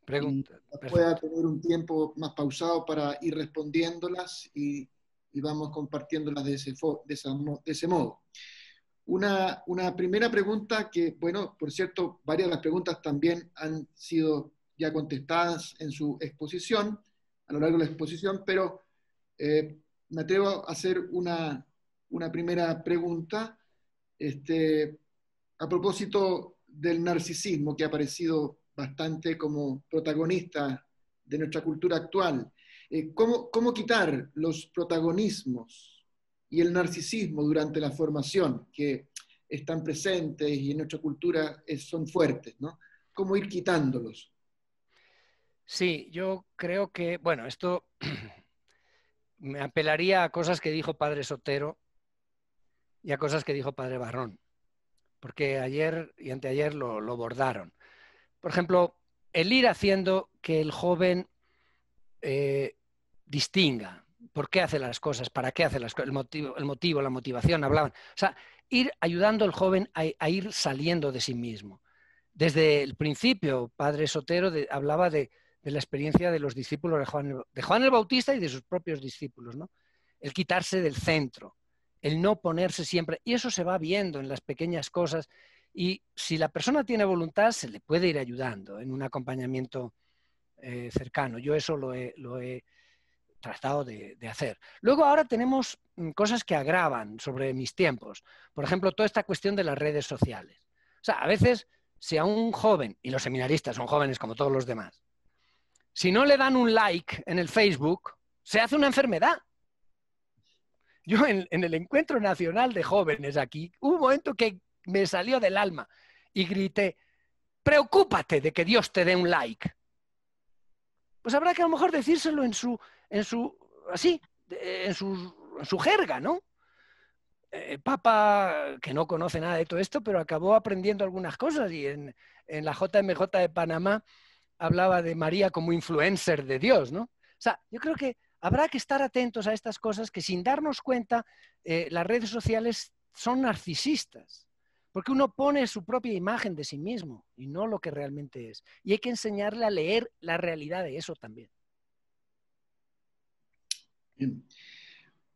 Pregunta. Pueda tener un tiempo más pausado para ir respondiéndolas y, y vamos compartiéndolas de ese, de ese modo. Una, primera pregunta que, bueno, por cierto, varias de las preguntas también han sido ya contestadas en su exposición, a lo largo de la exposición, pero eh, me atrevo a hacer una, primera pregunta. Este, a propósito del narcisismo que ha aparecido bastante como protagonista de nuestra cultura actual. Eh, ¿cómo, quitar los protagonismos y el narcisismo durante la formación que están presentes y en nuestra cultura eh, son fuertes? ¿no? ¿Cómo ir quitándolos? Sí, yo creo que, bueno, esto [CLEARS THROAT] me apelaría a cosas que dijo Padre Sotero y a cosas que dijo Padre Barrón porque ayer y anteayer lo, lo bordaron. Por ejemplo, el ir haciendo que el joven eh, distinga por qué hace las cosas, para qué hace las cosas, el motivo, el motivo la motivación, hablaban. O sea, ir ayudando al joven a, ir saliendo de sí mismo. Desde el principio, Padre Sotero hablaba de, la experiencia de los discípulos de Juan, de Juan el Bautista y de sus propios discípulos, ¿no? El quitarse del centro, el no ponerse siempre. Y eso se va viendo en las pequeñas cosas. Y si la persona tiene voluntad, se le puede ir ayudando en un acompañamiento eh, cercano. Yo eso lo he, tratado de, de, hacer. Luego ahora tenemos mm, cosas que agravan sobre mis tiempos. Por ejemplo, toda esta cuestión de las redes sociales. O sea, a veces, si a un joven, y los seminaristas son jóvenes como todos los demás, si no le dan un like en el Facebook, se hace una enfermedad. Yo en, el Encuentro Nacional de Jóvenes aquí, hubo un momento que me salió del alma y grité, preocúpate de que Dios te dé un like. Pues habrá que a lo mejor decírselo en su, en su, así, en su, su jerga, ¿no? El eh, Papa, que no conoce nada de todo esto, pero acabó aprendiendo algunas cosas y en, en la JMJ de Panamá hablaba de María como influencer de Dios, ¿no? O sea, yo creo que habrá que estar atentos a estas cosas que sin darnos cuenta eh, las redes sociales son narcisistas, porque uno pone su propia imagen de sí mismo y no lo que realmente es. Y hay que enseñarle a leer la realidad de eso también.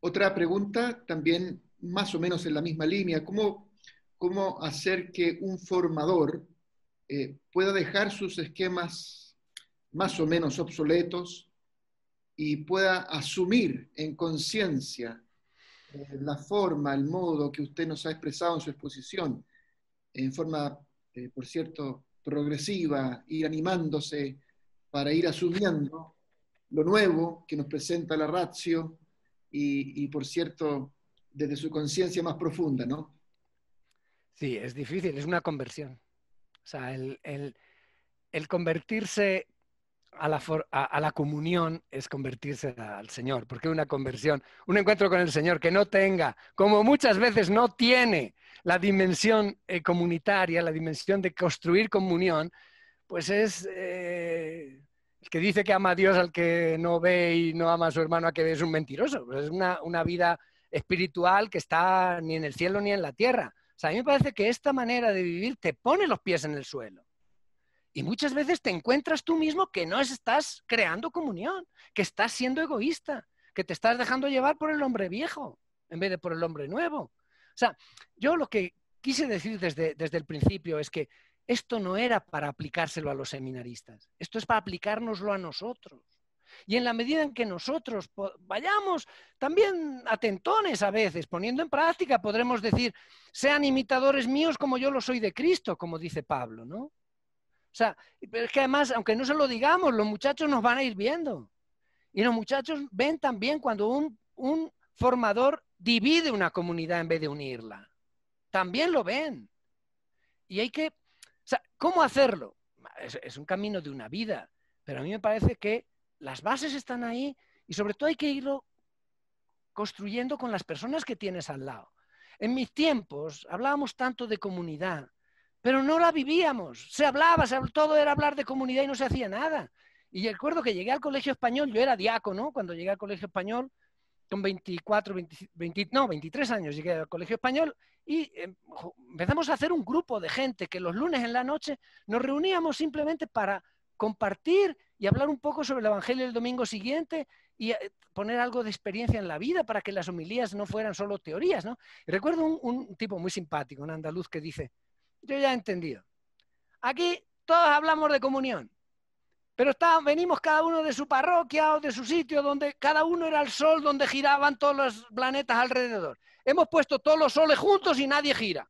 Otra pregunta también más o menos en la misma línea. ¿Cómo, hacer que un formador eh, pueda dejar sus esquemas más o menos obsoletos y pueda asumir en conciencia eh, la forma, el modo que usted nos ha expresado en su exposición, en forma, eh, por cierto, progresiva, ir animándose para ir asumiendo lo nuevo que nos presenta la ratio y, por cierto, desde su conciencia más profunda, ¿no? Sí, es difícil, es una conversión. O sea, el, el convertirse a la, a, la comunión es convertirse al Señor, porque una conversión, un encuentro con el Señor que no tenga, como muchas veces no tiene la dimensión eh, comunitaria, la dimensión de construir comunión, pues es eh, el que dice que ama a Dios al que no ve y no ama a su hermano a que ve es un mentiroso. Pues es una, una vida espiritual que está ni en el cielo ni en la tierra. O sea, a mí me parece que esta manera de vivir te pone los pies en el suelo. Y muchas veces te encuentras tú mismo que no estás creando comunión, que estás siendo egoísta, que te estás dejando llevar por el hombre viejo en vez de por el hombre nuevo. O sea, yo lo que quise decir desde, desde el principio es que esto no era para aplicárselo a los seminaristas, esto es para aplicárnoslo a nosotros. Y en la medida en que nosotros vayamos también atentones a veces, poniendo en práctica, podremos decir, sean imitadores míos como yo lo soy de Cristo, como dice Pablo, ¿no? O sea, pero es que además, aunque no se lo digamos, los muchachos nos van a ir viendo. Y los muchachos ven también cuando un, formador divide una comunidad en vez de unirla. También lo ven. Y hay que, o sea, ¿cómo hacerlo? es, un camino de una vida, pero a mí me parece que las bases están ahí y sobre todo hay que irlo construyendo con las personas que tienes al lado. En mis tiempos hablábamos tanto de comunidad pero no la vivíamos. Se hablaba, todo era hablar de comunidad y no se hacía nada. Y recuerdo que llegué al colegio español, yo era diácono cuando llegué al colegio español, con 24, 23 años llegué al colegio español y eh, empezamos a hacer un grupo de gente que los lunes en la noche nos reuníamos simplemente para compartir y hablar un poco sobre el Evangelio el domingo siguiente y eh, poner algo de experiencia en la vida para que las homilías no fueran solo teorías. ¿no? recuerdo un, un tipo muy simpático, un andaluz, que dice, yo ya he entendido. Aquí todos hablamos de comunión, pero venimos cada uno de su parroquia o de su sitio, donde cada uno era el sol, donde giraban todos los planetas alrededor. Hemos puesto todos los soles juntos y nadie gira.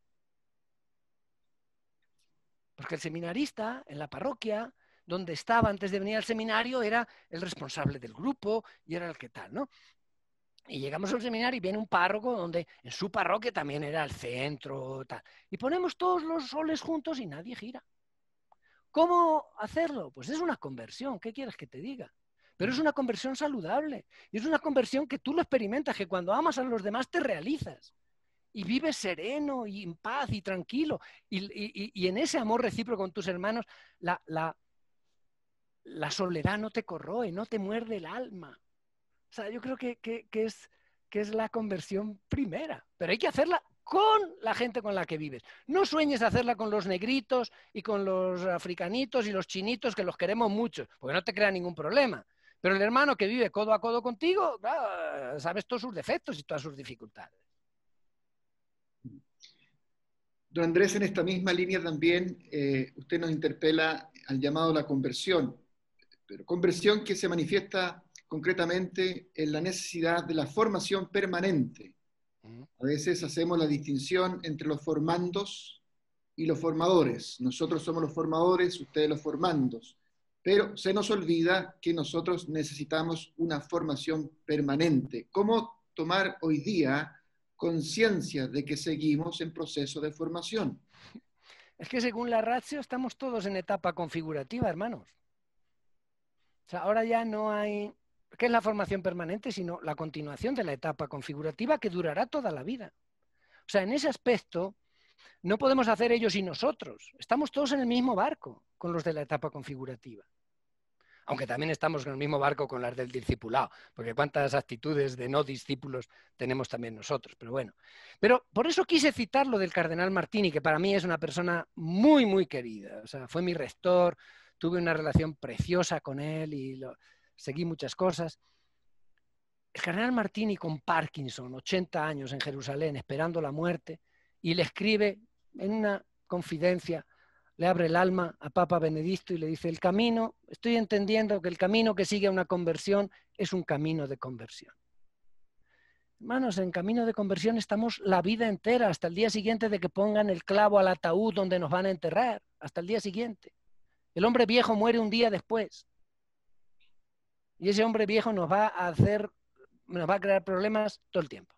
Porque el seminarista en la parroquia, donde estaba antes de venir al seminario, era el responsable del grupo y era el que tal, ¿no? Y llegamos al seminario y viene un párroco donde en su parroquia también era el centro, Y ponemos todos los soles juntos y nadie gira. ¿Cómo hacerlo? Pues es una conversión, ¿qué quieres que te diga? Pero es una conversión saludable. Y es una conversión que tú lo experimentas, que cuando amas a los demás te realizas. Y vives sereno y en paz y tranquilo. Y, en ese amor recíproco con tus hermanos, la, la soledad no te corroe, no te muerde el alma. O sea, yo creo que, es, que es la conversión primera, pero hay que hacerla con la gente con la que vives. No sueñes hacerla con los negritos y con los africanitos y los chinitos, que los queremos mucho, porque no te crea ningún problema. Pero el hermano que vive codo a codo contigo, ah, sabes todos sus defectos y todas sus dificultades. Don Andrés, en esta misma línea también eh, usted nos interpela al llamado a la conversión, pero conversión que se manifiesta concretamente en la necesidad de la formación permanente. A veces hacemos la distinción entre los formandos y los formadores. Nosotros somos los formadores, ustedes los formandos. Pero se nos olvida que nosotros necesitamos una formación permanente. ¿Cómo tomar hoy día conciencia de que seguimos en proceso de formación? Es que según la ratio estamos todos en etapa configurativa, hermanos. sea, ahora ya no hay ¿Qué es la formación permanente? Sino la continuación de la etapa configurativa que durará toda la vida. O sea, en ese aspecto no podemos hacer ellos y nosotros. Estamos todos en el mismo barco con los de la etapa configurativa. Aunque también estamos en el mismo barco con las del discipulado, porque cuántas actitudes de no discípulos tenemos también nosotros. Pero bueno, pero por eso quise citar lo del cardenal Martini, que para mí es una persona muy, muy querida. O sea, fue mi rector, tuve una relación preciosa con él y lo, seguí muchas cosas. El general Martini con Parkinson, 80 años en Jerusalén, esperando la muerte, y le escribe en una confidencia, le abre el alma a Papa Benedicto y le dice, el camino, estoy entendiendo que el camino que sigue a una conversión es un camino de conversión. Hermanos, en camino de conversión estamos la vida entera, hasta el día siguiente de que pongan el clavo al ataúd donde nos van a enterrar, hasta el día siguiente. El hombre viejo muere un día después. Y ese hombre viejo nos va a hacer, nos va a crear problemas todo el tiempo.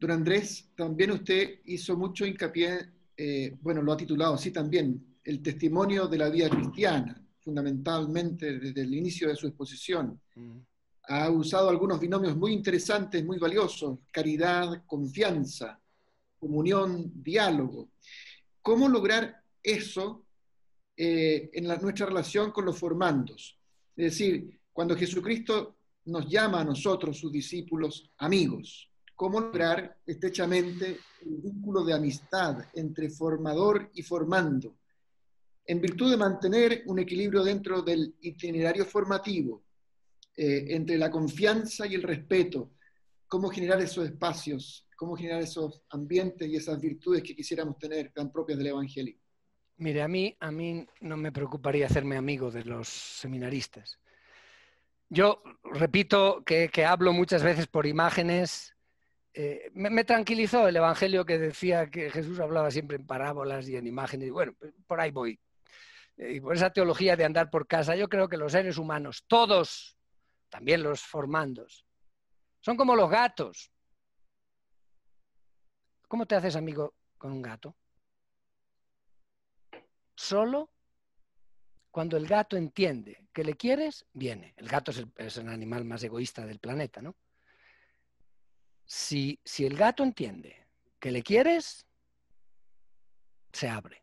Don Andrés, también usted hizo mucho hincapié, eh, bueno, lo ha titulado así también, el testimonio de la vida cristiana, fundamentalmente desde el inicio de su exposición. Mm. Ha usado algunos binomios muy interesantes, muy valiosos, caridad, confianza, comunión, diálogo. ¿Cómo lograr eso eh, en la, nuestra relación con los formandos. Es decir, cuando Jesucristo nos llama a nosotros, sus discípulos, amigos, cómo lograr estrechamente un vínculo de amistad entre formador y formando, en virtud de mantener un equilibrio dentro del itinerario formativo, eh, entre la confianza y el respeto, cómo generar esos espacios, cómo generar esos ambientes y esas virtudes que quisiéramos tener tan propias del Evangelio. Mire, a mí, a mí no me preocuparía hacerme amigo de los seminaristas. Yo repito que, hablo muchas veces por imágenes. Eh, me, tranquilizó el Evangelio que decía que Jesús hablaba siempre en parábolas y en imágenes. Y bueno, pues, por ahí voy. Eh, y por esa teología de andar por casa, yo creo que los seres humanos, todos, también los formandos, son como los gatos. ¿Cómo te haces amigo con un gato? solo cuando el gato entiende que le quieres, viene. El gato es el, animal más egoísta del planeta, ¿no? Si, el gato entiende que le quieres, se abre.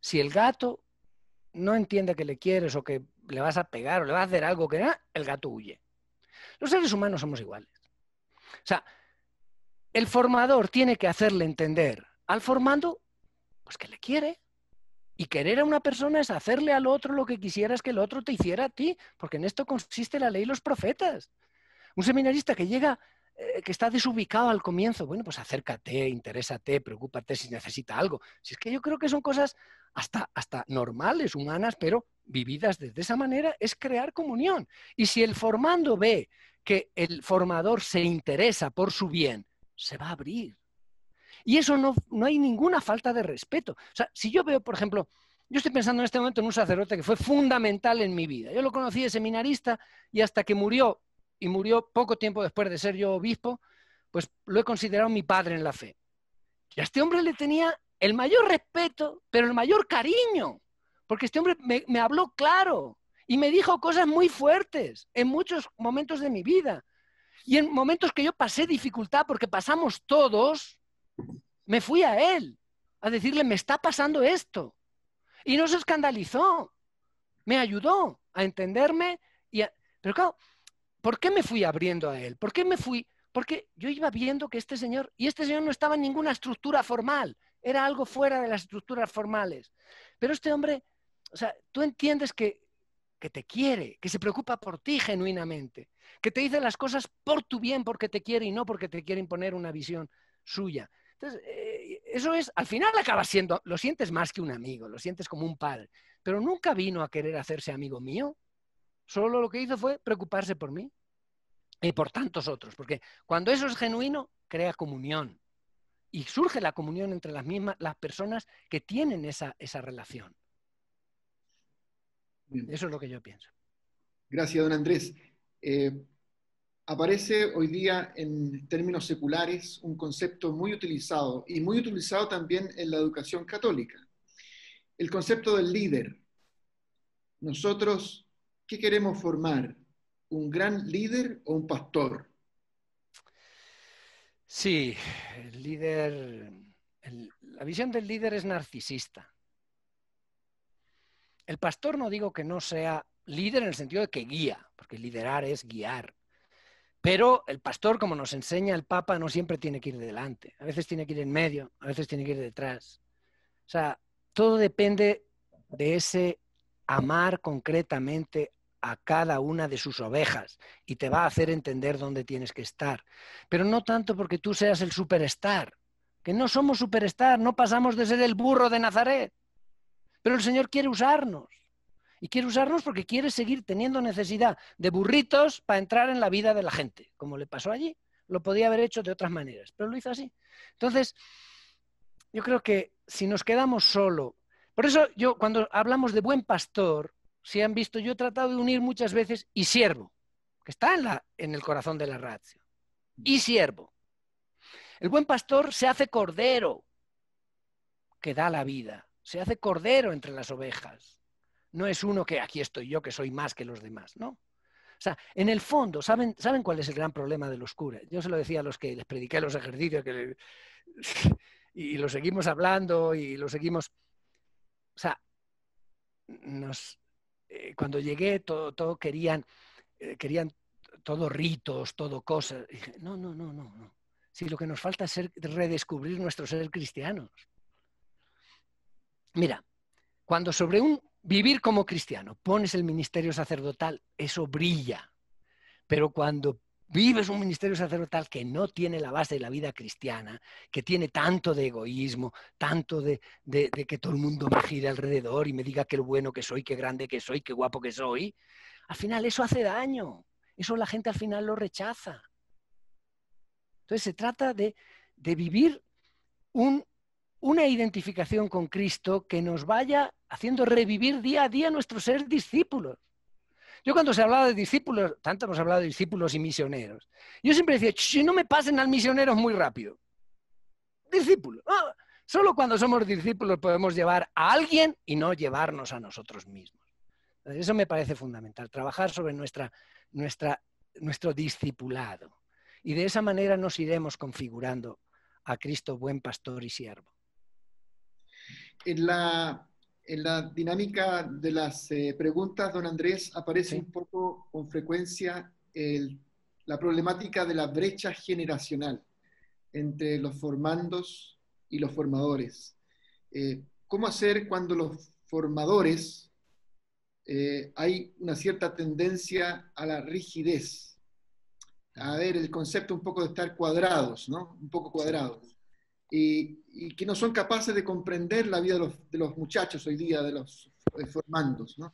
Si el gato no entiende que le quieres o que le vas a pegar o le vas a hacer algo que no, el gato huye. Los seres humanos somos iguales. O sea, el formador tiene que hacerle entender al formando pues que le quiere, y querer a una persona es hacerle al otro lo que quisieras que el otro te hiciera a ti, porque en esto consiste la ley y los profetas. Un seminarista que llega, eh, que está desubicado al comienzo, bueno, pues acércate, interésate, preocúpate si necesita algo. Si es que yo creo que son cosas hasta, hasta normales, humanas, pero vividas desde esa manera, es crear comunión. Y si el formando ve que el formador se interesa por su bien, se va a abrir y eso no, no hay ninguna falta de respeto. O sea, si yo veo, por ejemplo, yo estoy pensando en este momento en un sacerdote que fue fundamental en mi vida. Yo lo conocí de seminarista y hasta que murió, y murió poco tiempo después de ser yo obispo, pues lo he considerado mi padre en la fe. Y a este hombre le tenía el mayor respeto, pero el mayor cariño, porque este hombre me habló claro y me dijo cosas muy fuertes en muchos momentos de mi vida. Y en momentos que yo pasé dificultad, porque pasamos todos, me fui a él a decirle, me está pasando esto. Y no se escandalizó. Me ayudó a entenderme. Y Pero claro, ¿por qué me fui abriendo a él? ¿Por qué me fui? Porque yo iba viendo que este señor, y este señor no estaba en ninguna estructura formal, era algo fuera de las estructuras formales. Pero este hombre, o sea, tú entiendes que, que te quiere, que se preocupa por ti genuinamente, que te dice las cosas por tu bien porque te quiere y no porque te quiere imponer una visión suya. Entonces, eh, eso es, al final acaba siendo, lo sientes más que un amigo, lo sientes como un padre, pero nunca vino a querer hacerse amigo mío. Solo lo que hizo fue preocuparse por mí y por tantos otros, porque cuando eso es genuino, crea comunión. Y surge la comunión entre las mismas, las personas que tienen esa, esa relación. Eso es lo que yo pienso. Gracias, don Andrés. Eh, aparece hoy día en términos seculares un concepto muy utilizado y muy utilizado también en la educación católica, el concepto del líder. Nosotros, ¿qué queremos formar? ¿Un gran líder o un pastor? Sí, el líder, la visión del líder es narcisista. El pastor no digo que no sea líder en el sentido de que guía, porque liderar es guiar, pero el pastor, como nos enseña el Papa, no siempre tiene que ir delante. A veces tiene que ir en medio, a veces tiene que ir detrás. O sea, todo depende de ese amar concretamente a cada una de sus ovejas y te va a hacer entender dónde tienes que estar. Pero no tanto porque tú seas el superestar. que no somos superestar, no pasamos de ser el burro de Nazaret. Pero el Señor quiere usarnos y quiere usarnos porque quiere seguir teniendo necesidad de burritos para entrar en la vida de la gente, como le pasó allí. Lo podía haber hecho de otras maneras, pero lo hizo así. Entonces, yo creo que si nos quedamos solo, por eso yo cuando hablamos de buen pastor, si han visto, yo he tratado de unir muchas veces y siervo, que está en, en el corazón de la ratio, y siervo. El buen pastor se hace cordero, que da la vida, se hace cordero entre las ovejas. No es uno que aquí estoy yo, que soy más que los demás, ¿no? O sea, en el fondo, ¿saben, ¿saben cuál es el gran problema de los curas? Yo se lo decía a los que les prediqué los ejercicios que [LAUGHS] y lo seguimos hablando y lo seguimos... O sea, nos... Eh, cuando llegué todo, todo querían, eh, querían todo ritos, todo cosas. dije, no, no, no, no, no. Si lo que nos falta es redescubrir nuestros seres cristianos. Mira, cuando sobre un Vivir como cristiano, pones el ministerio sacerdotal, eso brilla. Pero cuando vives un ministerio sacerdotal que no tiene la base de la vida cristiana, que tiene tanto de egoísmo, tanto de, que todo el mundo me gire alrededor y me diga qué bueno que soy, qué grande que soy, qué guapo que soy, al final eso hace daño. Eso la gente al final lo rechaza. Entonces se trata de, vivir una identificación con Cristo que nos vaya haciendo revivir día a día nuestro ser discípulos. Yo cuando se hablaba de discípulos, tanto hemos hablado de discípulos y misioneros, yo siempre decía, si no me pasen al misionero muy rápido. Discípulo. Ah, solo cuando somos discípulos podemos llevar a alguien y no llevarnos a nosotros mismos. Eso me parece fundamental, trabajar sobre nuestra, nuestro discipulado. Y de esa manera nos iremos configurando a Cristo buen pastor y siervo. En la en la dinámica de las eh, preguntas, don Andrés, aparece un poco con frecuencia la problemática de la brecha generacional entre los formandos y los formadores. Eh, ¿Cómo hacer cuando los formadores eh, hay una cierta tendencia a la rigidez? A ver, el concepto un poco de estar cuadrados, ¿no? Un poco cuadrados y, y, que no son capaces de comprender la vida de los, muchachos hoy día, de los formandos. ¿no?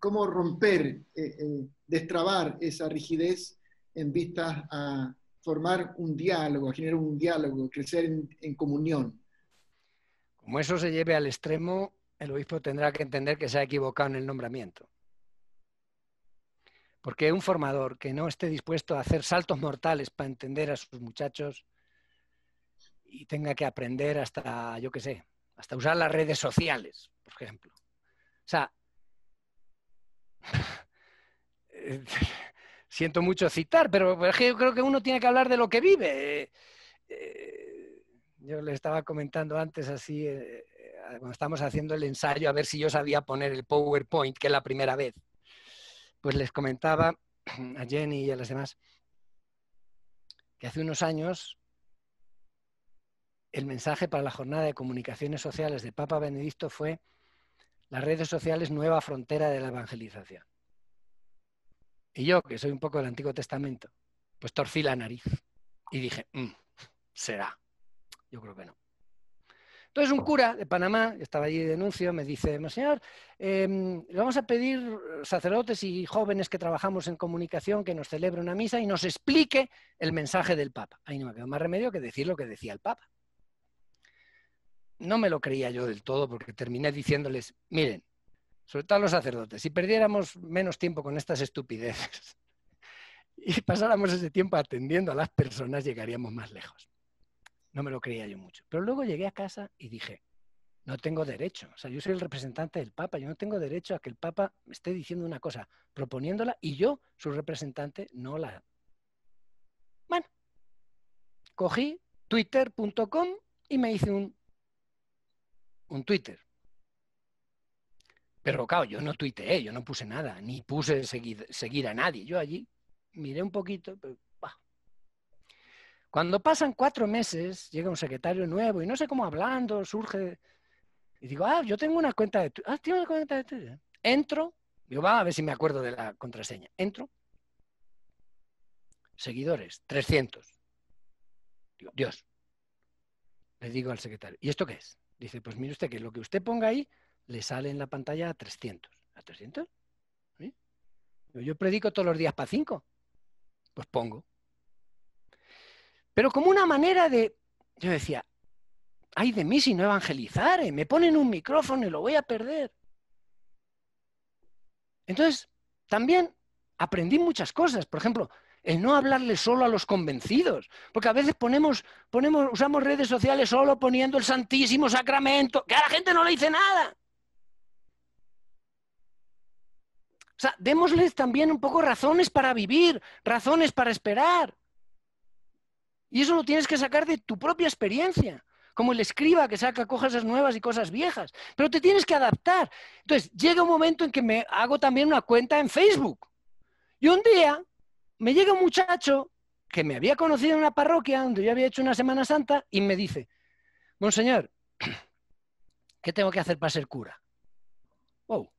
¿Cómo romper, eh, eh, destrabar esa rigidez en vista a formar un diálogo, a generar un diálogo, crecer en comunión? Como eso se lleve al extremo, el obispo tendrá que entender que se ha equivocado en el nombramiento. Porque un formador que no esté dispuesto a hacer saltos mortales para entender a sus muchachos y tenga que aprender hasta, yo qué sé, hasta usar las redes sociales, por ejemplo. O sea, eh, [LAUGHS] siento mucho citar, pero es que yo creo que uno tiene que hablar de lo que vive. Eh, yo le estaba comentando antes así, eh, cuando estábamos haciendo el ensayo, a ver si yo sabía poner el PowerPoint, que es la primera vez. Pues les comentaba [CLEARS THROAT] a Jenny y a las demás que hace unos años el mensaje para la jornada de comunicaciones sociales del Papa Benedicto fue las redes sociales nueva frontera de la evangelización. Y yo, que soy un poco del Antiguo Testamento, pues torcí la nariz y dije, mm, será. Yo creo que no. Entonces un cura de Panamá, estaba allí de denuncio, me dice, señor, em, vamos a pedir sacerdotes y jóvenes que trabajamos en comunicación que nos celebre una misa y nos explique el mensaje del Papa. Ahí no me quedó más remedio que decir lo que decía el Papa no me lo creía yo del todo porque terminé diciéndoles, miren, sobre todo los sacerdotes, si perdiéramos menos tiempo con estas estupideces [LAUGHS] y pasáramos ese tiempo atendiendo a las personas, llegaríamos más lejos. No me lo creía yo mucho. Pero luego llegué a casa y dije, no tengo derecho. O sea, yo soy el representante del Papa, yo no tengo derecho a que el Papa me esté diciendo una cosa, proponiéndola, y yo, su representante, no la. Bueno, cogí twitter.com y me hice un un Twitter. Pero claro, yo no tuiteé, yo no puse nada, ni puse seguir, a nadie. Yo allí miré un poquito, pero Cuando pasan cuatro meses, llega un secretario nuevo y no sé cómo hablando, surge. Y digo, ah, yo tengo una cuenta de Twitter. Ah, tengo una cuenta de Twitter. Entro, digo, va a ver si me acuerdo de la contraseña. Entro. Seguidores, 300. Dios. Le digo al secretario, ¿y esto qué es? Dice, pues mire usted que lo que usted ponga ahí le sale en la pantalla a 300. ¿A 300? Yo predico todos los días para 5. Pues pongo. Pero como una manera de, yo decía, ay de mí si no evangelizar, me ponen un micrófono y lo voy a perder. Entonces, también aprendí muchas cosas. Por ejemplo, el no hablarle solo a los convencidos, porque a veces ponemos, ponemos, usamos redes sociales solo poniendo el Santísimo Sacramento, que a la gente no le dice nada. O sea, démosles también un poco razones para vivir, razones para esperar. Y eso lo tienes que sacar de tu propia experiencia, como el escriba que saca cosas nuevas y cosas viejas, pero te tienes que adaptar. Entonces, llega un momento en que me hago también una cuenta en Facebook. Y un día me llega un muchacho que me había conocido en una parroquia donde yo había hecho una Semana Santa y me dice, Monseñor, [CLEARS THROAT] ¿qué tengo que hacer para ser cura? Wow.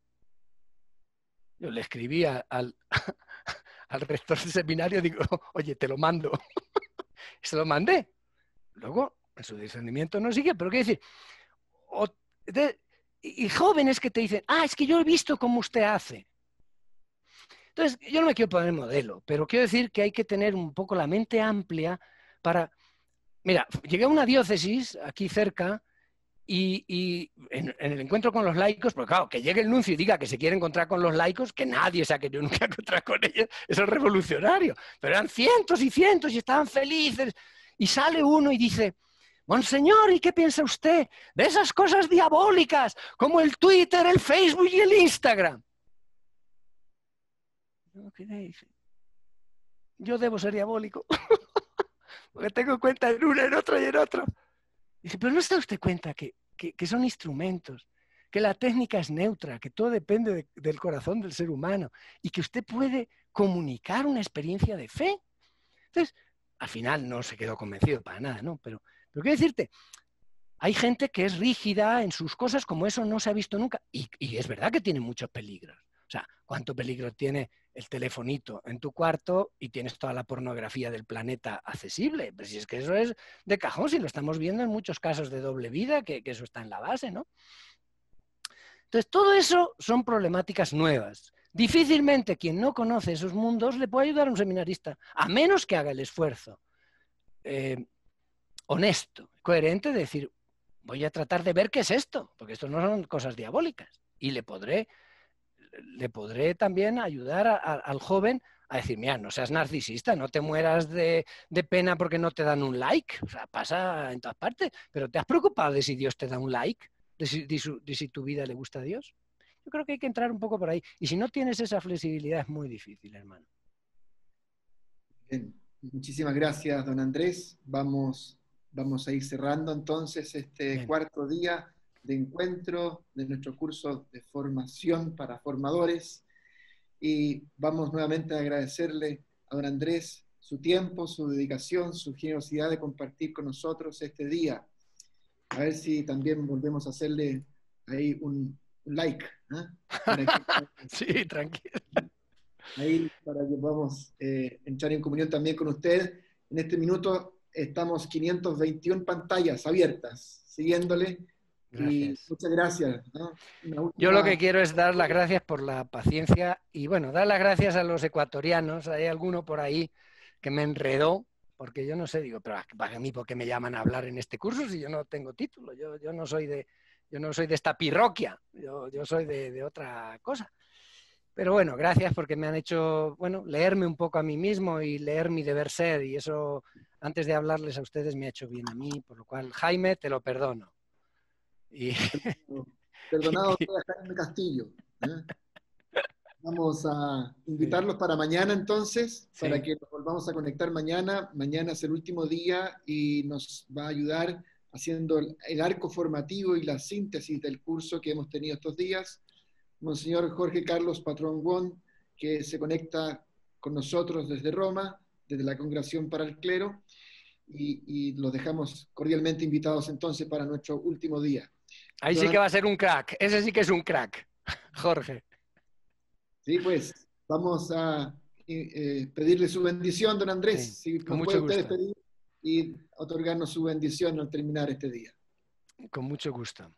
Yo le escribí [LAUGHS] al, rector del seminario, digo, [LAUGHS] oye, te lo mando. [LAUGHS] Se lo mandé. Luego, en su discernimiento no sigue, pero qué decir, y jóvenes que te dicen, ah, es que yo he visto cómo usted hace. Entonces, yo no me quiero poner modelo, pero quiero decir que hay que tener un poco la mente amplia para... Mira, llegué a una diócesis aquí cerca y, en, en, el encuentro con los laicos, porque claro, que llegue el nuncio y diga que se quiere encontrar con los laicos, que nadie se ha querido [LAUGHS] nunca encontrar con ellos, eso es revolucionario. Pero eran cientos y cientos y estaban felices. Y sale uno y dice, Monseñor, ¿y qué piensa usted de esas cosas diabólicas como el Twitter, el Facebook y el Instagram? Yo debo ser diabólico, [LAUGHS] porque tengo cuenta en una, en otra y en otra. Dice, pero ¿no se da usted cuenta que, son instrumentos, que la técnica es neutra, que todo depende del corazón del ser humano y que usted puede comunicar una experiencia de fe? Entonces, al final no se quedó convencido para nada, ¿no? Pero, pero quiero decirte, hay gente que es rígida en sus cosas como eso no se ha visto nunca y, y es verdad que tiene muchos peligros. O sea, ¿cuánto peligro tiene el telefonito en tu cuarto y tienes toda la pornografía del planeta accesible? Pero pues si es que eso es de cajón, si lo estamos viendo en muchos casos de doble vida, que, eso está en la base, ¿no? Entonces, todo eso son problemáticas nuevas. Difícilmente quien no conoce esos mundos le puede ayudar a un seminarista, a menos que haga el esfuerzo eh, honesto, coherente de decir, voy a tratar de ver qué es esto, porque esto no son cosas diabólicas, y le podré le podré también ayudar al joven a decir, mira, no seas narcisista, no te mueras de, pena porque no te dan un like, o sea, pasa en todas partes, pero ¿te has preocupado de si Dios te da un like, de si, si tu vida le gusta a Dios? Yo creo que hay que entrar un poco por ahí. Y si no tienes esa flexibilidad es muy difícil, hermano. Bien. Muchísimas gracias, don Andrés. Vamos, vamos a ir cerrando entonces este cuarto día de encuentro de nuestro curso de formación para formadores. Y vamos nuevamente a agradecerle a don Andrés su tiempo, su dedicación, su generosidad de compartir con nosotros este día. A ver si también volvemos a hacerle ahí un, like. ¿eh? [LAUGHS] sí, tranquilo. Ahí para que podamos eh, entrar en comunión también con usted. En este minuto estamos 521 pantallas abiertas, siguiéndole muchas gracias. Yo lo que quiero es dar las gracias por la paciencia y bueno, dar las gracias a los ecuatorianos. Hay alguno por ahí que me enredó, porque yo no sé, digo, pero para mí, ¿por qué me llaman a hablar en este curso si yo no tengo título? Yo, no, soy de, yo no soy de esta pirroquia, yo, soy de, de, otra cosa. Pero bueno, gracias porque me han hecho, bueno, leerme un poco a mí mismo y leer mi deber ser y eso antes de hablarles a ustedes me ha hecho bien a mí, por lo cual, Jaime, te lo perdono. [LAUGHS] Perdonado, en el castillo. [LAUGHS] Vamos a invitarlos para mañana entonces, para que nos volvamos a conectar mañana. Mañana es el último día y nos va a ayudar haciendo el arco formativo y la síntesis del curso que hemos tenido estos días. Monseñor Jorge Carlos Patrón Guón, que se conecta con nosotros desde Roma, desde la Congregación para el Clero, y los dejamos cordialmente invitados entonces para nuestro último día. Ahí sí que va a ser un crack. Ese sí que es un crack, [LAUGHS] Jorge. Sí, pues vamos a eh, eh, pedirle su bendición, don Andrés. si con Pedir y otorgarnos su bendición al terminar este día. Con mucho gusto.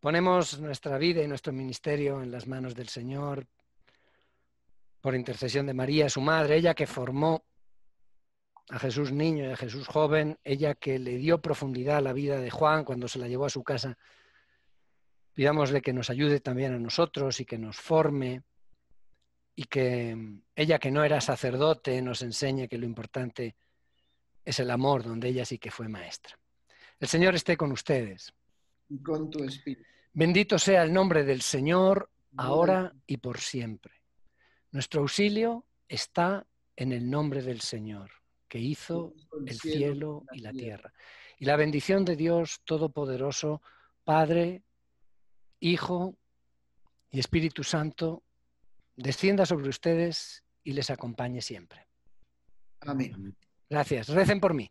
Ponemos nuestra vida y nuestro ministerio en las manos del Señor por intercesión de María, su madre, ella que formó a Jesús niño y a Jesús joven, ella que le dio profundidad a la vida de Juan cuando se la llevó a su casa. Pidámosle que nos ayude también a nosotros y que nos forme y que mm, ella que no era sacerdote nos enseñe que lo importante es el amor, donde ella sí que fue maestra. El Señor esté con ustedes. Y con tu espíritu. Bendito sea el nombre del Señor, ahora y por siempre. Nuestro auxilio está en el nombre del Señor que hizo el cielo y la tierra. Y la bendición de Dios Todopoderoso, Padre, Hijo y Espíritu Santo, descienda sobre ustedes y les acompañe siempre. Amén. Gracias. Recen por mí.